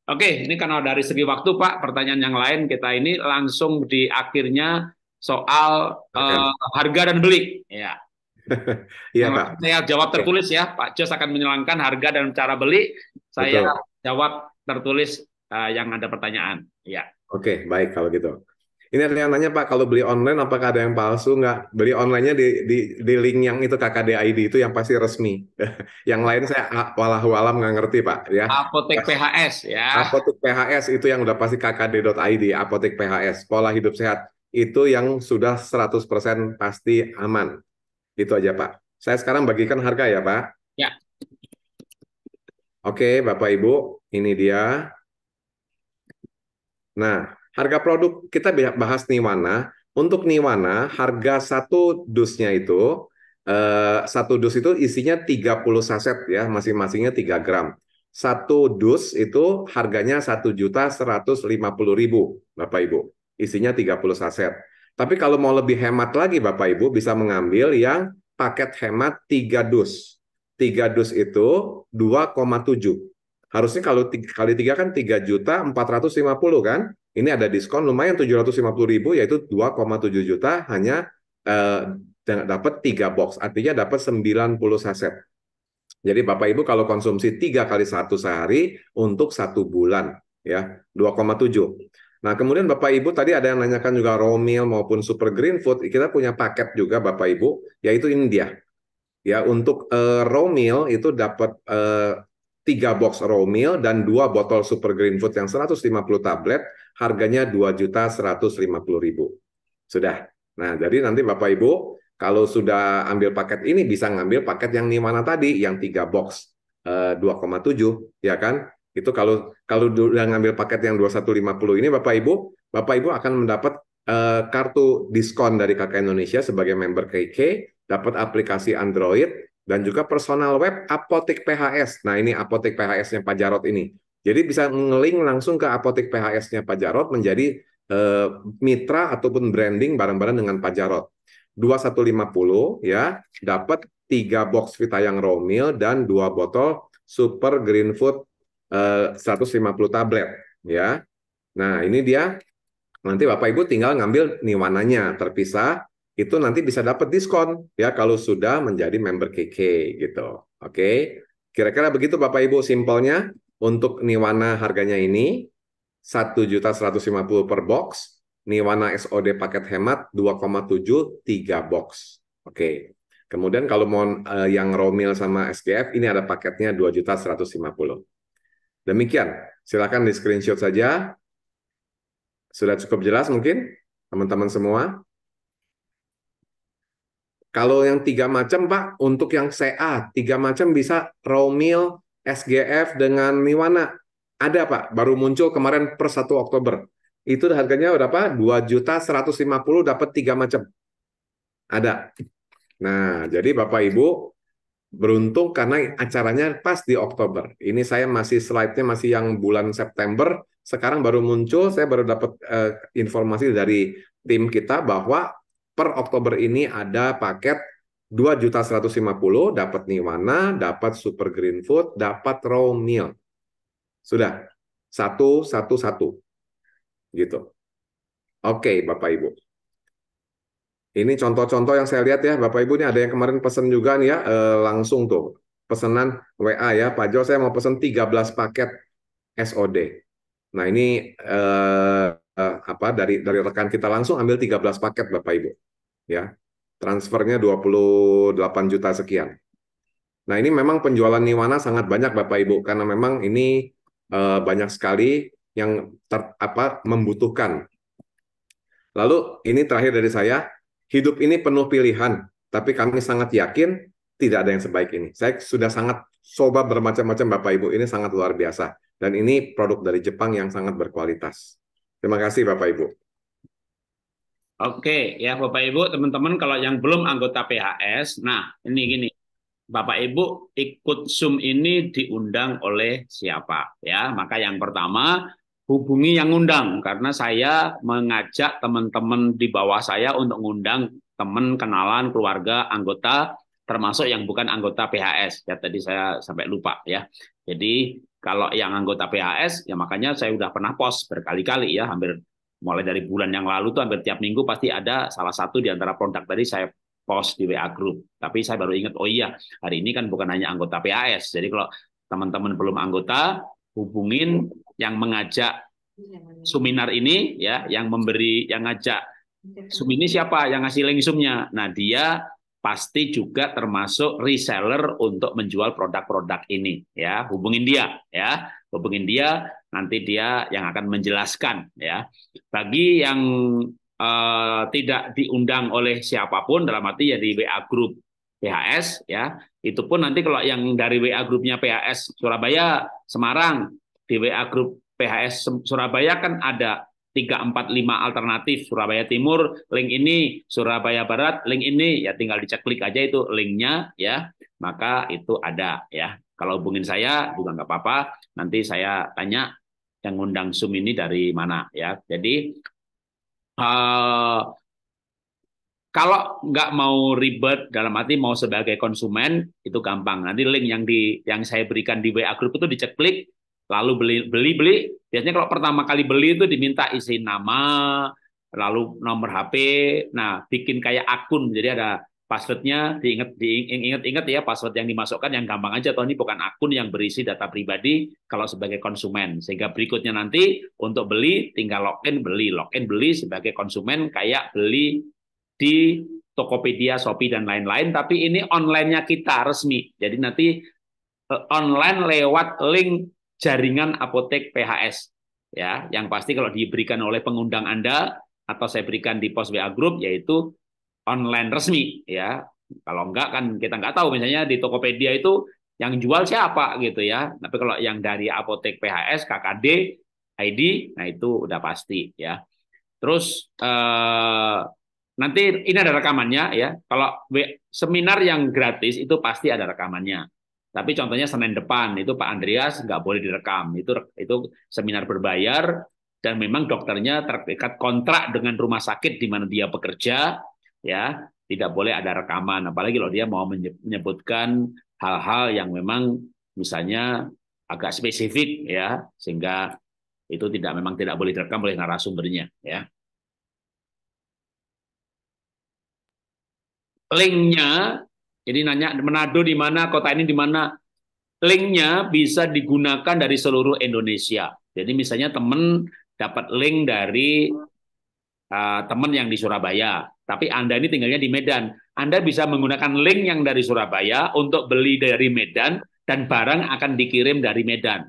Oke, ini karena dari segi waktu Pak, pertanyaan yang lain kita ini langsung di akhirnya soal uh, harga dan beli. Ya. Iya, iya Pak. Saya jawab tertulis ya, Pak Jos akan menyelangkan harga dan cara beli. Saya Betul. jawab tertulis uh, yang ada pertanyaan. Ya. Oke, baik kalau gitu. Ini ada yang nanya Pak, kalau beli online apakah ada yang palsu? Nggak, beli onlinenya di, di, di link yang itu KKD ID itu yang pasti resmi. yang lain saya ah, walau alam nggak ngerti Pak. Ya. Apotek PHS ya. Apotek PHS itu yang udah pasti KKD.id, Apotek PHS, Pola Hidup Sehat. Itu yang sudah 100% pasti aman. Itu aja Pak. Saya sekarang bagikan harga ya Pak. Ya. Oke Bapak Ibu, ini dia. Nah, Harga produk kita bahas nih Niwana. Untuk nih Niwana, harga satu dusnya itu eh, satu dus itu isinya 30 saset ya, masing-masingnya 3 gram. Satu dus itu harganya satu juta seratus lima puluh ribu, Bapak Ibu. Isinya 30 saset. Tapi kalau mau lebih hemat lagi Bapak Ibu bisa mengambil yang paket hemat tiga dus. tiga dus itu 2,7. Harusnya kalau kali tiga kan tiga juta 450 kan? ini ada diskon lumayan puluh ribu yaitu 2,7 juta hanya uh, dapat 3 box artinya dapat 90 saset. Jadi Bapak Ibu kalau konsumsi 3 kali satu sehari untuk satu bulan ya 2,7. Nah, kemudian Bapak Ibu tadi ada yang nanyakan juga raw meal maupun super green food. Kita punya paket juga Bapak Ibu, yaitu ini dia. Ya, untuk uh, eh, raw meal itu dapat uh, tiga box raw meal dan dua botol super green food yang 150 tablet harganya 2.150.000. Sudah. Nah, jadi nanti Bapak Ibu kalau sudah ambil paket ini bisa ngambil paket yang di mana tadi yang tiga box eh, 2,7 ya kan? Itu kalau kalau sudah ngambil paket yang 2150 ini Bapak Ibu, Bapak Ibu akan mendapat eh, kartu diskon dari Kakak Indonesia sebagai member KK, dapat aplikasi Android dan juga personal web Apotek PHS. Nah, ini Apotek PHS-nya Pak Jarot ini. Jadi bisa ngeling langsung ke Apotek PHS-nya Pak Jarot menjadi eh, mitra ataupun branding bareng-bareng dengan Pak Jarot. 2150 ya, dapat tiga box Vita Yang Romil dan dua botol Super Green Food eh, 150 tablet ya. Nah, ini dia Nanti Bapak Ibu tinggal ngambil nih warnanya terpisah itu nanti bisa dapat diskon ya kalau sudah menjadi member KK gitu. Oke. Okay? Kira-kira begitu Bapak Ibu simpelnya untuk Niwana harganya ini 1.150 per box, Niwana SOD paket hemat 2,7 3 box. Oke. Okay. Kemudian kalau mau eh, yang Romil sama SGF ini ada paketnya 2.150. Demikian, silakan di screenshot saja. Sudah cukup jelas mungkin teman-teman semua? Kalau yang tiga macam, Pak, untuk yang CA, tiga macam bisa raw meal, SGF dengan Miwana. Ada, Pak, baru muncul kemarin per 1 Oktober. Itu harganya berapa? 2 juta 150 dapat tiga macam. Ada. Nah, jadi Bapak Ibu beruntung karena acaranya pas di Oktober. Ini saya masih slide-nya masih yang bulan September, sekarang baru muncul, saya baru dapat uh, informasi dari tim kita bahwa per Oktober ini ada paket 2.150 dapat Niwana, dapat Super Green Food, dapat Raw Meal. Sudah. Satu, satu, satu. Gitu. Oke, Bapak Ibu. Ini contoh-contoh yang saya lihat ya, Bapak Ibu ini ada yang kemarin pesen juga nih ya, eh, langsung tuh. Pesanan WA ya, Pak Jo saya mau pesen 13 paket SOD. Nah, ini eh, eh, apa dari dari rekan kita langsung ambil 13 paket Bapak Ibu ya transfernya 28 juta sekian. Nah ini memang penjualan Niwana sangat banyak Bapak Ibu karena memang ini uh, banyak sekali yang ter, apa membutuhkan. Lalu ini terakhir dari saya, hidup ini penuh pilihan, tapi kami sangat yakin tidak ada yang sebaik ini. Saya sudah sangat coba bermacam-macam Bapak Ibu, ini sangat luar biasa. Dan ini produk dari Jepang yang sangat berkualitas. Terima kasih Bapak Ibu. Oke, ya Bapak Ibu, teman-teman kalau yang belum anggota PHS, nah ini gini. Bapak Ibu ikut Zoom ini diundang oleh siapa ya? Maka yang pertama hubungi yang undang karena saya mengajak teman-teman di bawah saya untuk ngundang teman kenalan keluarga anggota termasuk yang bukan anggota PHS ya tadi saya sampai lupa ya. Jadi kalau yang anggota PHS ya makanya saya sudah pernah post berkali-kali ya hampir mulai dari bulan yang lalu tuh hampir tiap minggu pasti ada salah satu di antara produk tadi saya post di WA group. Tapi saya baru ingat, oh iya, hari ini kan bukan hanya anggota PAS. Jadi kalau teman-teman belum anggota, hubungin yang mengajak seminar ini ya, yang memberi yang ngajak Sum ini siapa yang ngasih link Zoom-nya? Nah, dia pasti juga termasuk reseller untuk menjual produk-produk ini ya. Hubungin dia ya hubungin dia nanti dia yang akan menjelaskan ya bagi yang eh, tidak diundang oleh siapapun dalam arti ya di WA grup PHS ya itu pun nanti kalau yang dari WA grupnya PHS Surabaya Semarang di WA grup PHS Surabaya kan ada tiga empat lima alternatif Surabaya Timur, link ini Surabaya Barat, link ini ya tinggal dicek klik aja itu linknya ya maka itu ada ya kalau hubungin saya juga nggak apa-apa. Nanti saya tanya yang ngundang Zoom ini dari mana ya. Jadi uh, kalau nggak mau ribet dalam arti mau sebagai konsumen itu gampang. Nanti link yang di yang saya berikan di WA grup itu dicek klik lalu beli beli beli. Biasanya kalau pertama kali beli itu diminta isi nama, lalu nomor HP. Nah, bikin kayak akun. Jadi ada passwordnya diingat diingat-ingat ya password yang dimasukkan yang gampang aja toh ini bukan akun yang berisi data pribadi kalau sebagai konsumen sehingga berikutnya nanti untuk beli tinggal login beli login beli sebagai konsumen kayak beli di Tokopedia, Shopee dan lain-lain tapi ini online nya kita resmi jadi nanti eh, online lewat link jaringan apotek PHS ya yang pasti kalau diberikan oleh pengundang Anda atau saya berikan di pos WA Group yaitu online resmi ya. Kalau enggak kan kita nggak tahu misalnya di Tokopedia itu yang jual siapa gitu ya. Tapi kalau yang dari apotek PHS, KKD, ID, nah itu udah pasti ya. Terus eh, nanti ini ada rekamannya ya. Kalau seminar yang gratis itu pasti ada rekamannya. Tapi contohnya Senin depan itu Pak Andreas nggak boleh direkam. Itu itu seminar berbayar dan memang dokternya terikat kontrak dengan rumah sakit di mana dia bekerja ya tidak boleh ada rekaman apalagi kalau dia mau menyebutkan hal-hal yang memang misalnya agak spesifik ya sehingga itu tidak memang tidak boleh direkam oleh narasumbernya ya linknya jadi nanya Manado di mana kota ini di mana linknya bisa digunakan dari seluruh Indonesia jadi misalnya teman dapat link dari uh, eh, teman yang di Surabaya, tapi Anda ini tinggalnya di Medan. Anda bisa menggunakan link yang dari Surabaya untuk beli dari Medan dan barang akan dikirim dari Medan.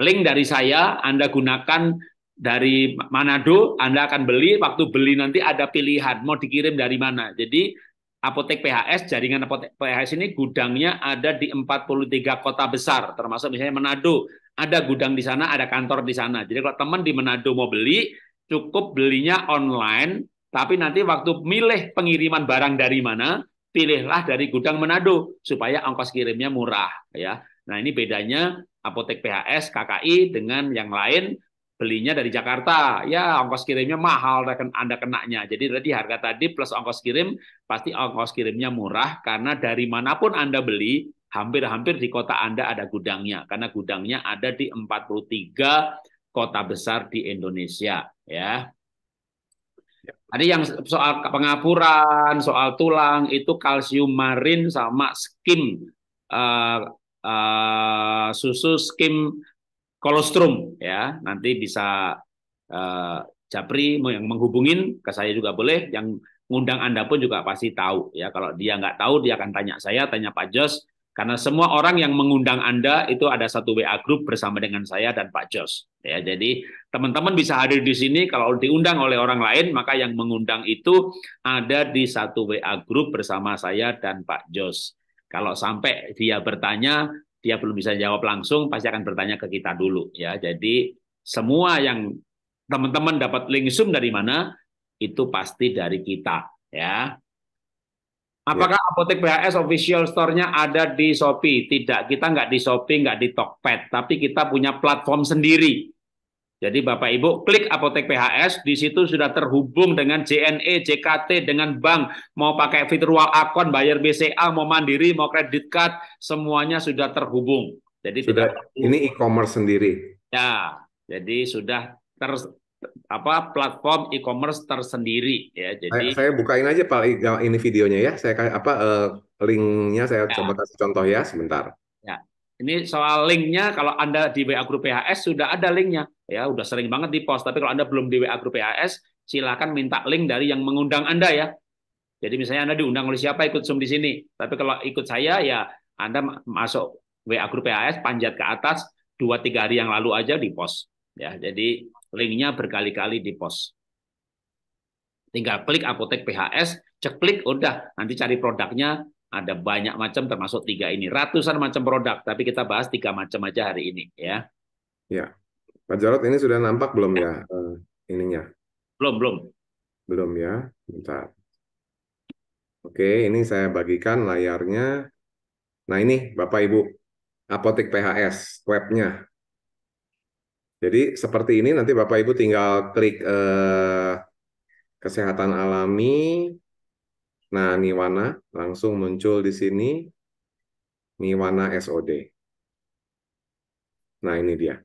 Link dari saya Anda gunakan dari Manado, Anda akan beli, waktu beli nanti ada pilihan mau dikirim dari mana. Jadi apotek PHS, jaringan apotek PHS ini gudangnya ada di 43 kota besar, termasuk misalnya Manado. Ada gudang di sana, ada kantor di sana. Jadi kalau teman di Manado mau beli, cukup belinya online, tapi nanti waktu milih pengiriman barang dari mana, pilihlah dari gudang Manado supaya ongkos kirimnya murah ya. Nah, ini bedanya apotek PHS KKI dengan yang lain belinya dari Jakarta. Ya, ongkos kirimnya mahal Anda nya. Jadi tadi harga tadi plus ongkos kirim pasti ongkos kirimnya murah karena dari manapun Anda beli hampir-hampir di kota Anda ada gudangnya karena gudangnya ada di 43 kota besar di Indonesia ya. ya. Tadi yang soal pengapuran, soal tulang itu kalsium marin sama skim uh, uh, susu skim kolostrum ya. Nanti bisa uh, Japri yang menghubungin ke saya juga boleh, yang ngundang Anda pun juga pasti tahu ya. Kalau dia nggak tahu dia akan tanya saya, tanya Pak Jos, karena semua orang yang mengundang Anda itu ada satu WA group bersama dengan saya dan Pak Jos. Ya, jadi teman-teman bisa hadir di sini kalau diundang oleh orang lain, maka yang mengundang itu ada di satu WA group bersama saya dan Pak Jos. Kalau sampai dia bertanya, dia belum bisa jawab langsung, pasti akan bertanya ke kita dulu ya. Jadi semua yang teman-teman dapat link Zoom dari mana? Itu pasti dari kita ya. Apakah ya. apotek PHS official store-nya ada di Shopee? Tidak, kita nggak di Shopee, nggak di Tokped, tapi kita punya platform sendiri. Jadi Bapak Ibu klik Apotek PHS, di situ sudah terhubung dengan JNE, JKT, dengan bank, mau pakai virtual akun, bayar BCA, mau mandiri, mau kredit card, semuanya sudah terhubung. Jadi sudah tidak ini e-commerce sendiri. Ya, jadi sudah ter apa platform e-commerce tersendiri ya. Jadi saya, saya bukain aja Pak ini videonya ya. Saya apa uh, linknya saya ya. coba kasih contoh ya sebentar. Ya. Ini soal linknya kalau Anda di WA Group PHS sudah ada linknya ya, udah sering banget di post. Tapi kalau Anda belum di WA Group PHS silakan minta link dari yang mengundang Anda ya. Jadi misalnya Anda diundang oleh siapa ikut Zoom di sini. Tapi kalau ikut saya ya Anda masuk WA Group PHS panjat ke atas dua tiga hari yang lalu aja di post ya. Jadi linknya berkali-kali di post. Tinggal klik apotek PHS, cek klik udah nanti cari produknya. Ada banyak macam termasuk tiga ini, ratusan macam produk. Tapi kita bahas tiga macam aja hari ini, ya. Ya, Pak Jarot ini sudah nampak belum ya uh, ininya? Belum, belum. Belum ya, bentar. Oke, ini saya bagikan layarnya. Nah ini Bapak Ibu, Apotek PHS webnya. Jadi seperti ini nanti Bapak Ibu tinggal klik eh, kesehatan alami. Nah, Niwana langsung muncul di sini Niwana SOD. Nah, ini dia.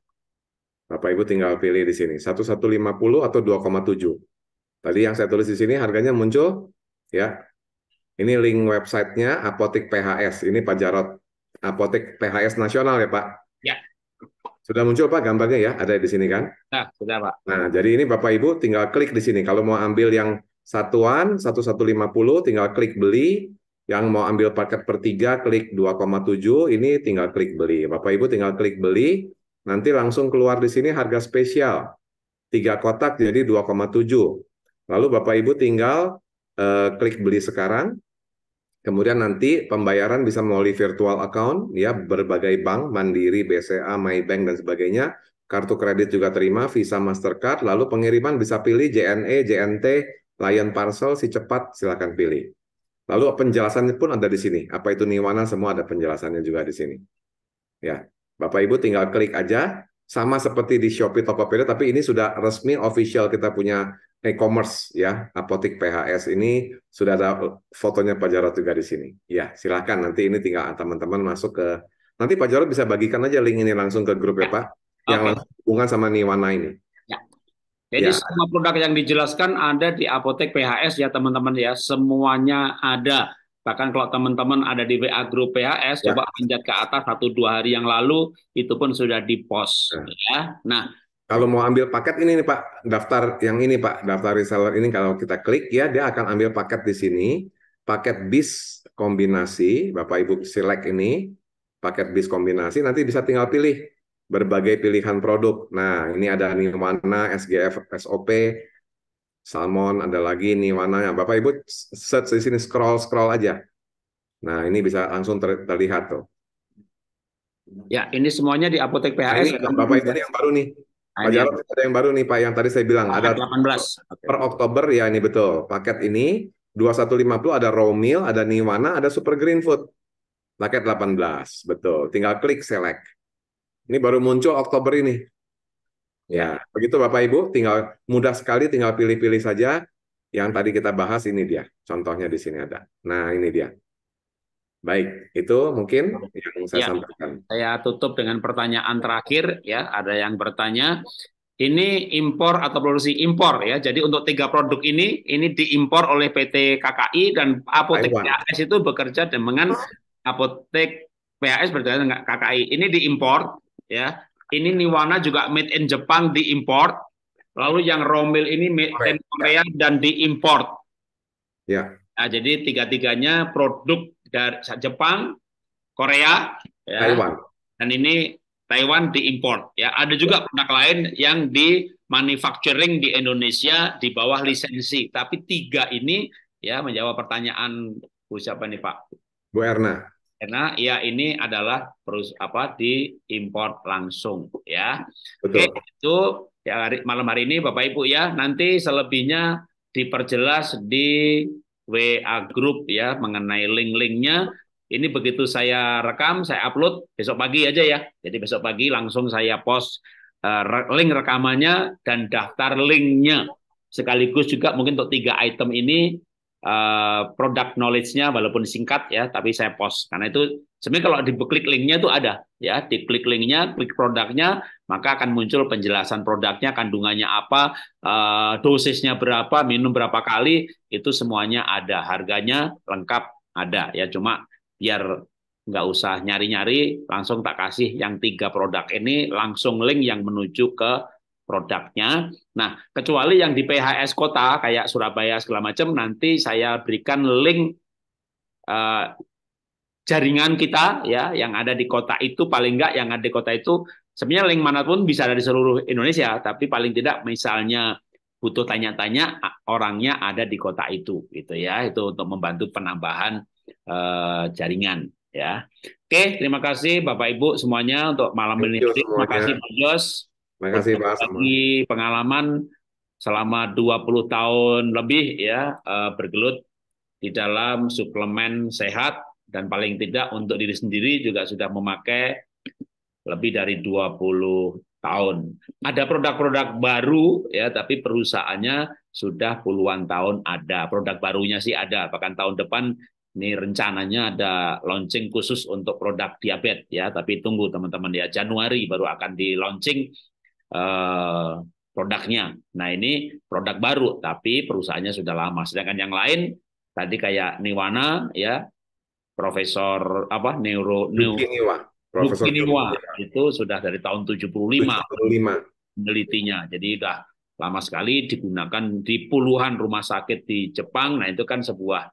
Bapak Ibu tinggal pilih di sini 1150 atau 2,7. Tadi yang saya tulis di sini harganya muncul ya. Ini link websitenya Apotek PHS. Ini Pak Jarot. Apotek PHS nasional ya Pak. Sudah muncul Pak gambarnya ya, ada di sini kan? Nah, sudah Pak. Nah, jadi ini Bapak Ibu tinggal klik di sini. Kalau mau ambil yang satuan 1150 tinggal klik beli, yang mau ambil paket per 3 klik 2,7, ini tinggal klik beli. Bapak Ibu tinggal klik beli, nanti langsung keluar di sini harga spesial. tiga kotak jadi 2,7. Lalu Bapak Ibu tinggal eh, klik beli sekarang. Kemudian nanti pembayaran bisa melalui virtual account, ya berbagai bank, Mandiri, BCA, MyBank dan sebagainya. Kartu kredit juga terima, Visa, Mastercard. Lalu pengiriman bisa pilih JNE, JNT, Lion Parcel, si cepat silakan pilih. Lalu penjelasannya pun ada di sini. Apa itu Niwana semua ada penjelasannya juga di sini. Ya, Bapak Ibu tinggal klik aja. Sama seperti di Shopee Tokopedia, tapi ini sudah resmi official kita punya e-commerce ya apotek PHS ini sudah ada fotonya Pak Jarod juga di sini. Ya silahkan nanti ini tinggal teman-teman masuk ke nanti Pak Jarod bisa bagikan aja link ini langsung ke grup ya, ya Pak okay. yang hubungan sama Niwana ini. Ya. Jadi ya. semua produk yang dijelaskan ada di apotek PHS ya teman-teman ya semuanya ada. Bahkan kalau teman-teman ada di WA grup PHS ya. coba panjat ke atas satu dua hari yang lalu itu pun sudah di post ya. ya. Nah kalau mau ambil paket ini nih Pak, daftar yang ini Pak, daftar reseller ini kalau kita klik ya dia akan ambil paket di sini, paket bis kombinasi, Bapak Ibu select ini, paket bis kombinasi nanti bisa tinggal pilih berbagai pilihan produk. Nah, ini ada Niwana, SGF, SOP, Salmon, ada lagi Niwana. Nah, Bapak Ibu search di sini scroll scroll aja. Nah, ini bisa langsung ter terlihat tuh. Ya, ini semuanya di apotek PHS. Nah, ini, Bapak Ibu ini yang baru nih. Pak Jarod ada yang baru nih Pak yang tadi saya bilang ada 18 per Oktober ya ini betul paket ini 2150 ada raw meal, ada Niwana, ada Super Green Food. Paket 18, betul. Tinggal klik select. Ini baru muncul Oktober ini. Ya, begitu Bapak Ibu, tinggal mudah sekali tinggal pilih-pilih saja yang tadi kita bahas ini dia. Contohnya di sini ada. Nah, ini dia. Baik, itu mungkin yang saya ya, sampaikan. Saya tutup dengan pertanyaan terakhir ya. Ada yang bertanya, ini impor atau produksi impor ya. Jadi untuk tiga produk ini ini diimpor oleh PT KKI dan apotek PAS itu bekerja dengan apotek PHS berjalan dengan KKI. Ini diimpor ya. Ini Niwana juga made in Jepang diimpor. Lalu yang Romil ini made in Korea dan diimpor. Ya. Nah, jadi tiga-tiganya produk dari Jepang, Korea, ya. Taiwan. Dan ini Taiwan diimpor. Ya, ada juga produk lain yang di manufacturing di Indonesia di bawah lisensi. Tapi tiga ini ya menjawab pertanyaan Bu siapa nih Pak? Bu Erna. Erna, ya ini adalah terus apa diimpor langsung ya. Oke, itu ya hari, malam hari ini Bapak Ibu ya. Nanti selebihnya diperjelas di WA group ya mengenai link-linknya. Ini begitu saya rekam, saya upload besok pagi aja ya. Jadi besok pagi langsung saya post eh, link rekamannya dan daftar linknya. Sekaligus juga mungkin untuk tiga item ini Eh, produk knowledge-nya walaupun singkat ya, tapi saya post karena itu sebenarnya kalau diklik link-nya itu ada ya, di diklik link-nya, klik produknya, maka akan muncul penjelasan produknya, kandungannya apa, uh, dosisnya berapa, minum berapa kali, itu semuanya ada, harganya lengkap ada ya, cuma biar nggak usah nyari-nyari, langsung tak kasih yang tiga produk ini langsung link yang menuju ke produknya. Nah, kecuali yang di PHS kota kayak Surabaya segala macam, nanti saya berikan link uh, jaringan kita ya yang ada di kota itu paling enggak yang ada di kota itu sebenarnya link manapun bisa dari seluruh Indonesia, tapi paling tidak misalnya butuh tanya-tanya orangnya ada di kota itu gitu ya itu untuk membantu penambahan uh, jaringan ya. Oke, terima kasih Bapak Ibu semuanya untuk malam ini. Terima kasih Pak Jos. Terima kasih Pak Asma. pengalaman selama 20 tahun lebih ya eh, bergelut di dalam suplemen sehat dan paling tidak untuk diri sendiri juga sudah memakai lebih dari 20 tahun. Ada produk-produk baru ya tapi perusahaannya sudah puluhan tahun ada. Produk barunya sih ada, bahkan tahun depan ini rencananya ada launching khusus untuk produk diabetes ya, tapi tunggu teman-teman ya Januari baru akan di launching Eh, produknya. Nah ini produk baru, tapi perusahaannya sudah lama. Sedangkan yang lain tadi kayak Niwana ya, Profesor apa Neuro Niwa. Profesor Niwa ya. itu sudah dari tahun 75. 75. Penelitinya. Jadi sudah lama sekali digunakan di puluhan rumah sakit di Jepang. Nah, itu kan sebuah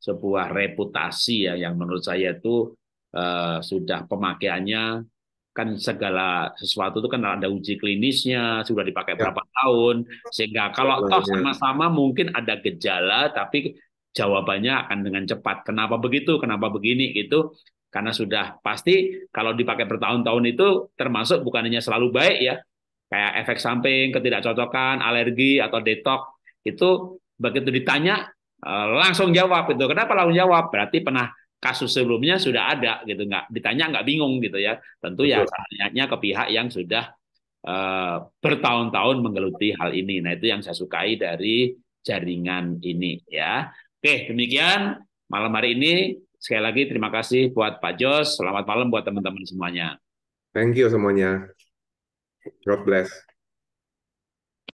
sebuah reputasi ya yang menurut saya itu uh, sudah pemakaiannya kan segala sesuatu itu kan ada uji klinisnya sudah dipakai ya. berapa tahun sehingga kalau toh ya. sama-sama mungkin ada gejala tapi jawabannya akan dengan cepat kenapa begitu kenapa begini gitu karena sudah pasti kalau dipakai bertahun-tahun itu termasuk bukan hanya selalu baik ya kayak efek samping ketidakcocokan alergi atau detok itu begitu ditanya eh, langsung jawab itu kenapa langsung jawab berarti pernah kasus sebelumnya sudah ada gitu nggak ditanya nggak bingung gitu ya tentu ya tanyanya ke pihak yang sudah uh, bertahun-tahun menggeluti hal ini nah itu yang saya sukai dari jaringan ini ya oke demikian malam hari ini sekali lagi terima kasih buat Pak Jos selamat malam buat teman-teman semuanya thank you semuanya God bless